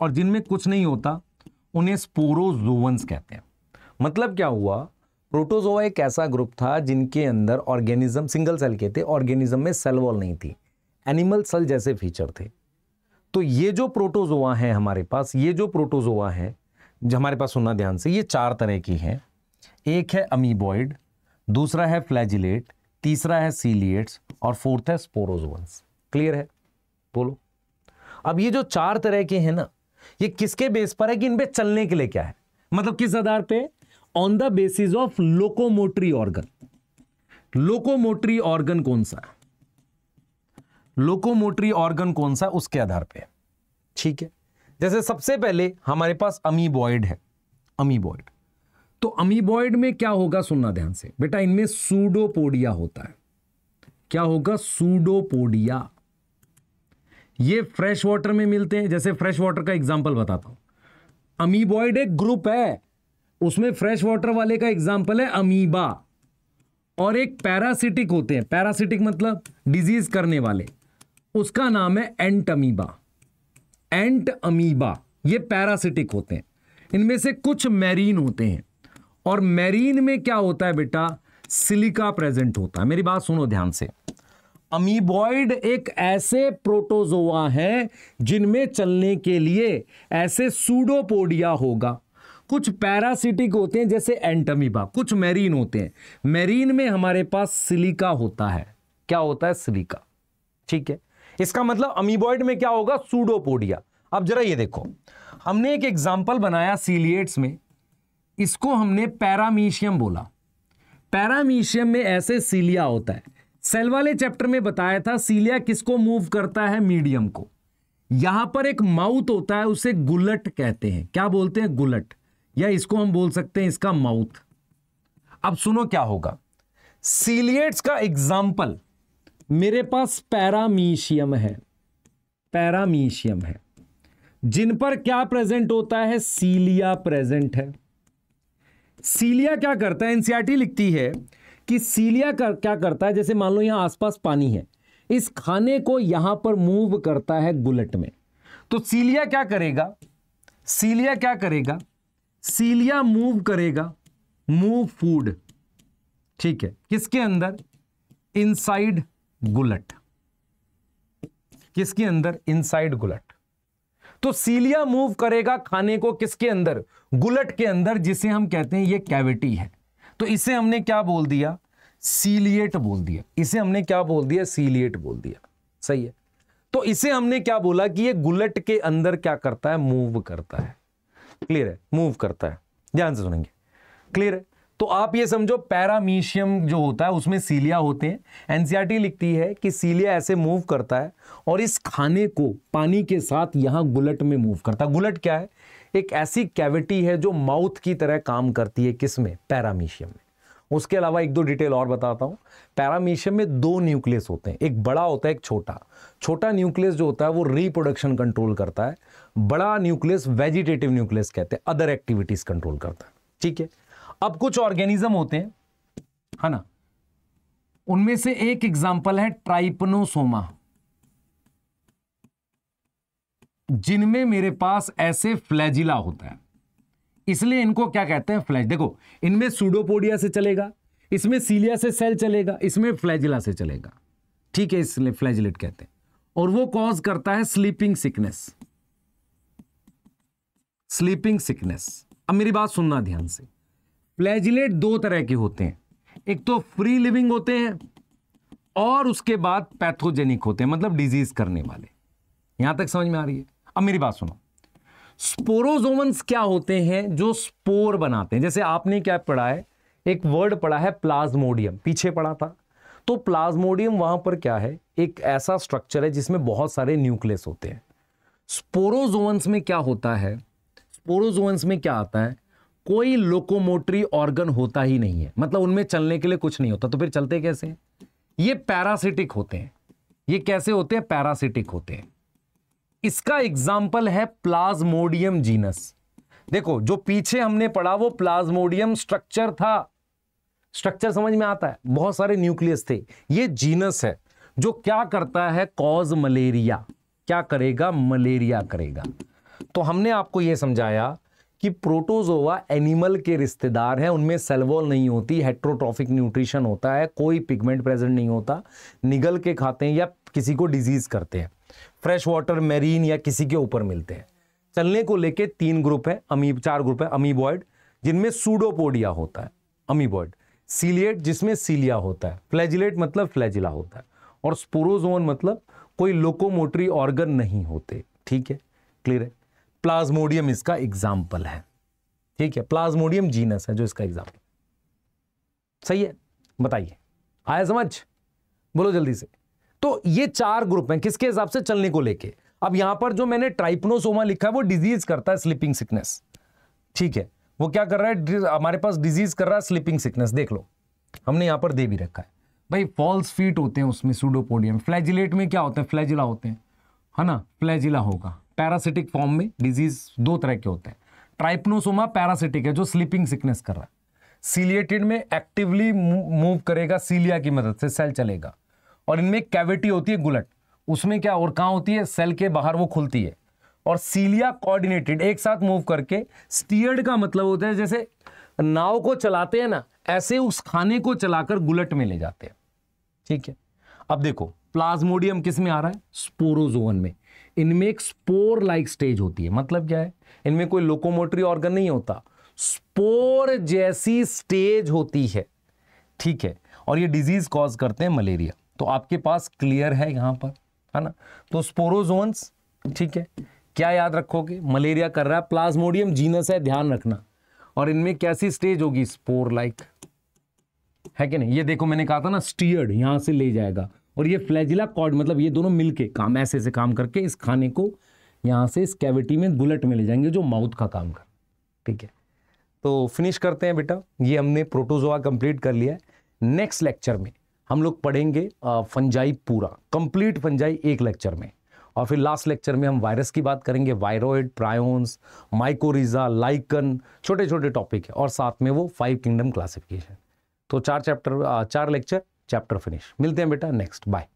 S1: और जिनमें कुछ नहीं होता उन्हें स्पोरोजोवंस कहते हैं मतलब क्या हुआ प्रोटोजोआ एक ऐसा ग्रुप था जिनके अंदर ऑर्गेनिज्म सिंगल सेल के थे ऑर्गेनिज्म में सेल वॉल नहीं थी एनिमल सेल जैसे फीचर थे तो ये जो प्रोटोजोआ हैं हमारे पास ये जो प्रोटोजोआ है जो हमारे पास सुनना ध्यान से ये चार तरह की हैं एक है अमीबॉइड दूसरा है फ्लैजिलेट तीसरा है सीलिएट्स और फोर्थ है स्पोरोजोवंस क्लियर है बोलो अब ये जो चार तरह के हैं ना ये किसके बेस पर है कि इनपे चलने के लिए क्या है मतलब किस आधार पे on the basis of locomotory organ locomotory organ कौन सा लोकोमोटरी ऑर्गन कौन सा उसके आधार पे ठीक है जैसे सबसे पहले हमारे पास अमीबॉयड है अमीबॉयड तो अमीबॉयड में क्या होगा सुनना ध्यान से बेटा इनमें सूडोपोडिया होता है क्या होगा सूडोपोडिया ये फ्रेश वाटर में मिलते हैं जैसे फ्रेश वाटर का एग्जाम्पल बताता हूं अमीबॉइड एक ग्रुप है उसमें फ्रेश वाटर वाले का एग्जाम्पल है अमीबा और एक पैरासिटिक होते हैं पैरासिटिक मतलब डिजीज करने वाले उसका नाम है एंट अमीबा एंट अमीबा ये पैरासिटिक होते हैं इनमें से कुछ मैरीन होते हैं और मैरीन में क्या होता है बेटा सिलिका प्रेजेंट होता है मेरी बात सुनो ध्यान से अमीबॉइड एक ऐसे प्रोटोजोआ हैं जिनमें चलने के लिए ऐसे सूडोपोडिया होगा कुछ पैरासिटिक होते हैं जैसे एंटमीबा कुछ मैरीन होते हैं मैरीन में हमारे पास सिलिका होता है क्या होता है सिलिका ठीक है इसका मतलब अमीबॉइड में क्या होगा सूडोपोडिया अब जरा ये देखो हमने एक एग्जाम्पल बनाया सीलिएट्स में इसको हमने पैरामीशियम बोला पैरामीशियम में ऐसे सीलिया होता है सेल वाले चैप्टर में बताया था सीलिया किसको मूव करता है मीडियम को यहां पर एक माउथ होता है उसे गुलट कहते हैं क्या बोलते हैं गुलट या इसको हम बोल सकते हैं इसका माउथ अब सुनो क्या होगा सीलिएट्स का एग्जाम्पल मेरे पास पैरामीशियम है पैरामीशियम है जिन पर क्या प्रेजेंट होता है सीलिया प्रेजेंट है सीलिया क्या करता है एनसीआरटी लिखती है कि सीलिया कर, क्या करता है जैसे मान लो यहाँ आसपास पानी है इस खाने को यहाँ पर मूव करता है गुलट में तो सीलिया क्या करेगा सीलिया क्या करेगा सीलिया मूव करेगा मूव फूड ठीक है किसके अंदर इनसाइड गुलट किसके अंदर इनसाइड गुलट तो सीलिया मूव करेगा खाने को किसके अंदर गुलट के अंदर जिसे हम कहते हैं ये कैविटी है तो इसे हमने क्या बोल दिया सीलिएट बोल दिया इसे हमने क्या बोल दिया सीलिएट बोल दिया सही है तो इसे हमने क्या बोला कि ये गुलेट के अंदर क्या करता है मूव करता है क्लियर है मूव करता है ध्यान से सुनेंगे क्लियर है तो आप ये समझो पैरामीशियम जो होता है उसमें सीलिया होते हैं एनसीआरटी e लिखती है कि सीलिया ऐसे मूव करता है और इस खाने को पानी के साथ यहां गुलट में मूव करता है गुलट क्या है एक ऐसी कैविटी है जो माउथ की तरह काम करती है किस में पैरामीशियम में उसके अलावा एक दो डिटेल और बताता हूँ पैरामीशियम में दो न्यूक्लियस होते हैं एक बड़ा होता है एक छोटा छोटा न्यूक्लियस जो होता है वो रिप्रोडक्शन कंट्रोल करता है बड़ा न्यूक्लियस वेजिटेटिव न्यूक्लियस कहते हैं अदर एक्टिविटीज कंट्रोल करता है ठीक है अब कुछ ऑर्गेनिज्म होते हैं है ना उनमें से एक एग्जाम्पल है ट्राइपनोसोमा जिनमें मेरे पास ऐसे फ्लैजिला होता है इसलिए इनको क्या कहते हैं फ्लैज देखो इनमें सूडोपोडिया से चलेगा इसमें सीलिया से सेल चलेगा इसमें फ्लैजिला से चलेगा ठीक है इसलिए फ्लैजिलेट कहते हैं और वो कॉज करता है स्लीपिंग सिकनेस स्लीपिंग सिकनेस अब मेरी बात सुनना ध्यान से फ्लैजिलेट दो तरह के होते हैं एक तो फ्री लिविंग होते हैं और उसके बाद पैथोजेनिक होते हैं मतलब डिजीज करने वाले यहां तक समझ में आ रही है अब मेरी बात सुनो स्पोरोजोमन्स क्या होते हैं जो स्पोर बनाते हैं जैसे आपने क्या पढ़ा है एक वर्ड पढ़ा है प्लाज्मोडियम पीछे पढ़ा था तो प्लाज्मोडियम वहां पर क्या है एक ऐसा स्ट्रक्चर है जिसमें बहुत सारे न्यूक्लियस होते हैं स्पोरोजोवंस में क्या होता है स्पोरोजोवंस में क्या आता है कोई लोकोमोटरी ऑर्गन होता ही नहीं है मतलब उनमें चलने के लिए कुछ नहीं होता तो फिर चलते कैसे ये पैरासिटिक होते हैं ये कैसे होते हैं पैरासिटिक होते हैं इसका एग्जाम्पल है प्लाज्मोडियम जीनस देखो जो पीछे हमने पढ़ा वो प्लाज्मोडियम स्ट्रक्चर था स्ट्रक्चर समझ में आता है बहुत सारे न्यूक्लियस थे ये जीनस है जो क्या करता है कॉज मलेरिया क्या करेगा मलेरिया करेगा तो हमने आपको यह समझाया कि प्रोटोजोवा एनिमल के रिश्तेदार हैं उनमें सेलवॉल नहीं होती हेट्रोट्रॉफिक न्यूट्रिशन होता है कोई पिगमेंट प्रेजेंट नहीं होता निगल के खाते हैं या किसी को डिजीज करते हैं फ्रेश वाटर मेरीन या किसी के ऊपर मिलते हैं चलने को लेके तीन ग्रुप है अमी चार ग्रुप है अमीबॉयड जिनमें सूडोपोडिया होता है अमीबॉयड सीलिएट जिसमें सीलिया होता है फ्लैजिलेट मतलब फ्लैजिला होता है और स्पोरोजोन मतलब कोई लोकोमोटरी ऑर्गन नहीं होते ठीक है क्लियर है प्लाज्मोडियम इसका एग्जाम्पल है ठीक है प्लाज्मोडियम जीनस है जो इसका एग्जाम्पल सही है बताइए आया समझ बोलो जल्दी से तो ये चार ग्रुप हैं किसके हिसाब से चलने को लेके अब यहां पर जो मैंने ट्राइपनोसोमा लिखा है वो डिजीज करता है स्लीपिंग सिकनेस ठीक है वो क्या कर रहा है हमारे पास डिजीज कर रहा है स्लीपिंग सिकनेस देख लो हमने यहां पर दे भी रखा है भाई फॉल्स फीट होते हैं उसमें सूडोपोडियम फ्लैजिलेट में क्या होते हैं फ्लैजिला होते हैं है ना फ्लैजिला होगा पैरासिटिक फॉर्म में डिजीज दो तरह के होते हैं ट्राइपनोसोमा पैरासिटिक है जो स्लीपिंग सिकनेस कर रहा है सीलिएटेड में एक्टिवली मूव करेगा सीलिया की मदद से सेल चलेगा और इनमें कैविटी होती है गुलट उसमें क्या और कहाँ होती है सेल के बाहर वो खुलती है और सीलिया कोऑर्डिनेटेड एक साथ मूव करके स्टीयर्ड का मतलब होता है जैसे नाव को चलाते हैं ना ऐसे उस खाने को चलाकर गुलट में ले जाते हैं ठीक है अब देखो प्लाज्मोडियम किस में आ रहा है स्पोरोजोन में इनमें एक स्पोर लाइक स्टेज होती है मतलब क्या है इनमें कोई लोकोमोटरी ऑर्गन नहीं होता स्पोर जैसी स्टेज होती है ठीक है और ये डिजीज कॉज करते हैं मलेरिया तो आपके पास क्लियर है यहां पर है ना तो स्पोरोजोन्स ठीक है क्या याद रखोगे मलेरिया कर रहा है प्लाज्मोडियम जीनस है ध्यान रखना और इनमें कैसी स्टेज होगी स्पोर लाइक है कि नहीं ये देखो मैंने कहा था ना स्टीयर्ड यहां से ले जाएगा और ये फ्लैजिला कॉर्ड मतलब ये दोनों मिलके काम ऐसे से काम करके इस खाने को यहां से इस कैविटी में बुलेट में ले जाएंगे जो माउथ का काम कर ठीक है तो फिनिश करते हैं बेटा ये हमने प्रोटोजोआ कंप्लीट कर लिया है नेक्स्ट लेक्चर में हम लोग पढ़ेंगे फंजाई पूरा कंप्लीट फंजाई एक लेक्चर में और फिर लास्ट लेक्चर में हम वायरस की बात करेंगे वायरोइड प्रायोन्स माइकोरिजा लाइकन छोटे छोटे टॉपिक है और साथ में वो फाइव किंगडम क्लासिफिकेशन तो चार चैप्टर चार लेक्चर चैप्टर फिनिश मिलते हैं बेटा नेक्स्ट बाय